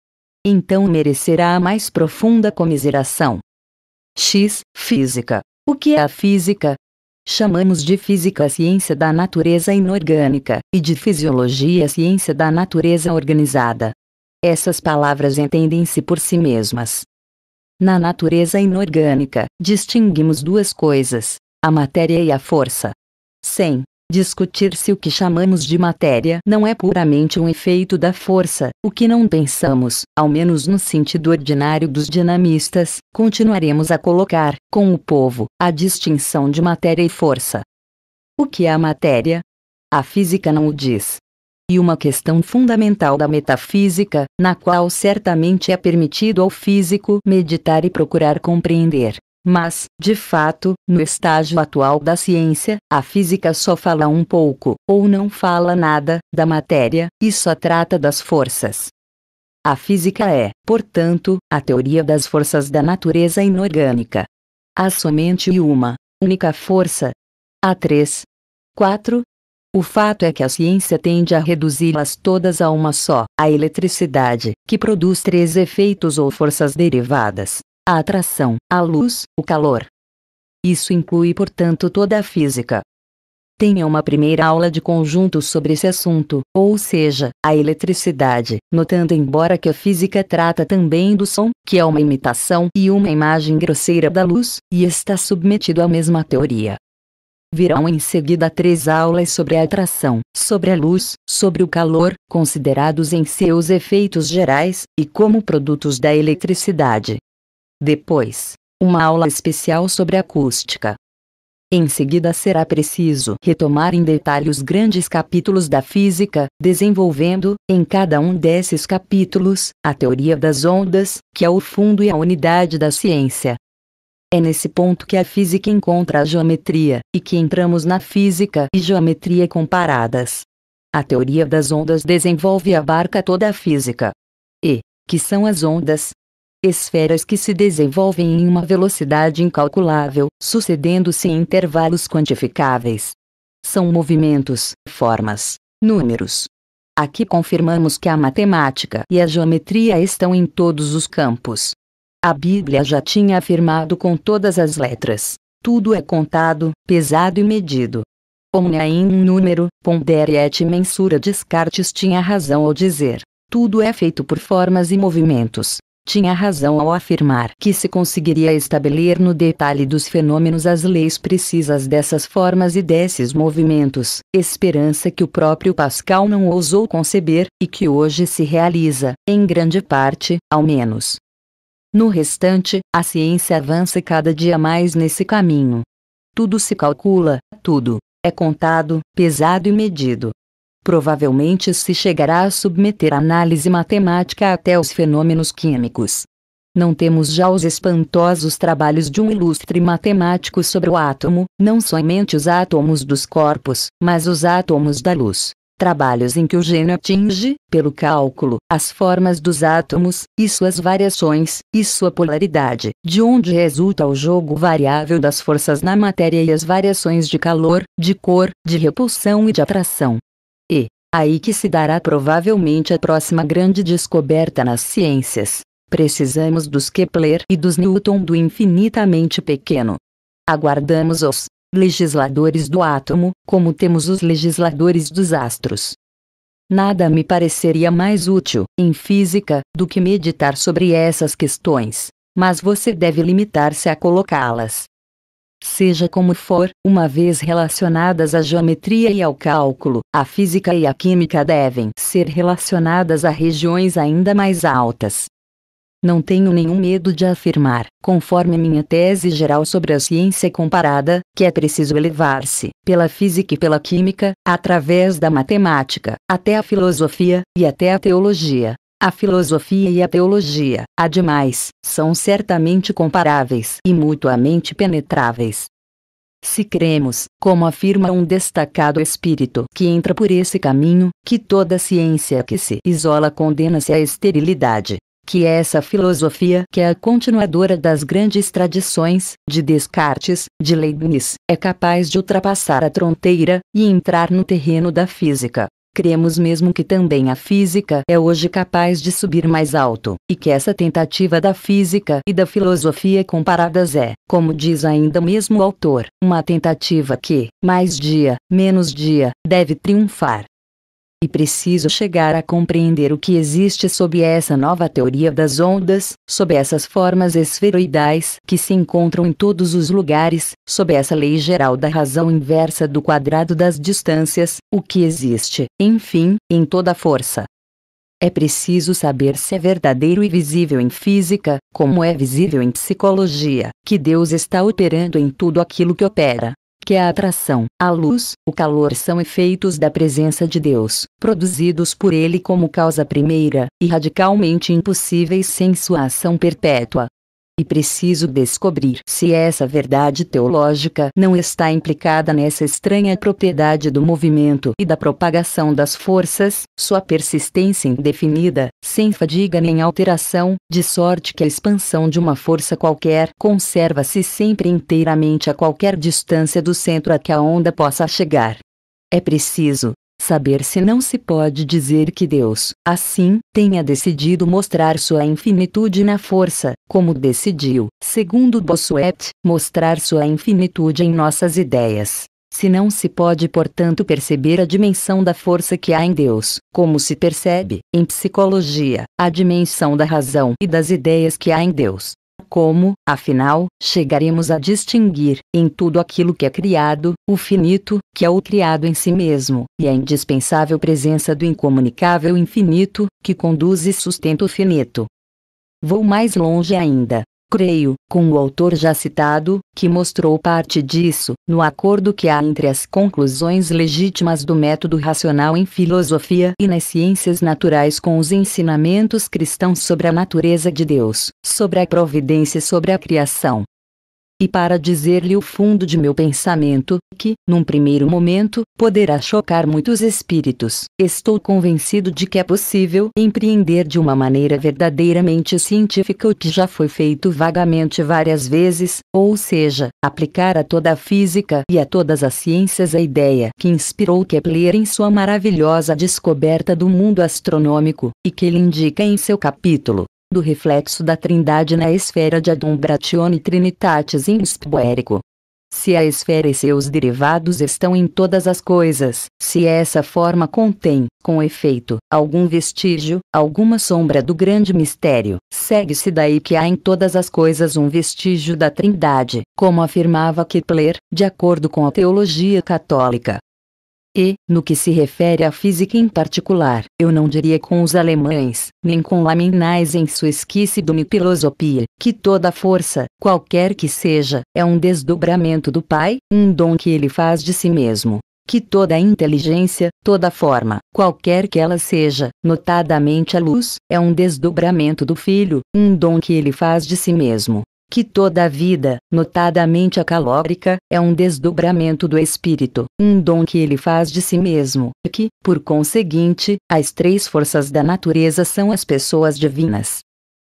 Então merecerá a mais profunda comiseração. X. Física. O que é a física? Chamamos de física a ciência da natureza inorgânica, e de fisiologia a ciência da natureza organizada. Essas palavras entendem-se por si mesmas. Na natureza inorgânica, distinguimos duas coisas: a matéria e a força. Sem discutir se o que chamamos de matéria não é puramente um efeito da força, o que não pensamos, ao menos no sentido ordinário dos dinamistas, continuaremos a colocar, com o povo, a distinção de matéria e força. O que é a matéria? A física não o diz, e uma questão fundamental da metafísica, na qual certamente é permitido ao físico meditar e procurar compreender. Mas, de fato, no estágio atual da ciência, a física só fala um pouco, ou não fala nada, da matéria, e só trata das forças. A física é, portanto, a teoria das forças da natureza inorgânica. Há somente uma, única força. Há três, quatro, o fato é que a ciência tende a reduzi-las todas a uma só, a eletricidade, que produz três efeitos ou forças derivadas: a atração, a luz, o calor. Isso inclui, portanto, toda a física. Tenha uma primeira aula de conjunto sobre esse assunto, ou seja, a eletricidade, notando embora que a física trata também do som, que é uma imitação e uma imagem grosseira da luz, e está submetido à mesma teoria. Virão em seguida três aulas sobre a atração, sobre a luz, sobre o calor, considerados em seus efeitos gerais, e como produtos da eletricidade. Depois, uma aula especial sobre acústica. Em seguida será preciso retomar em detalhe os grandes capítulos da física, desenvolvendo, em cada um desses capítulos, a teoria das ondas, que é o fundo e a unidade da ciência. É nesse ponto que a física encontra a geometria, e que entramos na física e geometria comparadas. A teoria das ondas desenvolve e abarca toda a física. E, que são as ondas? Esferas que se desenvolvem em uma velocidade incalculável, sucedendo-se em intervalos quantificáveis. São movimentos, formas, números. Aqui confirmamos que a matemática e a geometria estão em todos os campos. A Bíblia já tinha afirmado com todas as letras: tudo é contado, pesado e medido. Omnia in número, pondere et mensura Descartes tinha razão ao dizer: tudo é feito por formas e movimentos. Tinha razão ao afirmar que se conseguiria estabelecer no detalhe dos fenômenos as leis precisas dessas formas e desses movimentos, esperança que o próprio Pascal não ousou conceber, e que hoje se realiza, em grande parte, ao menos, no restante, a ciência avança cada dia mais nesse caminho. Tudo se calcula, tudo é contado, pesado e medido. Provavelmente se chegará a submeter a análise matemática até os fenômenos químicos. Não temos já os espantosos trabalhos de um ilustre matemático sobre o átomo, não somente os átomos dos corpos, mas os átomos da luz trabalhos em que o gênio atinge, pelo cálculo, as formas dos átomos, e suas variações, e sua polaridade, de onde resulta o jogo variável das forças na matéria e as variações de calor, de cor, de repulsão e de atração. E, aí que se dará provavelmente a próxima grande descoberta nas ciências. Precisamos dos Kepler e dos Newton do infinitamente pequeno. Aguardamos-os legisladores do átomo, como temos os legisladores dos astros. Nada me pareceria mais útil, em física, do que meditar sobre essas questões, mas você deve limitar-se a colocá-las. Seja como for, uma vez relacionadas à geometria e ao cálculo, a física e a química devem ser relacionadas a regiões ainda mais altas, não tenho nenhum medo de afirmar, conforme minha tese geral sobre a ciência comparada, que é preciso elevar-se, pela física e pela química, através da matemática, até a filosofia, e até a teologia. A filosofia e a teologia, ademais, são certamente comparáveis e mutuamente penetráveis. Se cremos, como afirma um destacado espírito que entra por esse caminho, que toda ciência que se isola condena-se à esterilidade, que é essa filosofia, que é a continuadora das grandes tradições, de Descartes, de Leibniz, é capaz de ultrapassar a fronteira e entrar no terreno da física. Cremos mesmo que também a física é hoje capaz de subir mais alto, e que essa tentativa da física e da filosofia comparadas é, como diz ainda mesmo o autor, uma tentativa que, mais dia, menos dia, deve triunfar e preciso chegar a compreender o que existe sob essa nova teoria das ondas, sob essas formas esferoidais que se encontram em todos os lugares, sob essa lei geral da razão inversa do quadrado das distâncias, o que existe, enfim, em toda força. É preciso saber se é verdadeiro e visível em física, como é visível em psicologia, que Deus está operando em tudo aquilo que opera, que é a atração, a luz, o calor são efeitos da presença de Deus, produzidos por ele como causa primeira, e radicalmente impossíveis sem sua ação perpétua e preciso descobrir se essa verdade teológica não está implicada nessa estranha propriedade do movimento e da propagação das forças, sua persistência indefinida, sem fadiga nem alteração, de sorte que a expansão de uma força qualquer conserva-se sempre inteiramente a qualquer distância do centro a que a onda possa chegar. É preciso, saber se não se pode dizer que Deus, assim, tenha decidido mostrar sua infinitude na força, como decidiu, segundo Bossuet, mostrar sua infinitude em nossas ideias. Se não se pode, portanto, perceber a dimensão da força que há em Deus, como se percebe, em psicologia, a dimensão da razão e das ideias que há em Deus, como, afinal, chegaremos a distinguir, em tudo aquilo que é criado, o finito, que é o criado em si mesmo, e a indispensável presença do incomunicável infinito, que conduz e sustenta o finito? Vou mais longe ainda creio, com o autor já citado, que mostrou parte disso, no acordo que há entre as conclusões legítimas do método racional em filosofia e nas ciências naturais com os ensinamentos cristãos sobre a natureza de Deus, sobre a providência e sobre a criação, e para dizer-lhe o fundo de meu pensamento, que, num primeiro momento, poderá chocar muitos espíritos. Estou convencido de que é possível empreender de uma maneira verdadeiramente científica o que já foi feito vagamente várias vezes, ou seja, aplicar a toda a física e a todas as ciências a ideia que inspirou Kepler em sua maravilhosa descoberta do mundo astronômico, e que ele indica em seu capítulo do reflexo da trindade na esfera de Adumbratione Trinitatis in Spuerico. Se a esfera e seus derivados estão em todas as coisas, se essa forma contém, com efeito, algum vestígio, alguma sombra do grande mistério, segue-se daí que há em todas as coisas um vestígio da Trindade, como afirmava Kepler, de acordo com a teologia católica. E, no que se refere à física em particular, eu não diria com os alemães, nem com Laminais em sua esquice do filosofia, que toda força, qualquer que seja, é um desdobramento do Pai, um dom que ele faz de si mesmo que toda inteligência, toda forma, qualquer que ela seja, notadamente a luz, é um desdobramento do Filho, um dom que ele faz de si mesmo, que toda a vida, notadamente a calórica, é um desdobramento do espírito, um dom que ele faz de si mesmo, e que, por conseguinte, as três forças da natureza são as pessoas divinas.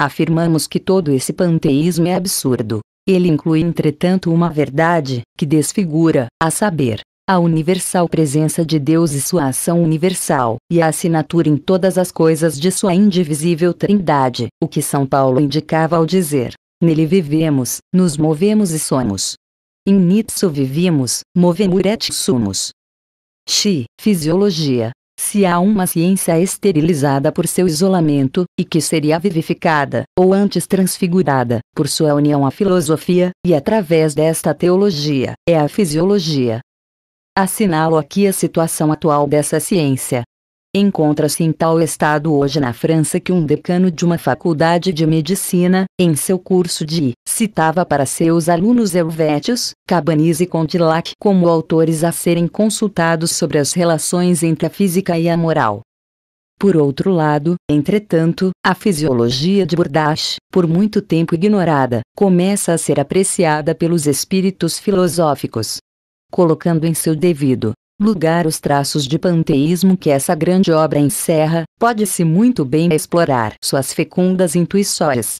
Afirmamos que todo esse panteísmo é absurdo. Ele inclui, entretanto, uma verdade, que desfigura, a saber, a universal presença de Deus e sua ação universal, e a assinatura em todas as coisas de sua indivisível trindade, o que São Paulo indicava ao dizer: Nele vivemos, nos movemos e somos. In nitso vivimos, movemur et somos. Xi, fisiologia. Se há uma ciência esterilizada por seu isolamento, e que seria vivificada, ou antes transfigurada, por sua união à filosofia, e através desta teologia, é a fisiologia. Assinalo aqui a situação atual dessa ciência, encontra-se em tal estado hoje na França que um decano de uma faculdade de medicina, em seu curso de, citava para seus alunos Helvétios, Cabanis e Condillac como autores a serem consultados sobre as relações entre a física e a moral. Por outro lado, entretanto, a fisiologia de Bourdache, por muito tempo ignorada, começa a ser apreciada pelos espíritos filosóficos colocando em seu devido lugar os traços de panteísmo que essa grande obra encerra, pode-se muito bem explorar suas fecundas intuições.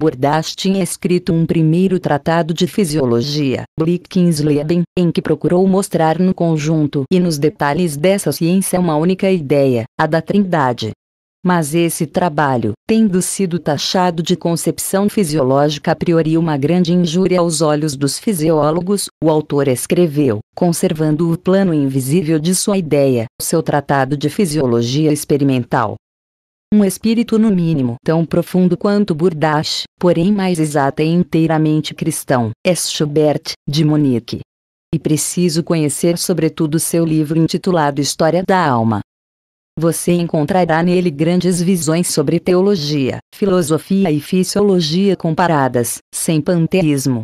Bordas tinha escrito um primeiro tratado de fisiologia, Blickingsleben, em que procurou mostrar no conjunto e nos detalhes dessa ciência uma única ideia, a da trindade. Mas esse trabalho, tendo sido taxado de concepção fisiológica a priori uma grande injúria aos olhos dos fisiólogos, o autor escreveu, conservando o plano invisível de sua ideia, seu tratado de fisiologia experimental. Um espírito no mínimo tão profundo quanto Burdash, porém mais exata e inteiramente cristão, é Schubert, de Munique. E preciso conhecer sobretudo seu livro intitulado História da Alma, você encontrará nele grandes visões sobre teologia, filosofia e fisiologia comparadas, sem panteísmo.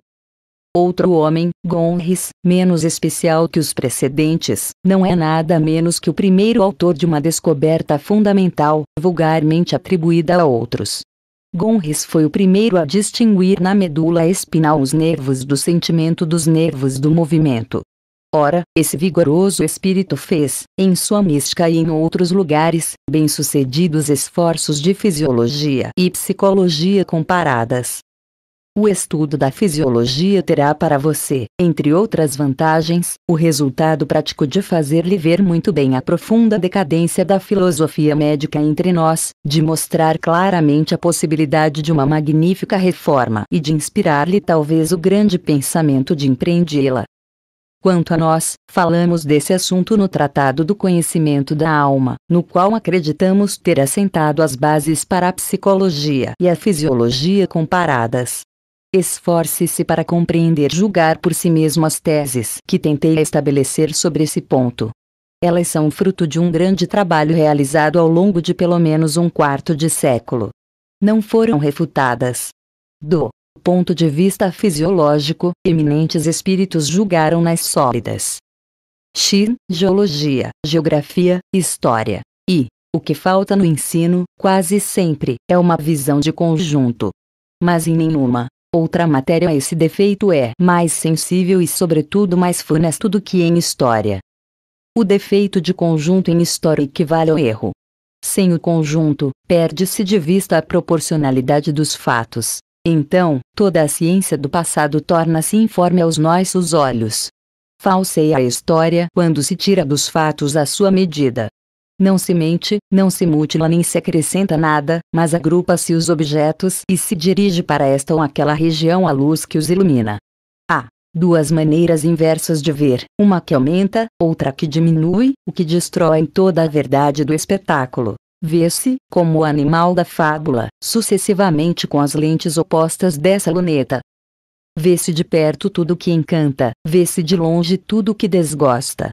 Outro homem, Gonris, menos especial que os precedentes, não é nada menos que o primeiro autor de uma descoberta fundamental, vulgarmente atribuída a outros. Gonris foi o primeiro a distinguir na medula espinal os nervos do sentimento dos nervos do movimento, Ora, esse vigoroso espírito fez, em sua mística e em outros lugares, bem-sucedidos esforços de fisiologia e psicologia comparadas. O estudo da fisiologia terá para você, entre outras vantagens, o resultado prático de fazer-lhe ver muito bem a profunda decadência da filosofia médica entre nós, de mostrar claramente a possibilidade de uma magnífica reforma e de inspirar-lhe talvez o grande pensamento de empreendê-la. Quanto a nós, falamos desse assunto no Tratado do Conhecimento da Alma, no qual acreditamos ter assentado as bases para a psicologia e a fisiologia comparadas. Esforce-se para compreender e julgar por si mesmo as teses que tentei estabelecer sobre esse ponto. Elas são fruto de um grande trabalho realizado ao longo de pelo menos um quarto de século. Não foram refutadas. Do ponto de vista fisiológico, eminentes espíritos julgaram nas sólidas. Xin, geologia, geografia, história. E, o que falta no ensino, quase sempre, é uma visão de conjunto. Mas em nenhuma outra matéria esse defeito é mais sensível e, sobretudo, mais funesto do que em história. O defeito de conjunto em história equivale ao erro. Sem o conjunto, perde-se de vista a proporcionalidade dos fatos, então, toda a ciência do passado torna-se informe aos nossos olhos. Falseia a história quando se tira dos fatos a sua medida. Não se mente, não se mutila nem se acrescenta nada, mas agrupa-se os objetos e se dirige para esta ou aquela região a luz que os ilumina. Há duas maneiras inversas de ver, uma que aumenta, outra que diminui, o que destrói toda a verdade do espetáculo. Vê-se, como o animal da fábula, sucessivamente com as lentes opostas dessa luneta. Vê-se de perto tudo que encanta, vê-se de longe tudo que desgosta.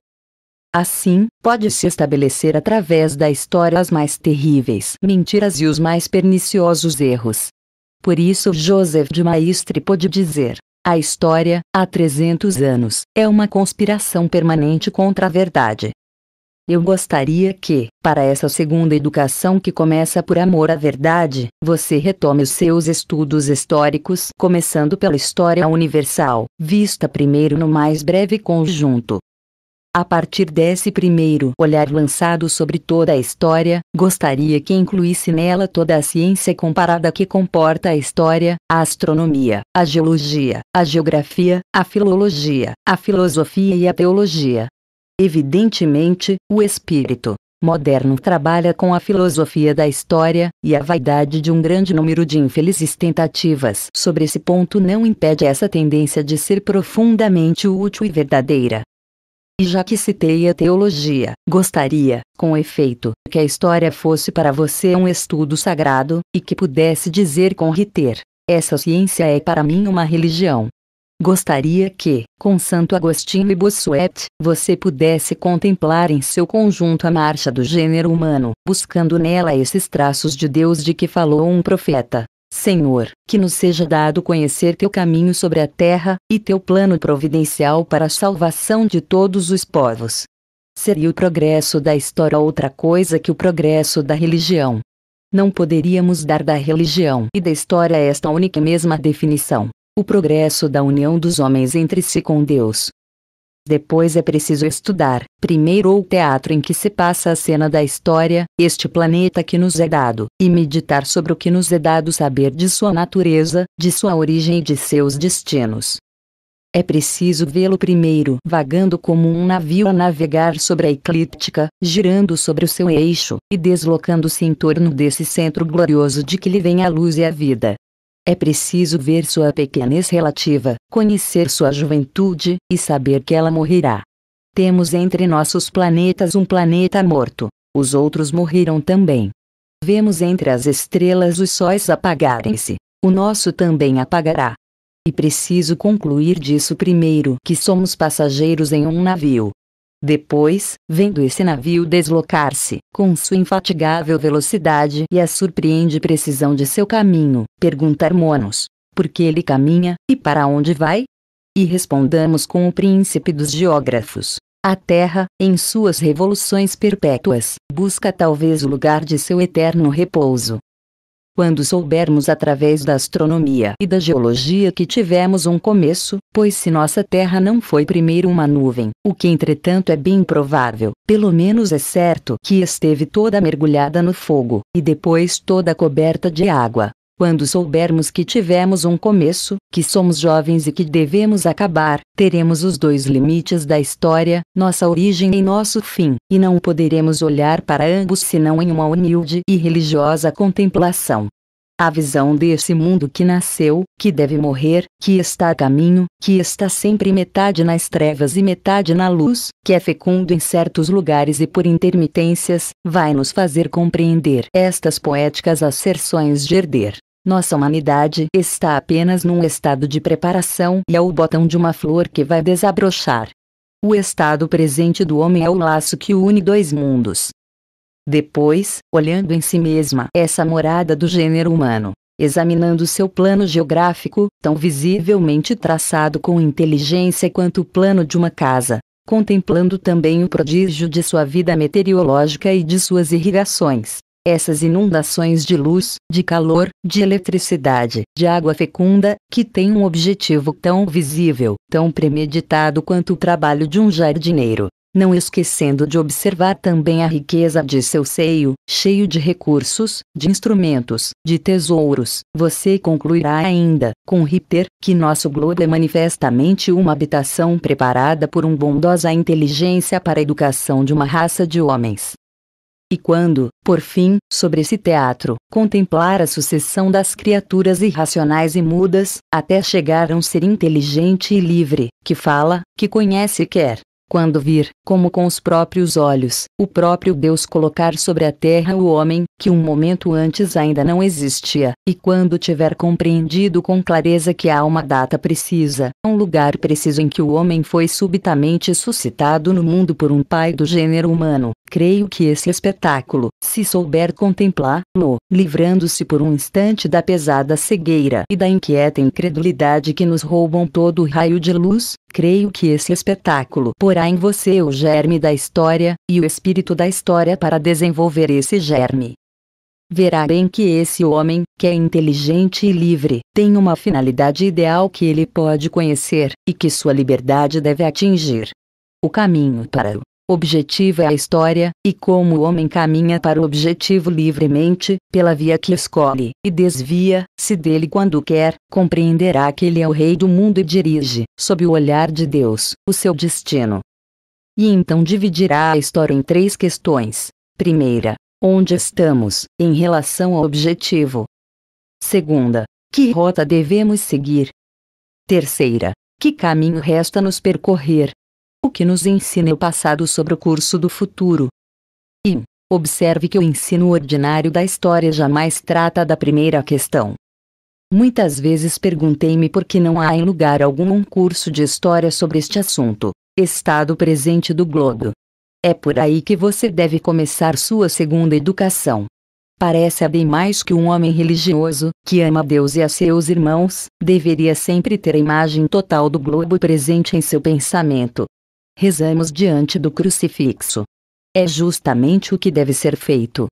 Assim, pode-se estabelecer através da história as mais terríveis mentiras e os mais perniciosos erros. Por isso Joseph de Maistre pôde dizer: a história, há 300 anos, é uma conspiração permanente contra a verdade. Eu gostaria que, para essa segunda educação que começa por amor à verdade, você retome os seus estudos históricos, começando pela história universal, vista primeiro no mais breve conjunto. A partir desse primeiro olhar lançado sobre toda a história, gostaria que incluísse nela toda a ciência comparada que comporta a história, a astronomia, a geologia, a geografia, a filologia, a filosofia e a teologia, Evidentemente, o espírito moderno trabalha com a filosofia da história, e a vaidade de um grande número de infelizes tentativas sobre esse ponto não impede essa tendência de ser profundamente útil e verdadeira. E já que citei a teologia, gostaria, com efeito, que a história fosse para você um estudo sagrado, e que pudesse dizer com Ritter: essa ciência é para mim uma religião. Gostaria que, com Santo Agostinho e Bossuet, você pudesse contemplar em seu conjunto a marcha do gênero humano, buscando nela esses traços de Deus de que falou um profeta. Senhor, que nos seja dado conhecer teu caminho sobre a terra, e teu plano providencial para a salvação de todos os povos. Seria o progresso da história outra coisa que o progresso da religião. Não poderíamos dar da religião e da história esta única e mesma definição o progresso da união dos homens entre si com Deus. Depois é preciso estudar, primeiro, o teatro em que se passa a cena da história, este planeta que nos é dado, e meditar sobre o que nos é dado saber de sua natureza, de sua origem e de seus destinos. É preciso vê-lo primeiro vagando como um navio a navegar sobre a eclíptica, girando sobre o seu eixo, e deslocando-se em torno desse centro glorioso de que lhe vem a luz e a vida. É preciso ver sua pequenez relativa, conhecer sua juventude, e saber que ela morrerá. Temos entre nossos planetas um planeta morto. Os outros morreram também. Vemos entre as estrelas os sóis apagarem-se. O nosso também apagará. E preciso concluir disso primeiro que somos passageiros em um navio, depois, vendo esse navio deslocar-se, com sua infatigável velocidade e a surpreende precisão de seu caminho, perguntar Monos, por que ele caminha, e para onde vai? E respondamos com o príncipe dos geógrafos. A Terra, em suas revoluções perpétuas, busca talvez o lugar de seu eterno repouso, quando soubermos através da astronomia e da geologia que tivemos um começo, pois se nossa Terra não foi primeiro uma nuvem, o que entretanto é bem provável, pelo menos é certo que esteve toda mergulhada no fogo, e depois toda coberta de água, quando soubermos que tivemos um começo, que somos jovens e que devemos acabar, teremos os dois limites da história, nossa origem e nosso fim, e não poderemos olhar para ambos senão em uma humilde e religiosa contemplação. A visão desse mundo que nasceu, que deve morrer, que está a caminho, que está sempre metade nas trevas e metade na luz, que é fecundo em certos lugares e por intermitências, vai nos fazer compreender estas poéticas asserções de herder. Nossa humanidade está apenas num estado de preparação e é o botão de uma flor que vai desabrochar. O estado presente do homem é o laço que une dois mundos. Depois, olhando em si mesma essa morada do gênero humano, examinando seu plano geográfico, tão visivelmente traçado com inteligência quanto o plano de uma casa, contemplando também o prodígio de sua vida meteorológica e de suas irrigações, essas inundações de luz, de calor, de eletricidade, de água fecunda, que têm um objetivo tão visível, tão premeditado quanto o trabalho de um jardineiro. Não esquecendo de observar também a riqueza de seu seio, cheio de recursos, de instrumentos, de tesouros, você concluirá ainda, com Ritter, que nosso globo é manifestamente uma habitação preparada por um bondosa inteligência para a educação de uma raça de homens e quando, por fim, sobre esse teatro, contemplar a sucessão das criaturas irracionais e mudas, até chegar a um ser inteligente e livre, que fala, que conhece e quer, quando vir, como com os próprios olhos, o próprio Deus colocar sobre a terra o homem, que um momento antes ainda não existia, e quando tiver compreendido com clareza que há uma data precisa, um lugar preciso em que o homem foi subitamente suscitado no mundo por um Pai do gênero humano, creio que esse espetáculo, se souber contemplá-lo, livrando-se por um instante da pesada cegueira e da inquieta incredulidade que nos roubam todo o raio de luz, creio que esse espetáculo porá em você o germe da história, e o espírito da história para desenvolver esse germe. Verá bem que esse homem, que é inteligente e livre, tem uma finalidade ideal que ele pode conhecer, e que sua liberdade deve atingir. O caminho para o objetivo é a história, e como o homem caminha para o objetivo livremente, pela via que escolhe, e desvia-se dele quando quer, compreenderá que ele é o rei do mundo e dirige, sob o olhar de Deus, o seu destino. E então dividirá a história em três questões. Primeira, onde estamos, em relação ao objetivo. Segunda, que rota devemos seguir? Terceira, que caminho resta nos percorrer, o que nos ensina o passado sobre o curso do futuro. E, observe que o ensino ordinário da história jamais trata da primeira questão. Muitas vezes perguntei-me por que não há em lugar algum um curso de história sobre este assunto, estado presente do globo. É por aí que você deve começar sua segunda educação. Parece bem mais que um homem religioso, que ama Deus e a seus irmãos, deveria sempre ter a imagem total do globo presente em seu pensamento, rezamos diante do crucifixo. É justamente o que deve ser feito.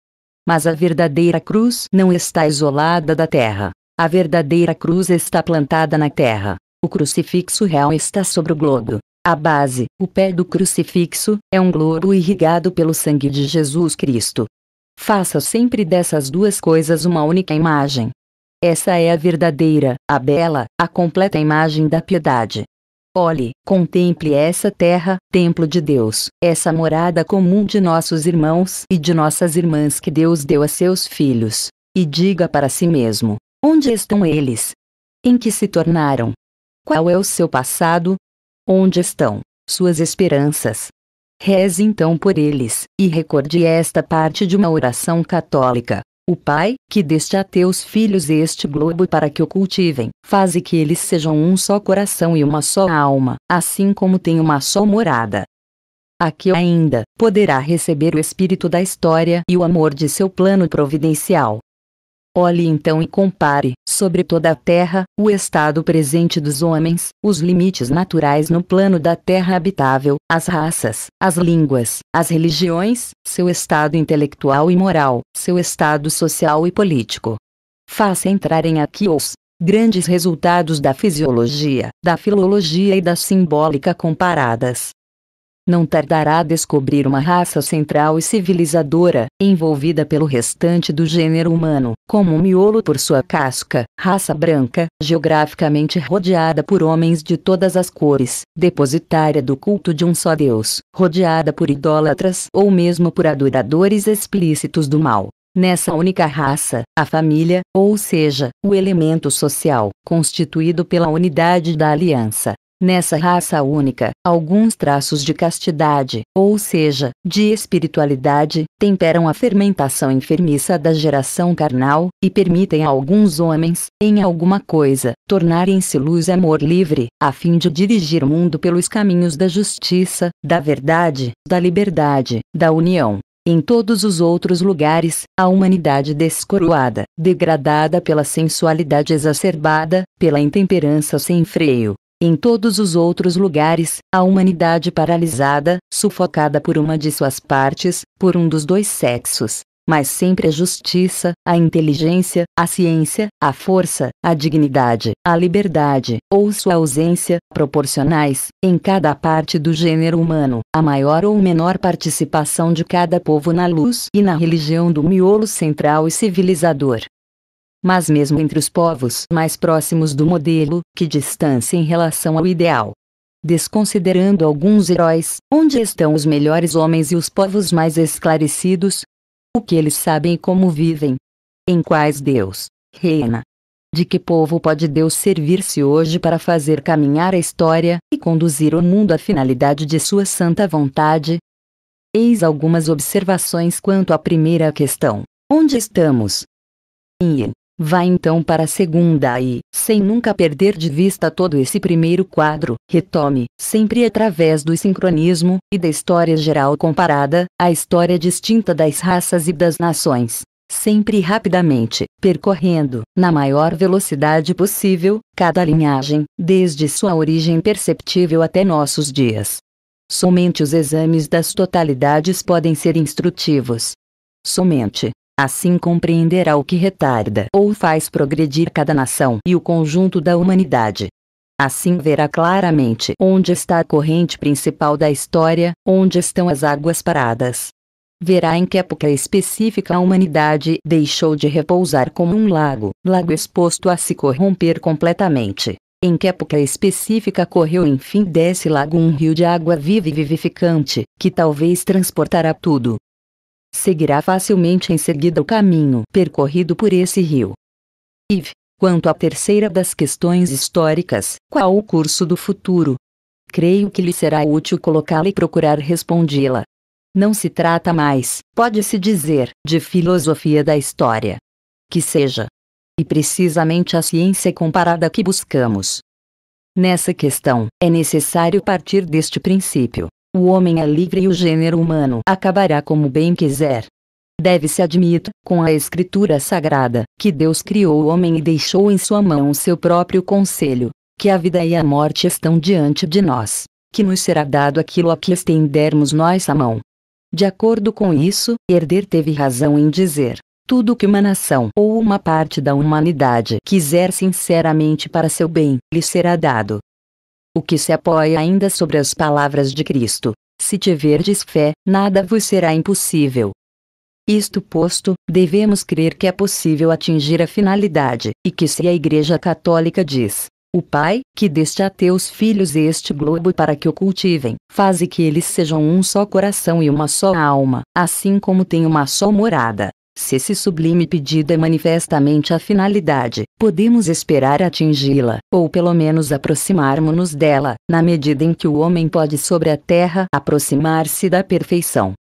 Mas a verdadeira cruz não está isolada da terra. A verdadeira cruz está plantada na terra. O crucifixo real está sobre o globo. A base, o pé do crucifixo, é um globo irrigado pelo sangue de Jesus Cristo. Faça sempre dessas duas coisas uma única imagem. Essa é a verdadeira, a bela, a completa imagem da piedade. Olhe, contemple essa terra, templo de Deus, essa morada comum de nossos irmãos e de nossas irmãs que Deus deu a seus filhos. E diga para si mesmo: onde estão eles? Em que se tornaram? Qual é o seu passado? Onde estão suas esperanças? Reze então por eles, e recorde esta parte de uma oração católica. O Pai, que deste a teus filhos este globo para que o cultivem, faze que eles sejam um só coração e uma só alma, assim como tem uma só morada. Aqui ainda, poderá receber o espírito da história e o amor de seu plano providencial, Olhe então e compare, sobre toda a Terra, o estado presente dos homens, os limites naturais no plano da Terra habitável, as raças, as línguas, as religiões, seu estado intelectual e moral, seu estado social e político. Faça entrarem aqui os grandes resultados da fisiologia, da filologia e da simbólica comparadas, não tardará a descobrir uma raça central e civilizadora, envolvida pelo restante do gênero humano, como um miolo por sua casca, raça branca, geograficamente rodeada por homens de todas as cores, depositária do culto de um só Deus, rodeada por idólatras ou mesmo por adoradores explícitos do mal. Nessa única raça, a família, ou seja, o elemento social, constituído pela unidade da aliança, nessa raça única, alguns traços de castidade, ou seja, de espiritualidade, temperam a fermentação enfermiça da geração carnal, e permitem a alguns homens, em alguma coisa, tornarem-se luz amor livre, a fim de dirigir o mundo pelos caminhos da justiça, da verdade, da liberdade, da união. Em todos os outros lugares, a humanidade descoroada, degradada pela sensualidade exacerbada, pela intemperança sem freio, em todos os outros lugares, a humanidade paralisada, sufocada por uma de suas partes, por um dos dois sexos. Mas sempre a justiça, a inteligência, a ciência, a força, a dignidade, a liberdade, ou sua ausência, proporcionais, em cada parte do gênero humano, a maior ou menor participação de cada povo na luz e na religião do miolo central e civilizador mas mesmo entre os povos mais próximos do modelo, que distância em relação ao ideal. Desconsiderando alguns heróis, onde estão os melhores homens e os povos mais esclarecidos? O que eles sabem e como vivem? Em quais Deus reina? De que povo pode Deus servir-se hoje para fazer caminhar a história e conduzir o mundo à finalidade de sua santa vontade? Eis algumas observações quanto à primeira questão: onde estamos? Em Vá então para a segunda e, sem nunca perder de vista todo esse primeiro quadro, retome, sempre através do sincronismo e da história geral comparada, a história distinta das raças e das nações sempre rapidamente, percorrendo, na maior velocidade possível, cada linhagem, desde sua origem perceptível até nossos dias. Somente os exames das totalidades podem ser instrutivos. Somente Assim compreenderá o que retarda ou faz progredir cada nação e o conjunto da humanidade. Assim verá claramente onde está a corrente principal da história, onde estão as águas paradas. Verá em que época específica a humanidade deixou de repousar como um lago, lago exposto a se corromper completamente. Em que época específica correu enfim desse lago um rio de água viva e vivificante, que talvez transportará tudo, seguirá facilmente em seguida o caminho percorrido por esse rio. IV. Quanto à terceira das questões históricas, qual o curso do futuro? Creio que lhe será útil colocá-la e procurar respondi-la. Não se trata mais, pode-se dizer, de filosofia da história. Que seja. E precisamente a ciência comparada que buscamos. Nessa questão, é necessário partir deste princípio. O homem é livre e o gênero humano acabará como bem quiser. Deve-se admitir, com a Escritura Sagrada, que Deus criou o homem e deixou em sua mão o seu próprio conselho, que a vida e a morte estão diante de nós, que nos será dado aquilo a que estendermos nossa mão. De acordo com isso, Herder teve razão em dizer: tudo que uma nação ou uma parte da humanidade quiser sinceramente para seu bem, lhe será dado o que se apoia ainda sobre as palavras de Cristo. Se tiverdes fé, nada vos será impossível. Isto posto, devemos crer que é possível atingir a finalidade, e que se a Igreja Católica diz, o Pai, que deste a teus filhos este globo para que o cultivem, faze que eles sejam um só coração e uma só alma, assim como tem uma só morada, se esse sublime pedido é manifestamente a finalidade, podemos esperar atingi-la, ou pelo menos aproximarmos-nos dela, na medida em que o homem pode sobre a terra aproximar-se da perfeição.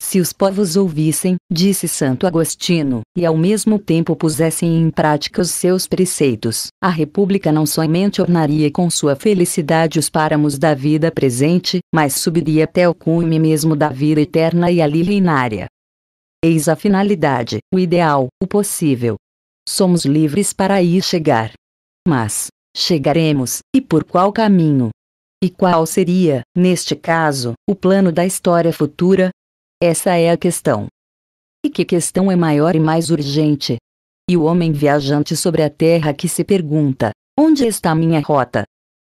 Se os povos ouvissem, disse Santo Agostino, e ao mesmo tempo pusessem em prática os seus preceitos, a República não somente ornaria com sua felicidade os páramos da vida presente, mas subiria até o cume mesmo da vida eterna e ali reinária. Eis a finalidade, o ideal, o possível. Somos livres para aí chegar. Mas, chegaremos, e por qual caminho? E qual seria, neste caso, o plano da história futura? Essa é a questão. E que questão é maior e mais urgente? E o homem viajante sobre a terra que se pergunta: onde está minha rota?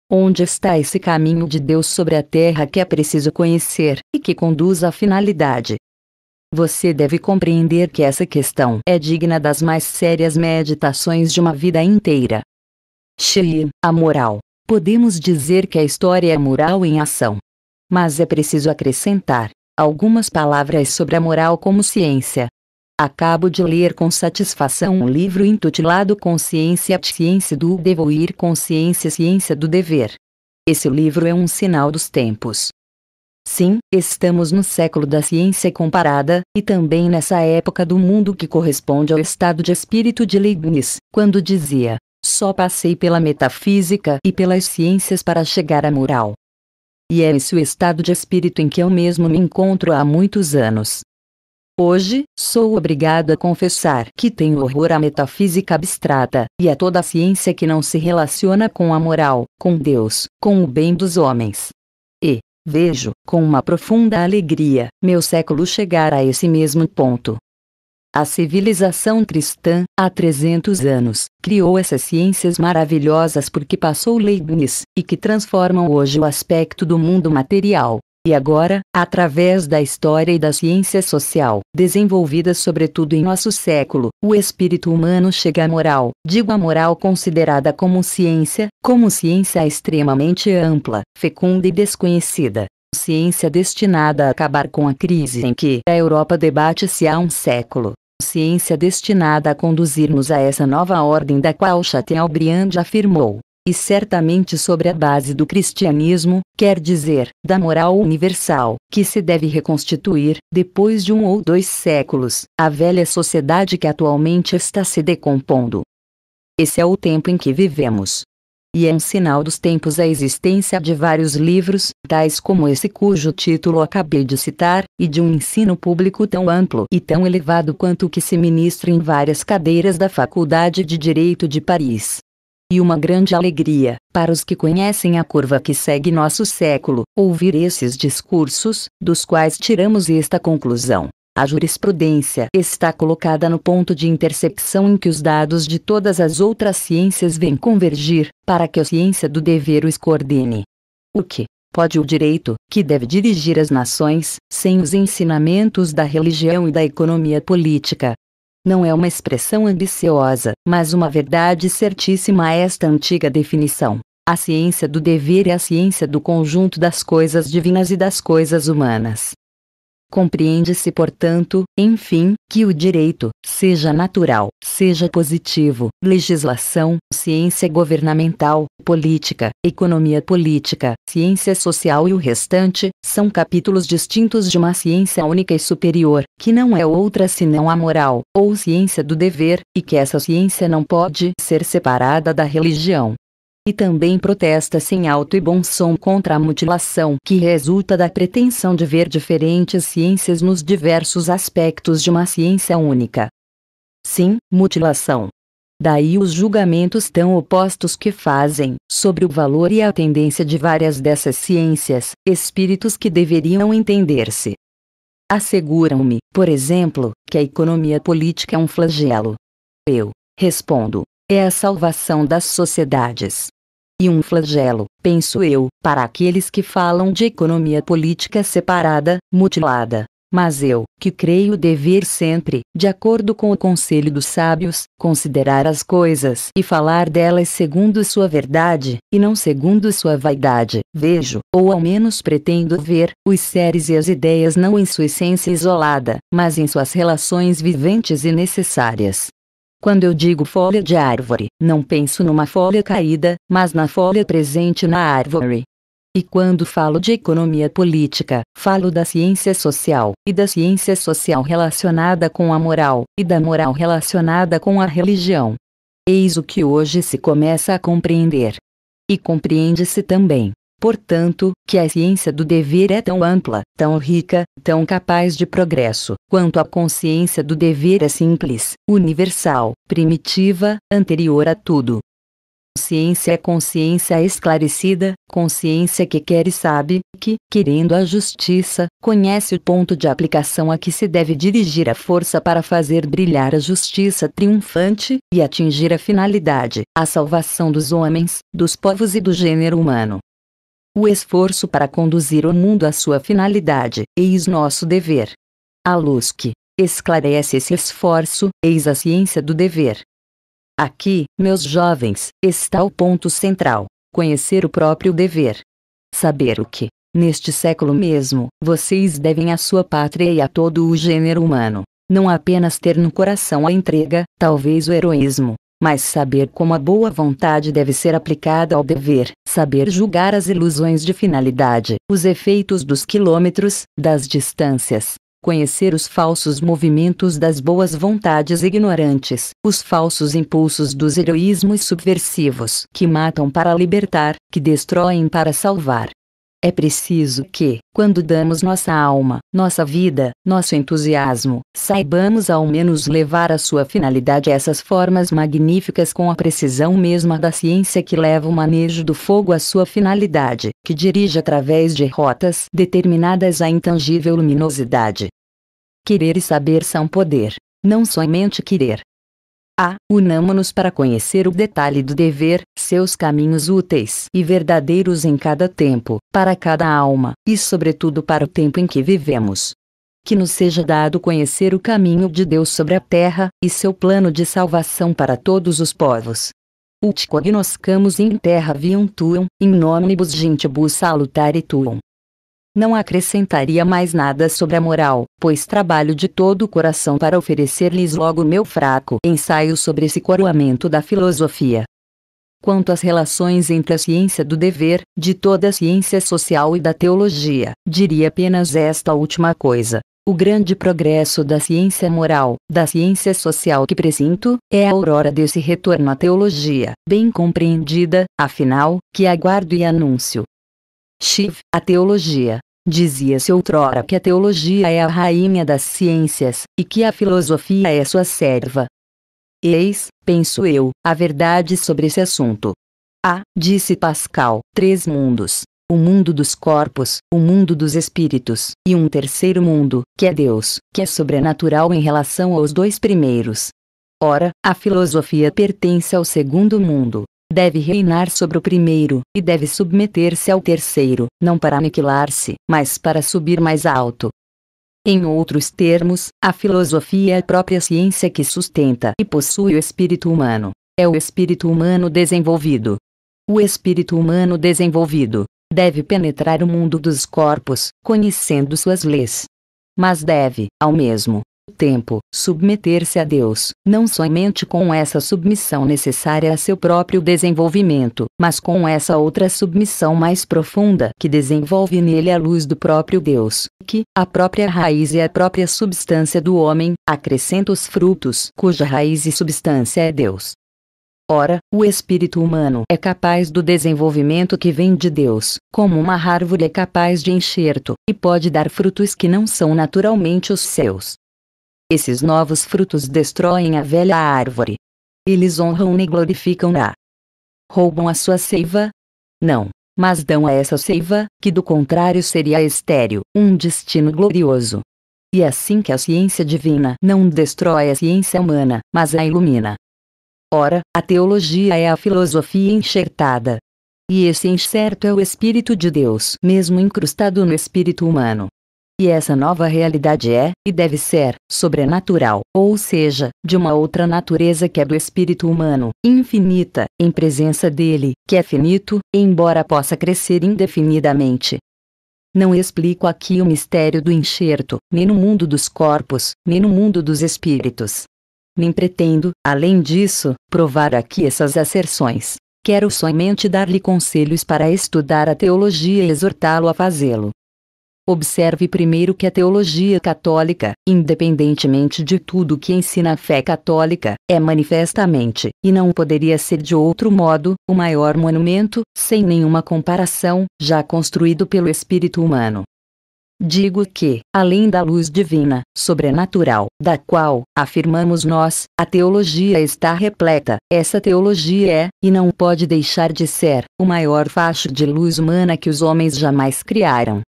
Onde está esse caminho de Deus sobre a terra que é preciso conhecer e que conduz à finalidade? Você deve compreender que essa questão é digna das mais sérias meditações de uma vida inteira. Xi, a moral. Podemos dizer que a história é moral em ação. Mas é preciso acrescentar algumas palavras sobre a moral como ciência. Acabo de ler com satisfação um livro intitulado Consciência Ciência do Devoir Consciência Ciência do Dever. Esse livro é um sinal dos tempos, Sim, estamos no século da ciência comparada, e também nessa época do mundo que corresponde ao estado de espírito de Leibniz, quando dizia: Só passei pela metafísica e pelas ciências para chegar à moral. E é esse o estado de espírito em que eu mesmo me encontro há muitos anos. Hoje, sou obrigado a confessar que tenho horror à metafísica abstrata, e a toda a ciência que não se relaciona com a moral, com Deus, com o bem dos homens. E, Vejo, com uma profunda alegria, meu século chegar a esse mesmo ponto. A civilização cristã, há 300 anos, criou essas ciências maravilhosas porque passou Leibniz, e que transformam hoje o aspecto do mundo material, e agora, através da história e da ciência social, desenvolvidas sobretudo em nosso século, o espírito humano chega à moral, digo a moral considerada como ciência, como ciência extremamente ampla, fecunda e desconhecida. Ciência destinada a acabar com a crise em que a Europa debate-se há um século. Ciência destinada a conduzir-nos a essa nova ordem da qual Chateaubriand afirmou e certamente sobre a base do cristianismo, quer dizer, da moral universal, que se deve reconstituir, depois de um ou dois séculos, a velha sociedade que atualmente está se decompondo. Esse é o tempo em que vivemos. E é um sinal dos tempos a existência de vários livros, tais como esse cujo título acabei de citar, e de um ensino público tão amplo e tão elevado quanto o que se ministra em várias cadeiras da Faculdade de Direito de Paris e uma grande alegria, para os que conhecem a curva que segue nosso século, ouvir esses discursos, dos quais tiramos esta conclusão. A jurisprudência está colocada no ponto de intersecção em que os dados de todas as outras ciências vêm convergir, para que a ciência do dever os coordene. O que pode o direito, que deve dirigir as nações, sem os ensinamentos da religião e da economia política, não é uma expressão ambiciosa, mas uma verdade certíssima esta antiga definição. A ciência do dever é a ciência do conjunto das coisas divinas e das coisas humanas. Compreende-se, portanto, enfim, que o direito, seja natural, seja positivo, legislação, ciência governamental, política, economia política, ciência social e o restante, são capítulos distintos de uma ciência única e superior, que não é outra senão a moral, ou ciência do dever, e que essa ciência não pode ser separada da religião e também protesta sem alto e bom som contra a mutilação que resulta da pretensão de ver diferentes ciências nos diversos aspectos de uma ciência única. Sim, mutilação. Daí os julgamentos tão opostos que fazem, sobre o valor e a tendência de várias dessas ciências, espíritos que deveriam entender-se. Asseguram-me, por exemplo, que a economia política é um flagelo. Eu respondo: é a salvação das sociedades e um flagelo, penso eu, para aqueles que falam de economia política separada, mutilada. Mas eu, que creio dever sempre, de acordo com o conselho dos sábios, considerar as coisas e falar delas segundo sua verdade, e não segundo sua vaidade, vejo, ou ao menos pretendo ver, os seres e as ideias não em sua essência isolada, mas em suas relações viventes e necessárias, quando eu digo folha de árvore, não penso numa folha caída, mas na folha presente na árvore. E quando falo de economia política, falo da ciência social, e da ciência social relacionada com a moral, e da moral relacionada com a religião. Eis o que hoje se começa a compreender. E compreende-se também portanto, que a ciência do dever é tão ampla, tão rica, tão capaz de progresso, quanto a consciência do dever é simples, universal, primitiva, anterior a tudo. Ciência é consciência esclarecida, consciência que quer e sabe, que, querendo a justiça, conhece o ponto de aplicação a que se deve dirigir a força para fazer brilhar a justiça triunfante e atingir a finalidade, a salvação dos homens, dos povos e do gênero humano. O esforço para conduzir o mundo à sua finalidade, eis nosso dever. A luz que esclarece esse esforço, eis a ciência do dever. Aqui, meus jovens, está o ponto central: conhecer o próprio dever. Saber o que, neste século mesmo, vocês devem à sua pátria e a todo o gênero humano. Não apenas ter no coração a entrega, talvez o heroísmo, mas saber como a boa vontade deve ser aplicada ao dever, saber julgar as ilusões de finalidade, os efeitos dos quilômetros, das distâncias, conhecer os falsos movimentos das boas vontades ignorantes, os falsos impulsos dos heroísmos subversivos que matam para libertar, que destroem para salvar, é preciso que, quando damos nossa alma, nossa vida, nosso entusiasmo, saibamos ao menos levar à sua finalidade essas formas magníficas com a precisão mesma da ciência que leva o manejo do fogo à sua finalidade, que dirige através de rotas determinadas à intangível luminosidade. Querer e saber são poder. Não somente querer, a. Unamo-nos para conhecer o detalhe do dever, seus caminhos úteis e verdadeiros em cada tempo, para cada alma, e sobretudo para o tempo em que vivemos. Que nos seja dado conhecer o caminho de Deus sobre a terra, e seu plano de salvação para todos os povos. Ut cognoscamos in terra vium tuum, in nomibus gentibus salutare tuum. Não acrescentaria mais nada sobre a moral, pois trabalho de todo o coração para oferecer-lhes logo meu fraco ensaio sobre esse coroamento da filosofia. Quanto às relações entre a ciência do dever, de toda a ciência social e da teologia, diria apenas esta última coisa. O grande progresso da ciência moral, da ciência social que presinto, é a aurora desse retorno à teologia, bem compreendida, afinal, que aguardo e anúncio. Shiv, a teologia. Dizia-se outrora que a teologia é a rainha das ciências, e que a filosofia é sua serva. Eis, penso eu, a verdade sobre esse assunto. Há, ah, disse Pascal, três mundos: o mundo dos corpos, o mundo dos espíritos, e um terceiro mundo, que é Deus, que é sobrenatural em relação aos dois primeiros. Ora, a filosofia pertence ao segundo mundo, deve reinar sobre o primeiro, e deve submeter-se ao terceiro, não para aniquilar-se, mas para subir mais alto. Em outros termos, a filosofia é a própria ciência que sustenta e possui o espírito humano. É o espírito humano desenvolvido. O espírito humano desenvolvido deve penetrar o mundo dos corpos, conhecendo suas leis. Mas deve, ao mesmo tempo, submeter-se a Deus, não somente com essa submissão necessária a seu próprio desenvolvimento, mas com essa outra submissão mais profunda que desenvolve nele a luz do próprio Deus, que, a própria raiz e a própria substância do homem, acrescenta os frutos cuja raiz e substância é Deus. Ora, o espírito humano é capaz do desenvolvimento que vem de Deus, como uma árvore é capaz de enxerto, e pode dar frutos que não são naturalmente os seus. Esses novos frutos destroem a velha árvore. Eles honram e glorificam-na. Roubam a sua seiva? Não, mas dão a essa seiva, que do contrário seria estéril, um destino glorioso. E é assim que a ciência divina não destrói a ciência humana, mas a ilumina. Ora, a teologia é a filosofia enxertada. E esse enxerto é o Espírito de Deus, mesmo incrustado no espírito humano. E essa nova realidade é, e deve ser, sobrenatural, ou seja, de uma outra natureza que é do espírito humano, infinita, em presença dele, que é finito, embora possa crescer indefinidamente. Não explico aqui o mistério do enxerto, nem no mundo dos corpos, nem no mundo dos espíritos. Nem pretendo, além disso, provar aqui essas asserções. Quero somente dar-lhe conselhos para estudar a teologia e exortá-lo a fazê-lo. Observe primeiro que a teologia católica, independentemente de tudo que ensina a fé católica, é manifestamente, e não poderia ser de outro modo, o maior monumento, sem nenhuma comparação, já construído pelo espírito humano. Digo que, além da luz divina, sobrenatural, da qual, afirmamos nós, a teologia está repleta, essa teologia é, e não pode deixar de ser, o maior facho de luz humana que os homens jamais criaram.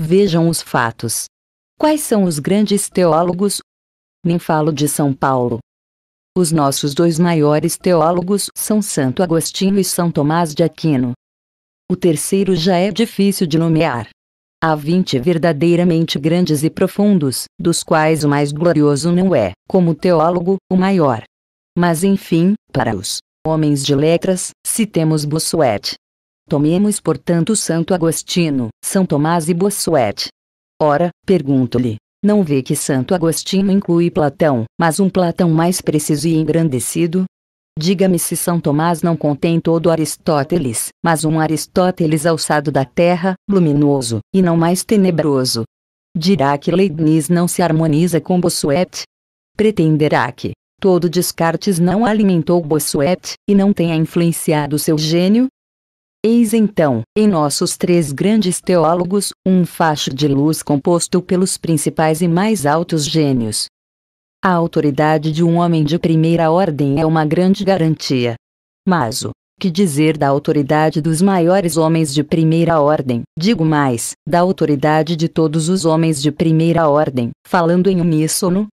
Vejam os fatos. Quais são os grandes teólogos? Nem falo de São Paulo. Os nossos dois maiores teólogos são Santo Agostinho e São Tomás de Aquino. O terceiro já é difícil de nomear. Há vinte verdadeiramente grandes e profundos, dos quais o mais glorioso não é, como teólogo, o maior. Mas enfim, para os homens de letras, citemos Bossuet, Tomemos portanto Santo Agostino, São Tomás e Bossuet. Ora, pergunto-lhe, não vê que Santo Agostinho inclui Platão, mas um Platão mais preciso e engrandecido? Diga-me se São Tomás não contém todo Aristóteles, mas um Aristóteles alçado da terra, luminoso, e não mais tenebroso. Dirá que Leibniz não se harmoniza com Bossuet? Pretenderá que todo Descartes não alimentou Bossuet, e não tenha influenciado seu gênio? Eis então, em nossos três grandes teólogos, um facho de luz composto pelos principais e mais altos gênios. A autoridade de um homem de primeira ordem é uma grande garantia. Mas o que dizer da autoridade dos maiores homens de primeira ordem? Digo mais, da autoridade de todos os homens de primeira ordem, falando em uníssono?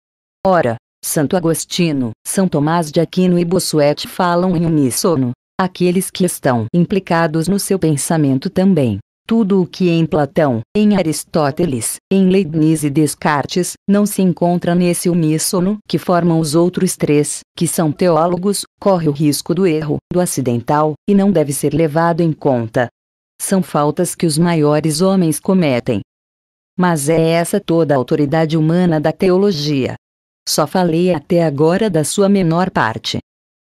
Ora, Santo Agostinho, São Tomás de Aquino e Bossuet falam em uníssono, aqueles que estão implicados no seu pensamento também. Tudo o que em Platão, em Aristóteles, em Leibniz e Descartes, não se encontra nesse uníssono que formam os outros três, que são teólogos, corre o risco do erro, do acidental, e não deve ser levado em conta. São faltas que os maiores homens cometem. Mas é essa toda a autoridade humana da teologia. Só falei até agora da sua menor parte.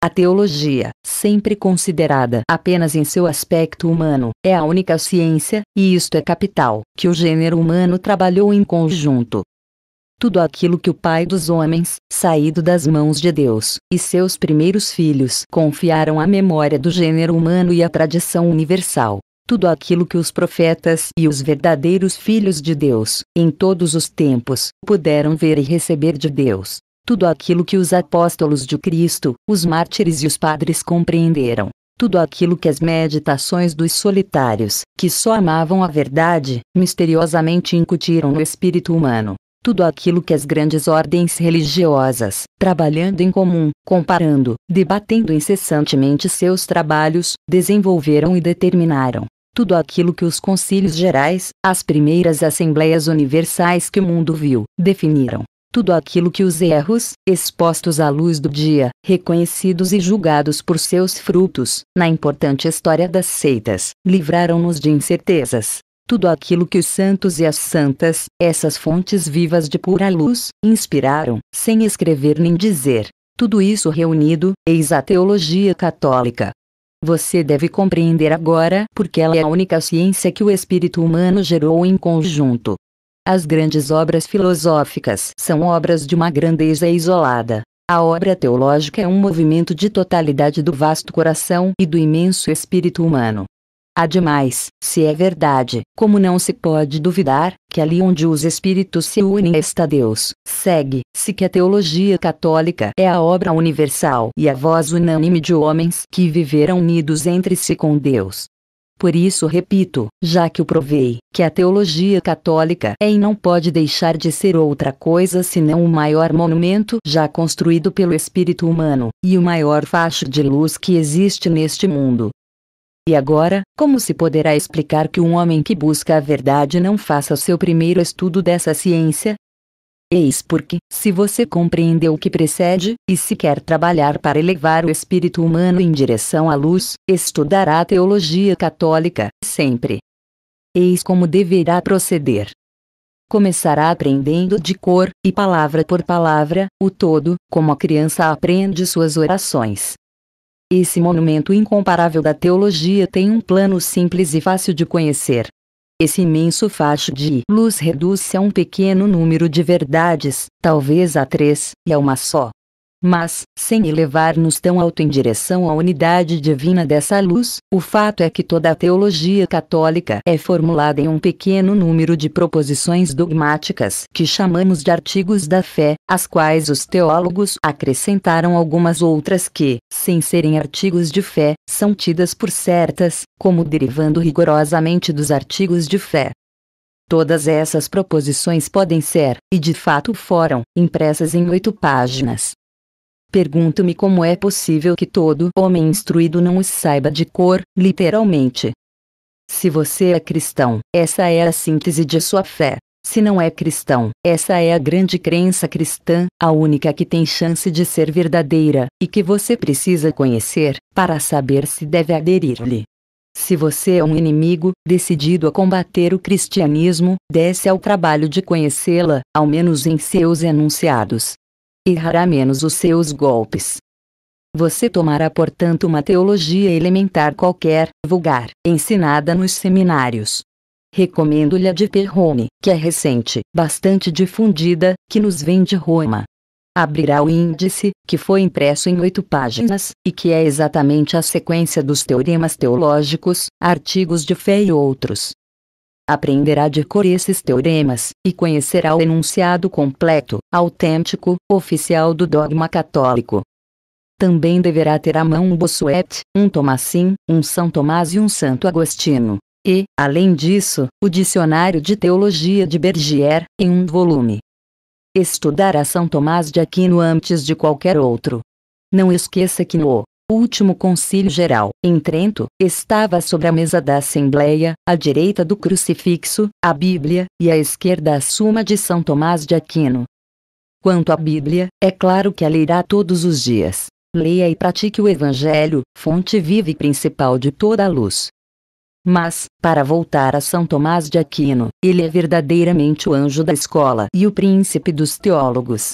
A teologia, sempre considerada apenas em seu aspecto humano, é a única ciência, e isto é capital, que o gênero humano trabalhou em conjunto. Tudo aquilo que o Pai dos homens, saído das mãos de Deus, e seus primeiros filhos confiaram à memória do gênero humano e à tradição universal, tudo aquilo que os profetas e os verdadeiros filhos de Deus, em todos os tempos, puderam ver e receber de Deus, tudo aquilo que os apóstolos de Cristo, os mártires e os padres compreenderam. Tudo aquilo que as meditações dos solitários, que só amavam a verdade, misteriosamente incutiram no espírito humano. Tudo aquilo que as grandes ordens religiosas, trabalhando em comum, comparando, debatendo incessantemente seus trabalhos, desenvolveram e determinaram tudo aquilo que os concílios gerais, as primeiras assembleias universais que o mundo viu, definiram, tudo aquilo que os erros, expostos à luz do dia, reconhecidos e julgados por seus frutos, na importante história das seitas, livraram-nos de incertezas. Tudo aquilo que os santos e as santas, essas fontes vivas de pura luz, inspiraram, sem escrever nem dizer. Tudo isso reunido, eis a teologia católica. Você deve compreender agora porque ela é a única ciência que o espírito humano gerou em conjunto. As grandes obras filosóficas são obras de uma grandeza isolada. A obra teológica é um movimento de totalidade do vasto coração e do imenso espírito humano. Ademais, se é verdade, como não se pode duvidar, que ali onde os espíritos se unem está Deus, segue-se que a teologia católica é a obra universal e a voz unânime de homens que viveram unidos entre si com Deus. Por isso repito, já que o provei, que a teologia católica é e não pode deixar de ser outra coisa senão o maior monumento já construído pelo espírito humano, e o maior facho de luz que existe neste mundo. E agora, como se poderá explicar que um homem que busca a verdade não faça seu primeiro estudo dessa ciência? Eis porque, se você compreendeu o que precede, e se quer trabalhar para elevar o espírito humano em direção à luz, estudará a teologia católica, sempre. Eis como deverá proceder começará aprendendo de cor e palavra por palavra o todo, como a criança aprende suas orações. Esse monumento incomparável da teologia tem um plano simples e fácil de conhecer, esse imenso facho de luz reduz-se a um pequeno número de verdades, talvez a três, e a uma só. Mas, sem elevar-nos tão alto em direção à unidade divina dessa luz, o fato é que toda a teologia católica é formulada em um pequeno número de proposições dogmáticas que chamamos de artigos da fé, as quais os teólogos acrescentaram algumas outras que, sem serem artigos de fé, são tidas por certas, como derivando rigorosamente dos artigos de fé. Todas essas proposições podem ser, e de fato foram, impressas em oito páginas, Pergunto-me como é possível que todo homem instruído não os saiba de cor, literalmente. Se você é cristão, essa é a síntese de sua fé. Se não é cristão, essa é a grande crença cristã, a única que tem chance de ser verdadeira, e que você precisa conhecer, para saber se deve aderir-lhe. Se você é um inimigo, decidido a combater o cristianismo, desce ao trabalho de conhecê-la, ao menos em seus enunciados errará menos os seus golpes. Você tomará portanto uma teologia elementar qualquer, vulgar, ensinada nos seminários. Recomendo-lhe a de Perrone, que é recente, bastante difundida, que nos vem de Roma. Abrirá o índice, que foi impresso em oito páginas, e que é exatamente a sequência dos teoremas teológicos, artigos de fé e outros aprenderá de cor esses teoremas, e conhecerá o enunciado completo, autêntico, oficial do dogma católico. Também deverá ter à mão um Bossuet, um Tomassim, um São Tomás e um Santo Agostino E, além disso, o Dicionário de Teologia de Bergier, em um volume. Estudará São Tomás de Aquino antes de qualquer outro. Não esqueça que no último concílio geral, em Trento, estava sobre a mesa da Assembleia, à direita do crucifixo, a Bíblia, e à esquerda a Suma de São Tomás de Aquino. Quanto à Bíblia, é claro que a lerá todos os dias. Leia e pratique o Evangelho, fonte viva e principal de toda a luz. Mas, para voltar a São Tomás de Aquino, ele é verdadeiramente o anjo da escola e o príncipe dos teólogos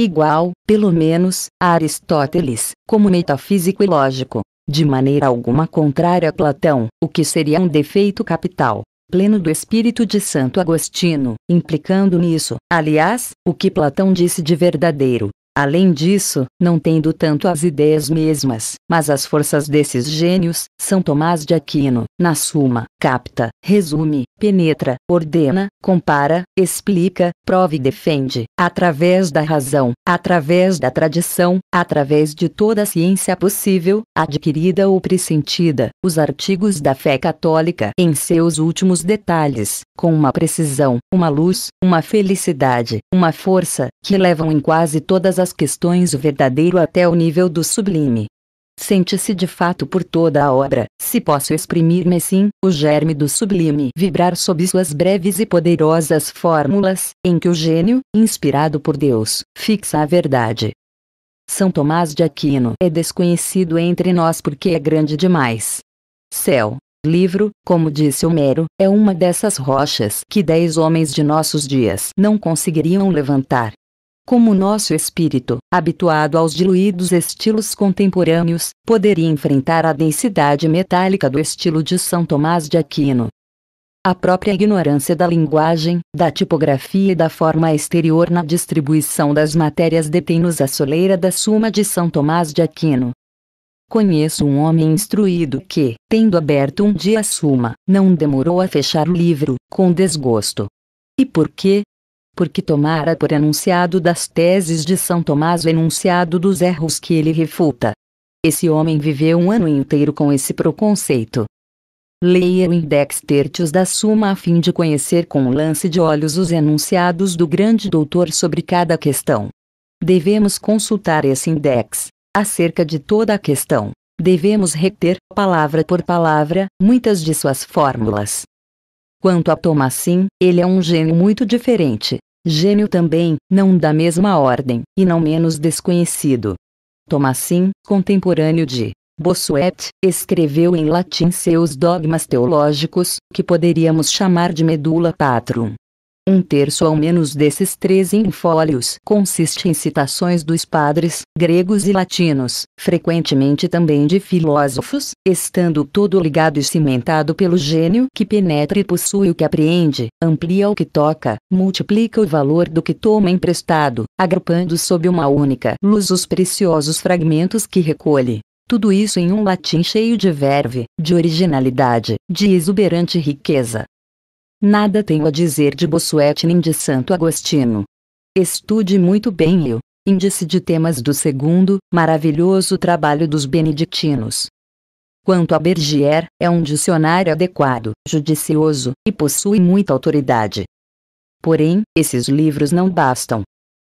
igual, pelo menos, a Aristóteles, como metafísico e lógico. De maneira alguma contrária a Platão, o que seria um defeito capital pleno do espírito de Santo Agostino, implicando nisso, aliás, o que Platão disse de verdadeiro, Além disso, não tendo tanto as ideias mesmas, mas as forças desses gênios, São Tomás de Aquino, na suma, capta, resume, penetra, ordena, compara, explica, prova e defende, através da razão, através da tradição, através de toda a ciência possível, adquirida ou pressentida, os artigos da fé católica em seus últimos detalhes, com uma precisão, uma luz, uma felicidade, uma força, que levam em quase todas as as questões o verdadeiro até o nível do sublime. Sente-se de fato por toda a obra, se posso exprimir-me assim, o germe do sublime vibrar sob suas breves e poderosas fórmulas, em que o gênio, inspirado por Deus, fixa a verdade. São Tomás de Aquino é desconhecido entre nós porque é grande demais. Céu, livro, como disse Homero, é uma dessas rochas que dez homens de nossos dias não conseguiriam levantar. Como o nosso espírito, habituado aos diluídos estilos contemporâneos, poderia enfrentar a densidade metálica do estilo de São Tomás de Aquino? A própria ignorância da linguagem, da tipografia e da forma exterior na distribuição das matérias detém-nos a soleira da Suma de São Tomás de Aquino. Conheço um homem instruído que, tendo aberto um dia a Suma, não demorou a fechar o livro, com desgosto. E por quê? porque tomara por enunciado das teses de São Tomás o enunciado dos erros que ele refuta. Esse homem viveu um ano inteiro com esse preconceito. Leia o Index Tertius da Suma a fim de conhecer com lance de olhos os enunciados do grande doutor sobre cada questão. Devemos consultar esse index, acerca de toda a questão. Devemos reter, palavra por palavra, muitas de suas fórmulas. Quanto a Thomasin, ele é um gênio muito diferente. Gênio também, não da mesma ordem, e não menos desconhecido. Thomasin, contemporâneo de Bossuet, escreveu em latim seus dogmas teológicos, que poderíamos chamar de medula patrum. Um terço ao menos desses três infólios consiste em citações dos padres, gregos e latinos, frequentemente também de filósofos, estando todo ligado e cimentado pelo gênio que penetra e possui o que apreende, amplia o que toca, multiplica o valor do que toma emprestado, agrupando sob uma única luz os preciosos fragmentos que recolhe. Tudo isso em um latim cheio de verve, de originalidade, de exuberante riqueza, Nada tenho a dizer de Bossuet nem de Santo Agostino. Estude muito bem eu, Índice de Temas do Segundo, Maravilhoso Trabalho dos Benedictinos. Quanto a Bergier, é um dicionário adequado, judicioso, e possui muita autoridade. Porém, esses livros não bastam.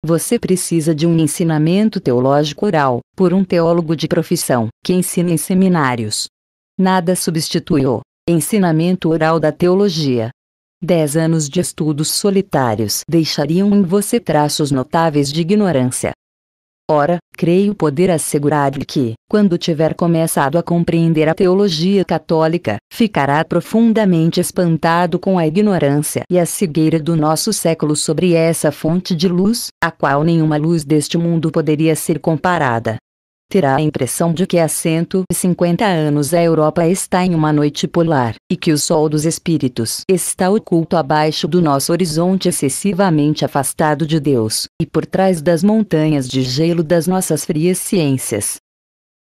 Você precisa de um ensinamento teológico oral, por um teólogo de profissão, que ensina em seminários. Nada substitui o ensinamento oral da teologia, Dez anos de estudos solitários deixariam em você traços notáveis de ignorância. Ora, creio poder assegurar-lhe que, quando tiver começado a compreender a teologia católica, ficará profundamente espantado com a ignorância e a cegueira do nosso século sobre essa fonte de luz, a qual nenhuma luz deste mundo poderia ser comparada, terá a impressão de que há 150 anos a Europa está em uma noite polar, e que o sol dos espíritos está oculto abaixo do nosso horizonte excessivamente afastado de Deus, e por trás das montanhas de gelo das nossas frias ciências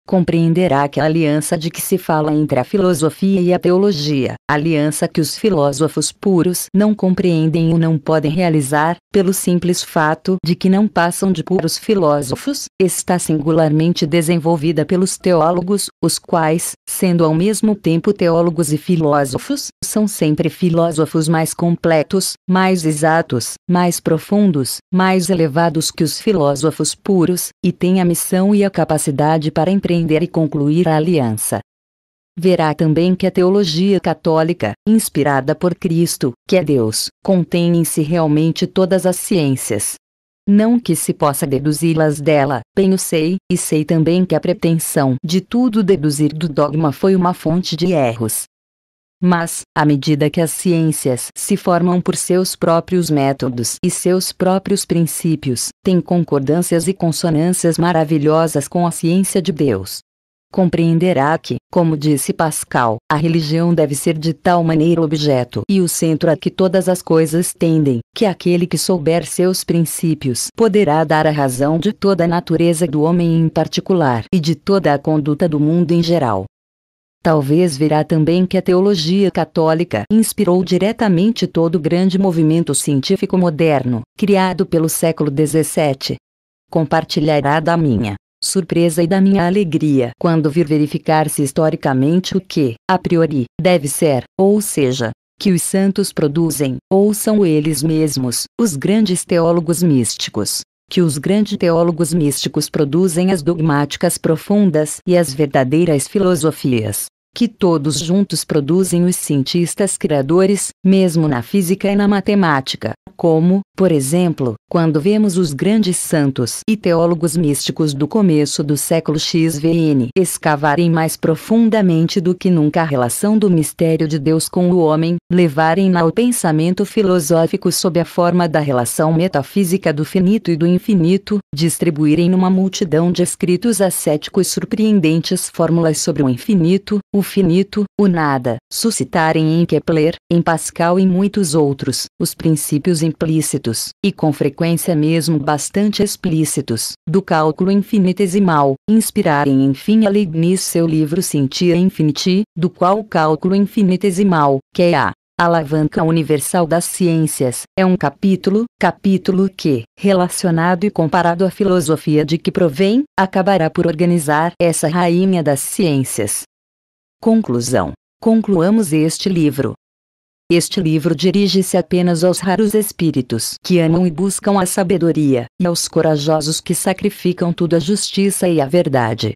compreenderá que a aliança de que se fala entre a filosofia e a teologia, aliança que os filósofos puros não compreendem ou não podem realizar, pelo simples fato de que não passam de puros filósofos, está singularmente desenvolvida pelos teólogos os quais, sendo ao mesmo tempo teólogos e filósofos, são sempre filósofos mais completos, mais exatos, mais profundos, mais elevados que os filósofos puros, e têm a missão e a capacidade para empreender e concluir a aliança. Verá também que a teologia católica, inspirada por Cristo, que é Deus, contém em si realmente todas as ciências, não que se possa deduzi-las dela. Bem o sei, e sei também que a pretensão de tudo deduzir do dogma foi uma fonte de erros. Mas, à medida que as ciências se formam por seus próprios métodos e seus próprios princípios, têm concordâncias e consonâncias maravilhosas com a ciência de Deus compreenderá que, como disse Pascal, a religião deve ser de tal maneira objeto e o centro a que todas as coisas tendem, que aquele que souber seus princípios poderá dar a razão de toda a natureza do homem em particular e de toda a conduta do mundo em geral. Talvez verá também que a teologia católica inspirou diretamente todo o grande movimento científico moderno, criado pelo século XVII. Compartilhará da minha surpresa e da minha alegria quando vir verificar-se historicamente o que, a priori, deve ser, ou seja, que os santos produzem, ou são eles mesmos, os grandes teólogos místicos. Que os grandes teólogos místicos produzem as dogmáticas profundas e as verdadeiras filosofias. Que todos juntos produzem os cientistas criadores, mesmo na física e na matemática como, por exemplo, quando vemos os grandes santos e teólogos místicos do começo do século XVN escavarem mais profundamente do que nunca a relação do mistério de Deus com o homem, levarem-na ao pensamento filosófico sob a forma da relação metafísica do finito e do infinito, distribuírem numa multidão de escritos ascéticos surpreendentes fórmulas sobre o infinito, o finito, o nada, suscitarem em Kepler, em Pascal e muitos outros, os princípios implícitos, e com frequência mesmo bastante explícitos, do cálculo infinitesimal, inspirarem enfim a Leibniz seu livro Sentia Infinity, do qual o cálculo infinitesimal, que é a Alavanca Universal das Ciências, é um capítulo, capítulo que, relacionado e comparado à filosofia de que provém, acabará por organizar essa rainha das ciências. Conclusão. Concluamos este livro. Este livro dirige-se apenas aos raros espíritos que amam e buscam a sabedoria, e aos corajosos que sacrificam tudo à justiça e à verdade.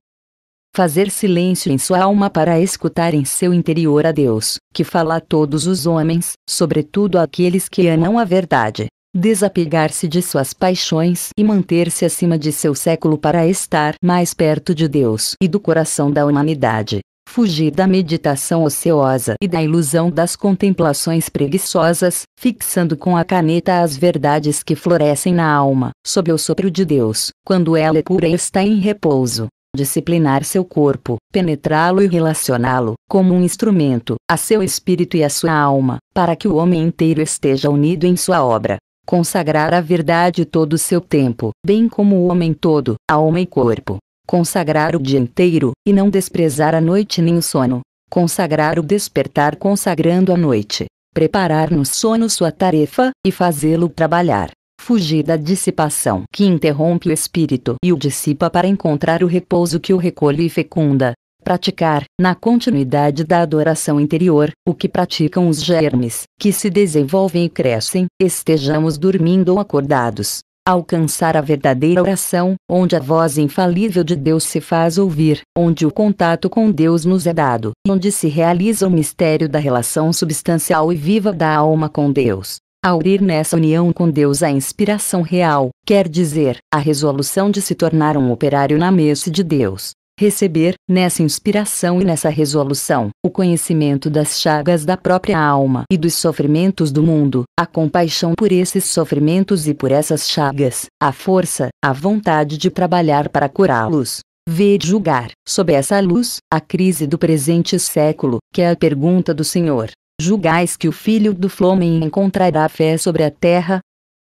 Fazer silêncio em sua alma para escutar em seu interior a Deus, que fala a todos os homens, sobretudo àqueles que amam a verdade. Desapegar-se de suas paixões e manter-se acima de seu século para estar mais perto de Deus e do coração da humanidade fugir da meditação ociosa e da ilusão das contemplações preguiçosas, fixando com a caneta as verdades que florescem na alma, sob o sopro de Deus, quando ela é pura e está em repouso. Disciplinar seu corpo, penetrá-lo e relacioná-lo, como um instrumento, a seu espírito e a sua alma, para que o homem inteiro esteja unido em sua obra. Consagrar a verdade todo o seu tempo, bem como o homem todo, alma e corpo consagrar o dia inteiro, e não desprezar a noite nem o sono. Consagrar o despertar consagrando a noite. Preparar no sono sua tarefa, e fazê-lo trabalhar. Fugir da dissipação que interrompe o espírito e o dissipa para encontrar o repouso que o recolhe e fecunda. Praticar, na continuidade da adoração interior, o que praticam os germes, que se desenvolvem e crescem, estejamos dormindo ou acordados alcançar a verdadeira oração, onde a voz infalível de Deus se faz ouvir, onde o contato com Deus nos é dado, onde se realiza o mistério da relação substancial e viva da alma com Deus. Ao ir nessa união com Deus a inspiração real, quer dizer, a resolução de se tornar um operário na messe de Deus, receber, nessa inspiração e nessa resolução, o conhecimento das chagas da própria alma e dos sofrimentos do mundo, a compaixão por esses sofrimentos e por essas chagas, a força, a vontade de trabalhar para curá-los. Ver e julgar, sob essa luz, a crise do presente século, que é a pergunta do Senhor. Julgais que o filho do Flômen encontrará fé sobre a terra,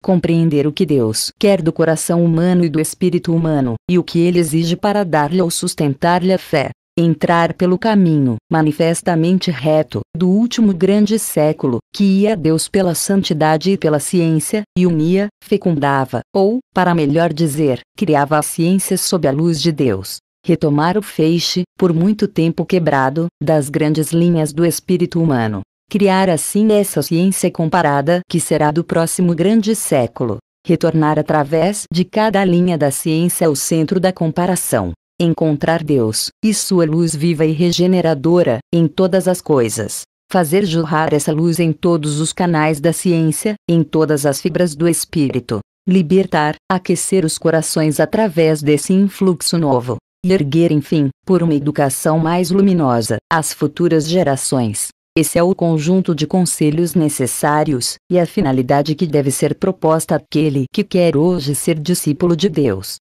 compreender o que Deus quer do coração humano e do espírito humano, e o que ele exige para dar-lhe ou sustentar-lhe a fé, entrar pelo caminho, manifestamente reto, do último grande século, que ia a Deus pela santidade e pela ciência, e unia, fecundava, ou, para melhor dizer, criava a ciência sob a luz de Deus. Retomar o feixe, por muito tempo quebrado, das grandes linhas do espírito humano, criar assim essa ciência comparada que será do próximo grande século. Retornar através de cada linha da ciência ao centro da comparação. Encontrar Deus e sua luz viva e regeneradora em todas as coisas. Fazer jorrar essa luz em todos os canais da ciência, em todas as fibras do espírito. Libertar, aquecer os corações através desse influxo novo e erguer, enfim, por uma educação mais luminosa, as futuras gerações. Esse é o conjunto de conselhos necessários, e a finalidade que deve ser proposta àquele que quer hoje ser discípulo de Deus.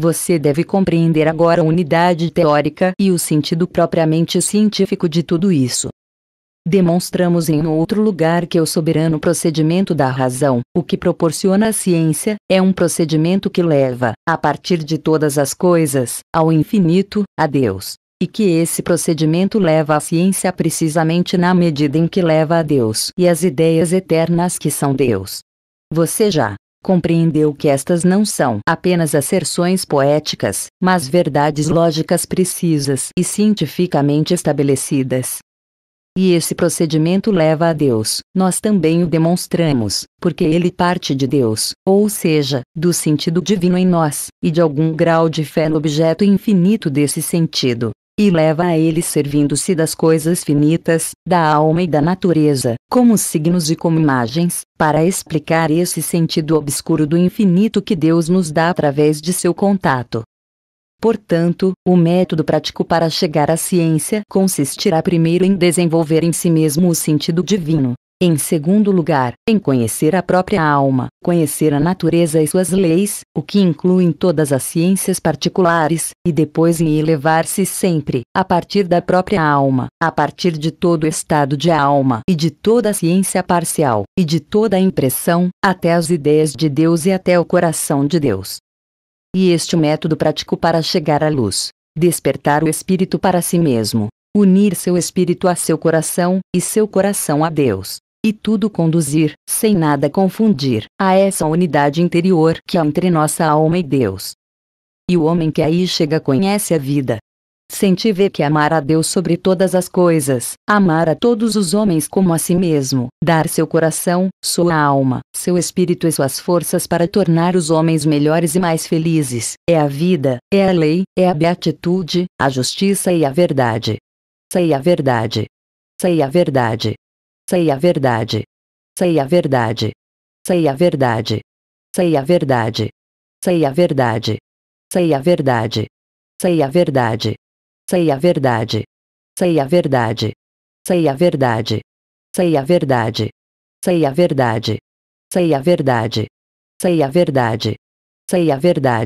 Você deve compreender agora a unidade teórica e o sentido propriamente científico de tudo isso. Demonstramos em outro lugar que o soberano procedimento da razão, o que proporciona a ciência, é um procedimento que leva, a partir de todas as coisas, ao infinito, a Deus e que esse procedimento leva a ciência precisamente na medida em que leva a Deus e as ideias eternas que são Deus. Você já compreendeu que estas não são apenas asserções poéticas, mas verdades lógicas precisas e cientificamente estabelecidas. E esse procedimento leva a Deus, nós também o demonstramos, porque ele parte de Deus, ou seja, do sentido divino em nós, e de algum grau de fé no objeto infinito desse sentido, e leva a ele servindo-se das coisas finitas, da alma e da natureza, como signos e como imagens, para explicar esse sentido obscuro do infinito que Deus nos dá através de seu contato. Portanto, o método prático para chegar à ciência consistirá primeiro em desenvolver em si mesmo o sentido divino, em segundo lugar, em conhecer a própria alma, conhecer a natureza e suas leis, o que inclui em todas as ciências particulares, e depois em elevar-se sempre, a partir da própria alma, a partir de todo estado de alma e de toda a ciência parcial, e de toda a impressão, até as ideias de Deus e até o coração de Deus. E este é método prático para chegar à luz, despertar o espírito para si mesmo, unir seu espírito a seu coração e seu coração a Deus, e tudo conduzir, sem nada confundir, a essa unidade interior que há entre nossa alma e Deus. E o homem que aí chega conhece a vida. Senti ver que amar a Deus sobre todas as coisas, amar a todos os homens como a si mesmo, dar seu coração, sua alma, seu espírito e suas forças para tornar os homens melhores e mais felizes, é a vida, é a lei, é a beatitude, a justiça e a verdade. Sei a verdade. Sei a verdade. Sei a verdade. Sei a verdade. Sei a verdade. Sei a verdade. Sei a verdade. Sei a verdade. Sei a verdade. Sei a verdade. Sei a verdade. Sei a verdade. Sei a verdade. Sei a verdade. Sei a verdade. Sei a verdade. Sei a verdade.